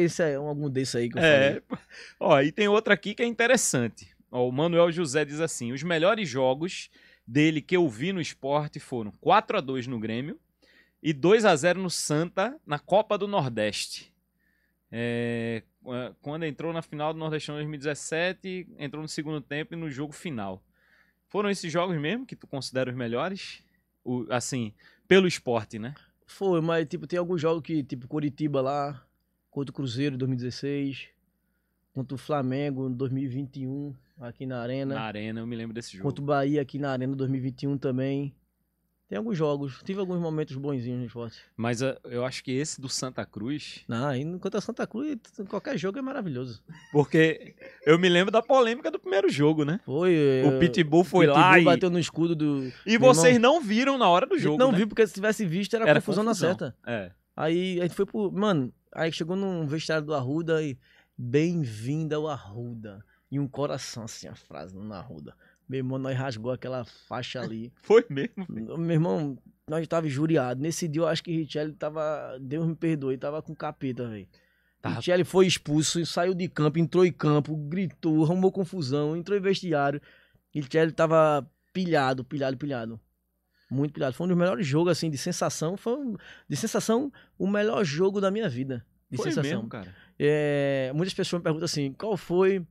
esse aí, algum desse aí que eu é. falei. Ó, e tem outra aqui que é interessante. Ó, o Manuel José diz assim, os melhores jogos dele que eu vi no esporte foram 4 a 2 no Grêmio e 2 a 0 no Santa na Copa do Nordeste. É, quando entrou na final do Nordestão 2017, entrou no segundo tempo e no jogo final. Foram esses jogos mesmo que tu considera os melhores? o, assim, pelo esporte, né? Foi, mas tipo, tem alguns jogos que, tipo, Curitiba lá, contra o Cruzeiro em 2016, contra o Flamengo em 2021, aqui na Arena. Na Arena, eu me lembro desse jogo. Contra o Bahia aqui na Arena 2021 também. Tem alguns jogos, tive alguns momentos bonzinhos no esporte. Mas uh, eu acho que esse do Santa Cruz. Não, enquanto a Santa Cruz, qualquer jogo é maravilhoso. Porque eu me lembro da polêmica do primeiro jogo, né? Foi. Eh, o Pitbull foi Pitbull lá e. bateu no escudo do. E vocês irmão... não viram na hora do jogo. Não né? porque se tivesse visto era, era confusão, confusão na certa. É. Aí a gente foi pro. Mano, aí chegou num vestiário do Arruda e. Bem-vinda ao Arruda. E um coração, assim, a frase no Arruda. Meu irmão, nós rasgou aquela faixa ali. Foi mesmo? Meu irmão, nós tava injuriado. Nesse dia eu acho que Richelli tava. Deus me perdoe, tava com capeta, velho. Tá. Richelli foi expulso, saiu de campo, entrou em campo, gritou, arrumou confusão, entrou em vestiário. Richelli tava pilhado, pilhado, pilhado. Muito pilhado. Foi um dos melhores jogos, assim, de sensação. Foi, um... de sensação, o melhor jogo da minha vida. De foi sensação. Mesmo, cara. É... muitas pessoas me perguntam assim: qual foi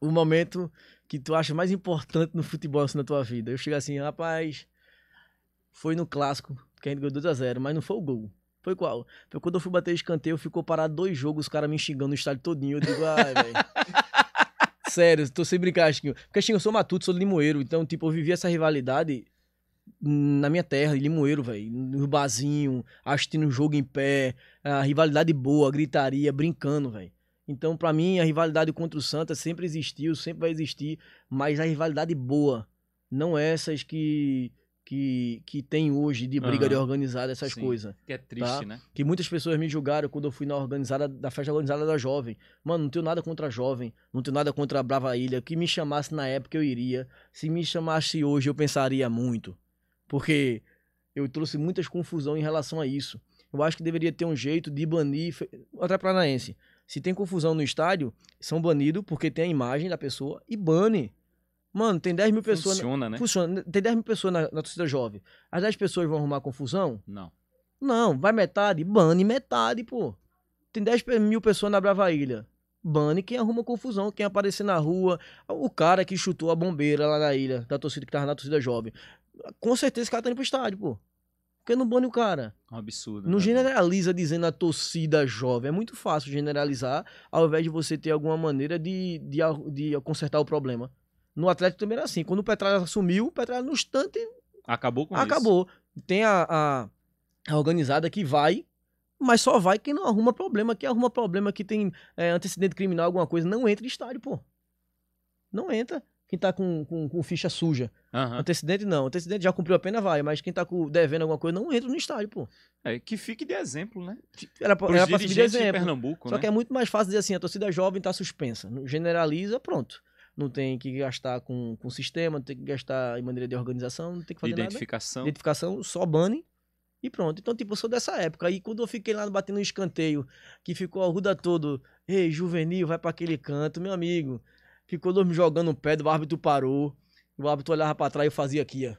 o momento que tu acha mais importante no futebol assim, na tua vida? Eu chego assim, rapaz, foi no clássico, que a gente ganhou 2x0, mas não foi o gol. Foi qual? Foi quando eu fui bater escanteio, ficou parado dois jogos, os caras me xingando no estádio todinho. Eu digo, ai, velho. Sério, tô sem brincar, Chiquinho. Porque, Chiquinho, eu sou matuto, sou de Limoeiro. Então, tipo, eu vivi essa rivalidade na minha terra, em Limoeiro, velho. No barzinho, assistindo o jogo em pé. A rivalidade boa, gritaria, brincando, velho. Então, para mim, a rivalidade contra o Santa sempre existiu, sempre vai existir, mas a rivalidade boa, não é essas que que, que tem hoje de briga uhum. de organizada, essas Sim. coisas. Que é tá? triste, tá? né? Que muitas pessoas me julgaram quando eu fui na organizada da festa organizada da jovem. Mano, não tenho nada contra a jovem, não tenho nada contra a Brava Ilha. Que me chamasse na época eu iria. Se me chamasse hoje eu pensaria muito. Porque eu trouxe muitas confusão em relação a isso. Eu acho que deveria ter um jeito de banir até paranaense. Se tem confusão no estádio, são banidos porque tem a imagem da pessoa e bane. Mano, tem 10 mil pessoas. Funciona, né? Funciona. Tem 10 mil pessoas na, na torcida jovem. As 10 pessoas vão arrumar confusão? Não. Não, vai metade, bane metade, pô. Tem 10 mil pessoas na Brava Ilha. Bane quem arruma confusão, quem aparecer na rua. O cara que chutou a bombeira lá na ilha, da torcida que tava na torcida jovem. Com certeza esse cara tá indo pro estádio, pô. Porque não bane o cara. É um absurdo. Não né? generaliza dizendo a torcida jovem. É muito fácil generalizar, ao invés de você ter alguma maneira de, de, de consertar o problema. No Atlético também era assim. Quando o Petralha assumiu, o Petralha no instante. Acabou com acabou. isso. Acabou. Tem a, a, a, organizada que vai, mas só vai quem não arruma problema. Quem arruma problema que tem é, antecedente criminal, alguma coisa, não entra em estádio, pô. Não entra quem tá com, com, com ficha suja. Uhum. Antecedente não. Antecedente já cumpriu a pena, vai. Mas quem tá com, devendo alguma coisa, não entra no estádio, pô. É, que fique de exemplo, né? Era, pra, era pra de exemplo. De Pernambuco, Só né? que é muito mais fácil dizer assim, a torcida jovem tá suspensa. Generaliza, pronto. Não tem que gastar com, com sistema, não tem que gastar em maneira de organização, não tem que fazer Identificação. nada. Identificação. só bane e pronto. Então, tipo, eu sou dessa época. Aí quando eu fiquei lá batendo um escanteio, que ficou a ruda todo, ei, juvenil, vai para aquele canto, meu amigo Ficou dois me jogando pedra, o árbitro parou. O árbitro olhava pra trás e eu fazia aqui, ó.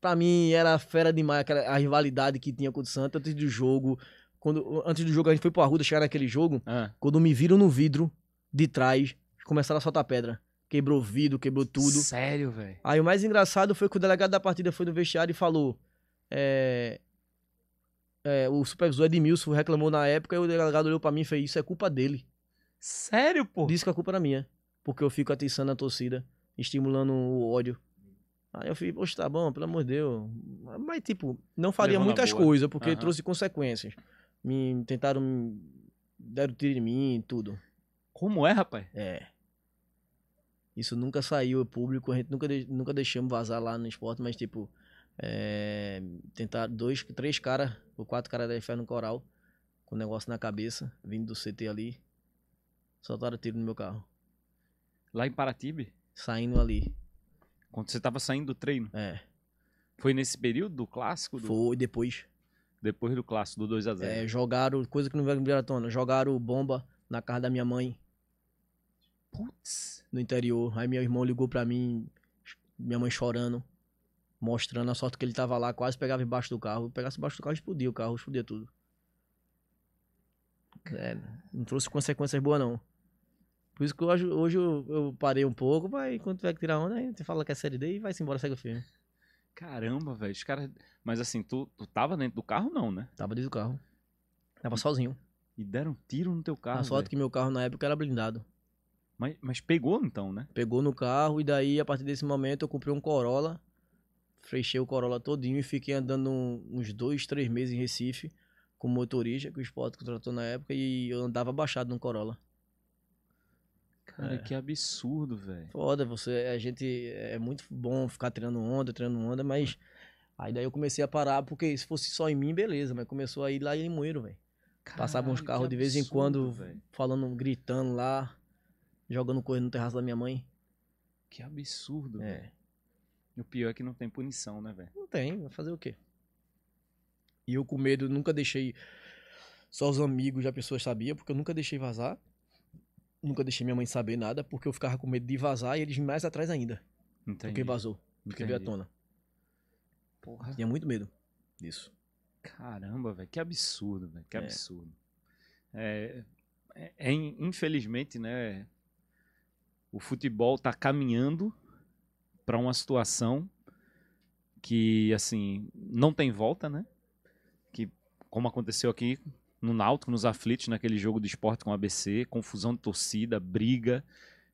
Pra mim era fera demais aquela, a rivalidade que tinha com o Santa antes do jogo. Quando, antes do jogo a gente foi pro Arruda chegar naquele jogo. Ah. Quando me viram no vidro de trás, começaram a soltar pedra. Quebrou vidro, quebrou tudo. Sério, velho. Aí o mais engraçado foi que o delegado da partida foi no vestiário e falou. É, é, o supervisor Edmilson reclamou na época e o delegado olhou pra mim e fez: Isso é culpa dele. Sério, pô? Disse que a culpa era minha. Porque eu fico atiçando a torcida, estimulando o ódio. Aí eu falei, poxa, tá bom, pelo amor de Deus. Mas, tipo, não faria muitas coisas, porque uhum. trouxe consequências. Me tentaram. Deram tiro em mim e tudo. Como é, rapaz? É. Isso nunca saiu público, a gente nunca, de... nunca deixamos vazar lá no esporte, mas, tipo, é, tentar dois, três caras, ou quatro caras da fé no coral, com o negócio na cabeça, vindo do CT ali. Soltaram tiro no meu carro. Lá em Paratybe? Saindo ali. Quando você tava saindo do treino? É. Foi nesse período do clássico? Do... Foi, depois. Depois do clássico, do 2x0. É, jogaram, coisa que não veio à tona, jogaram bomba na casa da minha mãe. Putz. No interior. Aí meu irmão ligou pra mim, minha mãe chorando, mostrando a sorte que ele tava lá, quase pegava embaixo do carro. Pegasse embaixo do carro, explodia o carro, explodia tudo. É, não trouxe consequências boas, não. Por isso que hoje, hoje eu, eu parei um pouco, mas enquanto tiver que tirar onda, aí você fala que é série D e vai-se embora, segue o filme. Caramba, velho, os caras. Mas assim, tu, tu tava dentro do carro, não, né? Tava dentro do carro. Tava sozinho. E deram tiro no teu carro. A sorte véio. que meu carro na época era blindado. Mas, mas pegou então, né? Pegou no carro, e daí, a partir desse momento, eu comprei um Corolla. Fechei o Corolla todinho e fiquei andando uns dois, três meses em Recife com motorista que o esporte contratou na época e eu andava baixado no Corolla. Cara, é. que absurdo, velho. Foda, você. A gente é muito bom ficar treinando onda, treinando onda, mas. Aí daí eu comecei a parar, porque se fosse só em mim, beleza, mas começou a ir lá em Moeiro, velho. Passavam uns carros de vez em quando, véio. falando, gritando lá, jogando coisa no terraço da minha mãe. Que absurdo, é. E o pior é que não tem punição, né, velho? Não tem, vai fazer o quê? E eu com medo, nunca deixei. Só os amigos, já pessoas sabiam, porque eu nunca deixei vazar nunca deixei minha mãe saber nada, porque eu ficava com medo de vazar e eles mais atrás ainda. Entendi. Porque vazou. Porque veio à tona. Porra. Tinha muito medo disso. Caramba, velho, que absurdo, velho, que é. absurdo. É, é, é, infelizmente, né, o futebol está caminhando para uma situação que, assim, não tem volta, né? Que, como aconteceu aqui no Náutico, nos aflitos, naquele jogo do esporte com o ABC, confusão de torcida, briga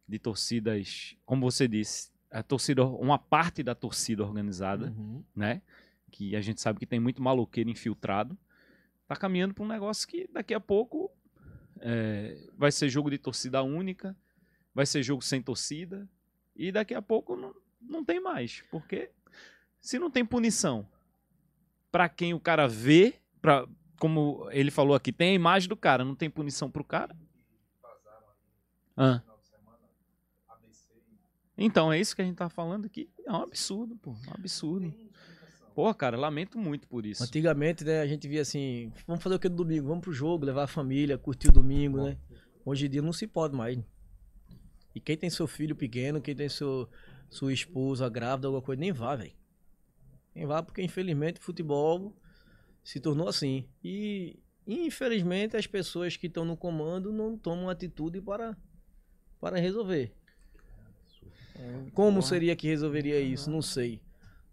de torcidas, como você disse, a torcida, uma parte da torcida organizada, uhum. né? Que a gente sabe que tem muito maloqueiro infiltrado, tá caminhando para um negócio que daqui a pouco é, vai ser jogo de torcida única, vai ser jogo sem torcida, e daqui a pouco não, não tem mais, porque se não tem punição para quem o cara vê, para como ele falou aqui, tem a imagem do cara, não tem punição pro cara? Ah. Então, é isso que a gente tá falando aqui. É um absurdo, pô. Um absurdo. Pô, cara, lamento muito por isso. Antigamente, né, a gente via assim, vamos fazer o que no domingo? Vamos pro jogo, levar a família, curtir o domingo, né? Hoje em dia não se pode mais. E quem tem seu filho pequeno, quem tem seu, sua esposa grávida, alguma coisa, nem vá, velho. Nem vá, porque infelizmente futebol se tornou assim. E infelizmente as pessoas que estão no comando não tomam atitude para, para resolver. Como seria que resolveria isso? Não sei.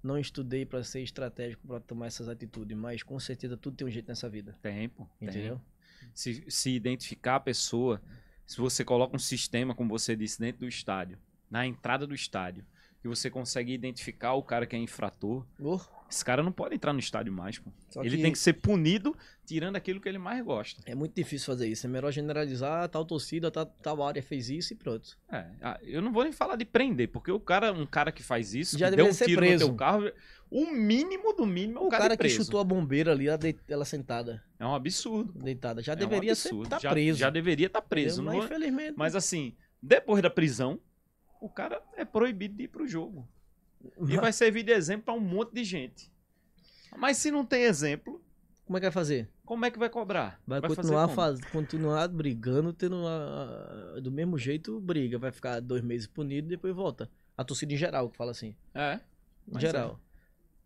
Não estudei para ser estratégico para tomar essas atitudes, mas com certeza tudo tem um jeito nessa vida. Tempo. Entendeu? Tem. Se, se identificar a pessoa, se você coloca um sistema, como você disse, dentro do estádio, na entrada do estádio, que você consegue identificar o cara que é infrator. Oh esse cara não pode entrar no estádio mais, pô. Só ele que... tem que ser punido tirando aquilo que ele mais gosta. É muito difícil fazer isso. É melhor generalizar, tal torcida, tal, tal área fez isso e pronto. É, eu não vou nem falar de prender, porque o cara, um cara que faz isso, já que deu um ser tiro preso. no teu carro, o mínimo do mínimo é o, o cara, cara que chutou a bombeira ali, ela, de... ela sentada. É um absurdo. Deitada. Já é deveria um ser tá já, preso. Já, deveria estar tá preso. Mas, não... É? infelizmente. Mas assim, depois da prisão, o cara é proibido de ir pro jogo. E vai servir de exemplo para um monte de gente. Mas se não tem exemplo. Como é que vai fazer? Como é que vai cobrar? Vai, vai continuar, faz, continuar brigando, tendo uma, do mesmo jeito briga. Vai ficar dois meses punido e depois volta. A torcida em geral que fala assim. É. Em geral.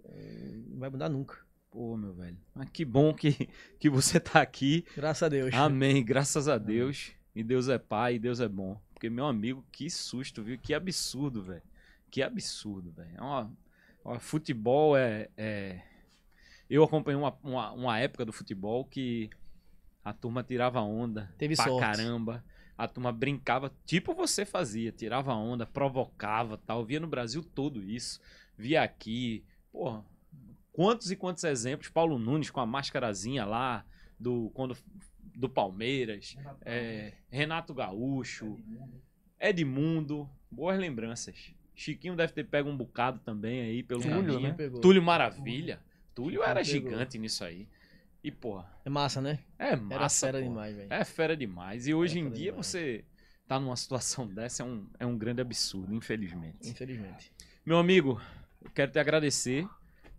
É. Não vai mudar nunca. Pô, meu velho. Mas que bom que, que você tá aqui. Graças a Deus. Amém. Graças a Deus. E Deus é pai, e Deus é bom. Porque, meu amigo, que susto, viu? Que absurdo, velho. Que absurdo, velho. É futebol é, é. Eu acompanhei uma, uma, uma, época do futebol que a turma tirava onda Teve pra sorte. caramba. A turma brincava, tipo você fazia, tirava onda, provocava tal. Via no Brasil todo isso. Via aqui. Porra, quantos e quantos exemplos. Paulo Nunes com a máscarazinha lá, do, quando, do Palmeiras. Renato, é, Renato Gaúcho. Edmundo. Edmundo. Boas lembranças. Chiquinho deve ter pego um bocado também aí pelo é, Túlio, né? Túlio Maravilha. Uhum. Túlio era gigante nisso aí. E, porra. É massa, né? É massa. Era fera demais, velho. É fera demais. E hoje em dia demais. você tá numa situação dessa é um, é um grande absurdo, infelizmente. Infelizmente. Meu amigo, eu quero te agradecer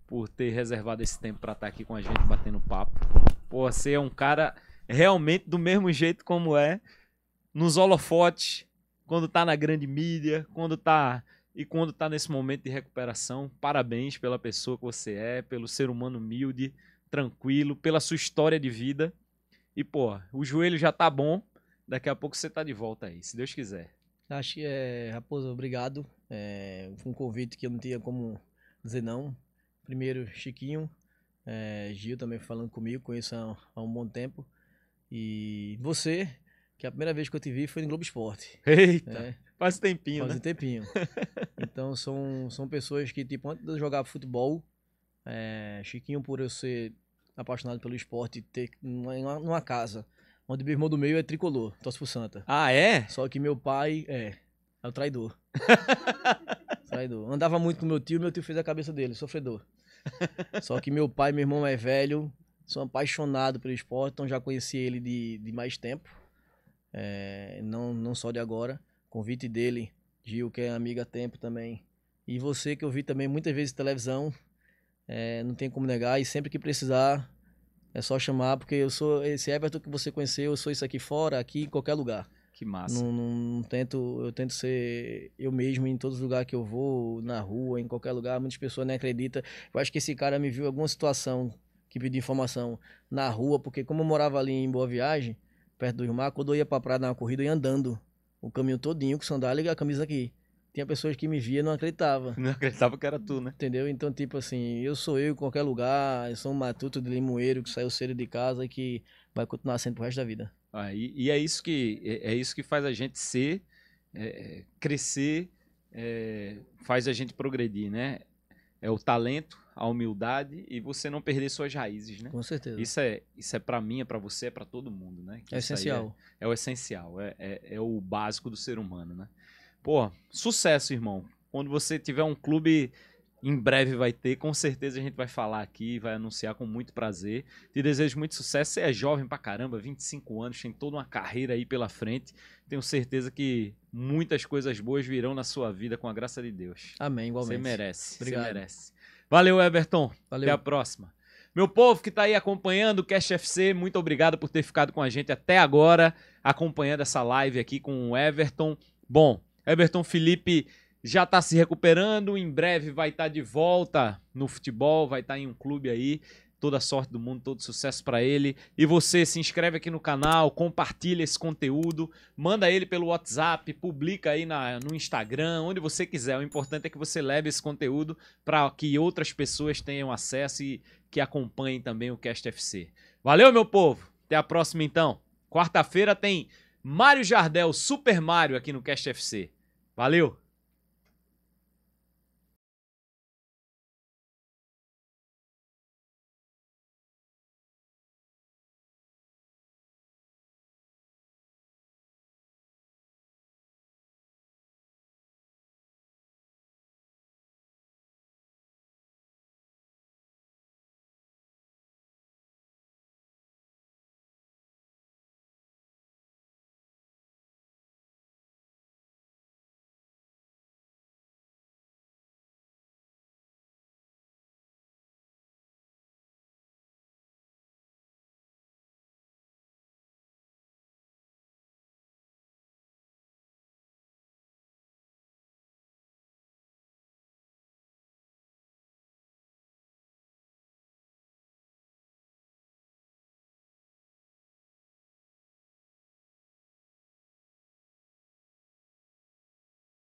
por ter reservado esse tempo para estar tá aqui com a gente batendo papo. Pô, você é um cara realmente do mesmo jeito como é nos holofotes, quando tá na grande mídia, quando tá e quando está nesse momento de recuperação, parabéns pela pessoa que você é, pelo ser humano humilde, tranquilo, pela sua história de vida. E, pô, o joelho já tá bom, daqui a pouco você tá de volta aí, se Deus quiser. Acho que é, Raposa, obrigado. É, foi um convite que eu não tinha como dizer não. Primeiro, Chiquinho, é, Gil também falando comigo, conheço há, há um bom tempo. E você, que é a primeira vez que eu te vi foi no Globo Esporte. Eita! É, Faz tempinho, Faz né? um tempinho. Então são, são pessoas que, tipo, antes de jogar futebol, é, Chiquinho, por eu ser apaixonado pelo esporte, ter numa, numa casa onde meu irmão do meio é tricolor, torce pro Santa. Ah, é? Só que meu pai é, é o traidor. traidor. Andava muito com meu tio, meu tio fez a cabeça dele, sofredor. Só que meu pai meu irmão mais velho sou apaixonado pelo esporte, então já conheci ele de, de mais tempo, é, não, não só de agora. Convite dele, Gil, que é amiga há tempo também. E você, que eu vi também muitas vezes televisão, é, não tem como negar. E sempre que precisar, é só chamar, porque eu sou esse Everton que você conheceu, eu sou isso aqui fora, aqui, em qualquer lugar. Que massa. Não, não, não tento, eu tento ser eu mesmo em todos os lugares que eu vou, na rua, em qualquer lugar. Muitas pessoas nem acreditam. Eu acho que esse cara me viu em alguma situação que pediu informação na rua, porque como eu morava ali em Boa Viagem, perto do Rio Mar, quando eu ia pra praia dar uma corrida, eu ia andando o caminho todinho com sandália e a camisa aqui. Tinha pessoas que me via e não acreditava. Não acreditava que era tu, né? Entendeu? Então, tipo assim, eu sou eu em qualquer lugar, eu sou um matuto de limoeiro que saiu cedo de casa e que vai continuar sendo pro resto da vida. Ah, e, e é isso que é, é, isso que faz a gente ser, é, é crescer, é, faz a gente progredir, né? é o talento, a humildade e você não perder suas raízes, né? Com certeza. Isso é, isso é para mim, é para você, é para todo mundo, né? Que é essencial. É, é, o essencial, é, é, é, o básico do ser humano, né? Pô, sucesso, irmão. Quando você tiver um clube em breve vai ter, com certeza a gente vai falar aqui, vai anunciar com muito prazer. Te desejo muito sucesso. Você é jovem pra caramba, 25 anos, tem toda uma carreira aí pela frente. Tenho certeza que muitas coisas boas virão na sua vida com a graça de Deus. Amém, igualmente. Você merece. Obrigado. Você merece. Valeu, Everton. Valeu. Até a próxima. Meu povo que está aí acompanhando o Cash FC, muito obrigado por ter ficado com a gente até agora, acompanhando essa live aqui com o Everton. Bom, Everton Felipe já está se recuperando, em breve vai estar tá de volta no futebol, vai estar tá em um clube aí. Toda sorte do mundo, todo sucesso para ele. E você se inscreve aqui no canal, compartilha esse conteúdo, manda ele pelo WhatsApp, publica aí na, no Instagram, onde você quiser. O importante é que você leve esse conteúdo para que outras pessoas tenham acesso e que acompanhem também o Cast FC. Valeu, meu povo! Até a próxima então. Quarta-feira tem Mário Jardel, Super Mário aqui no Cast FC. Valeu!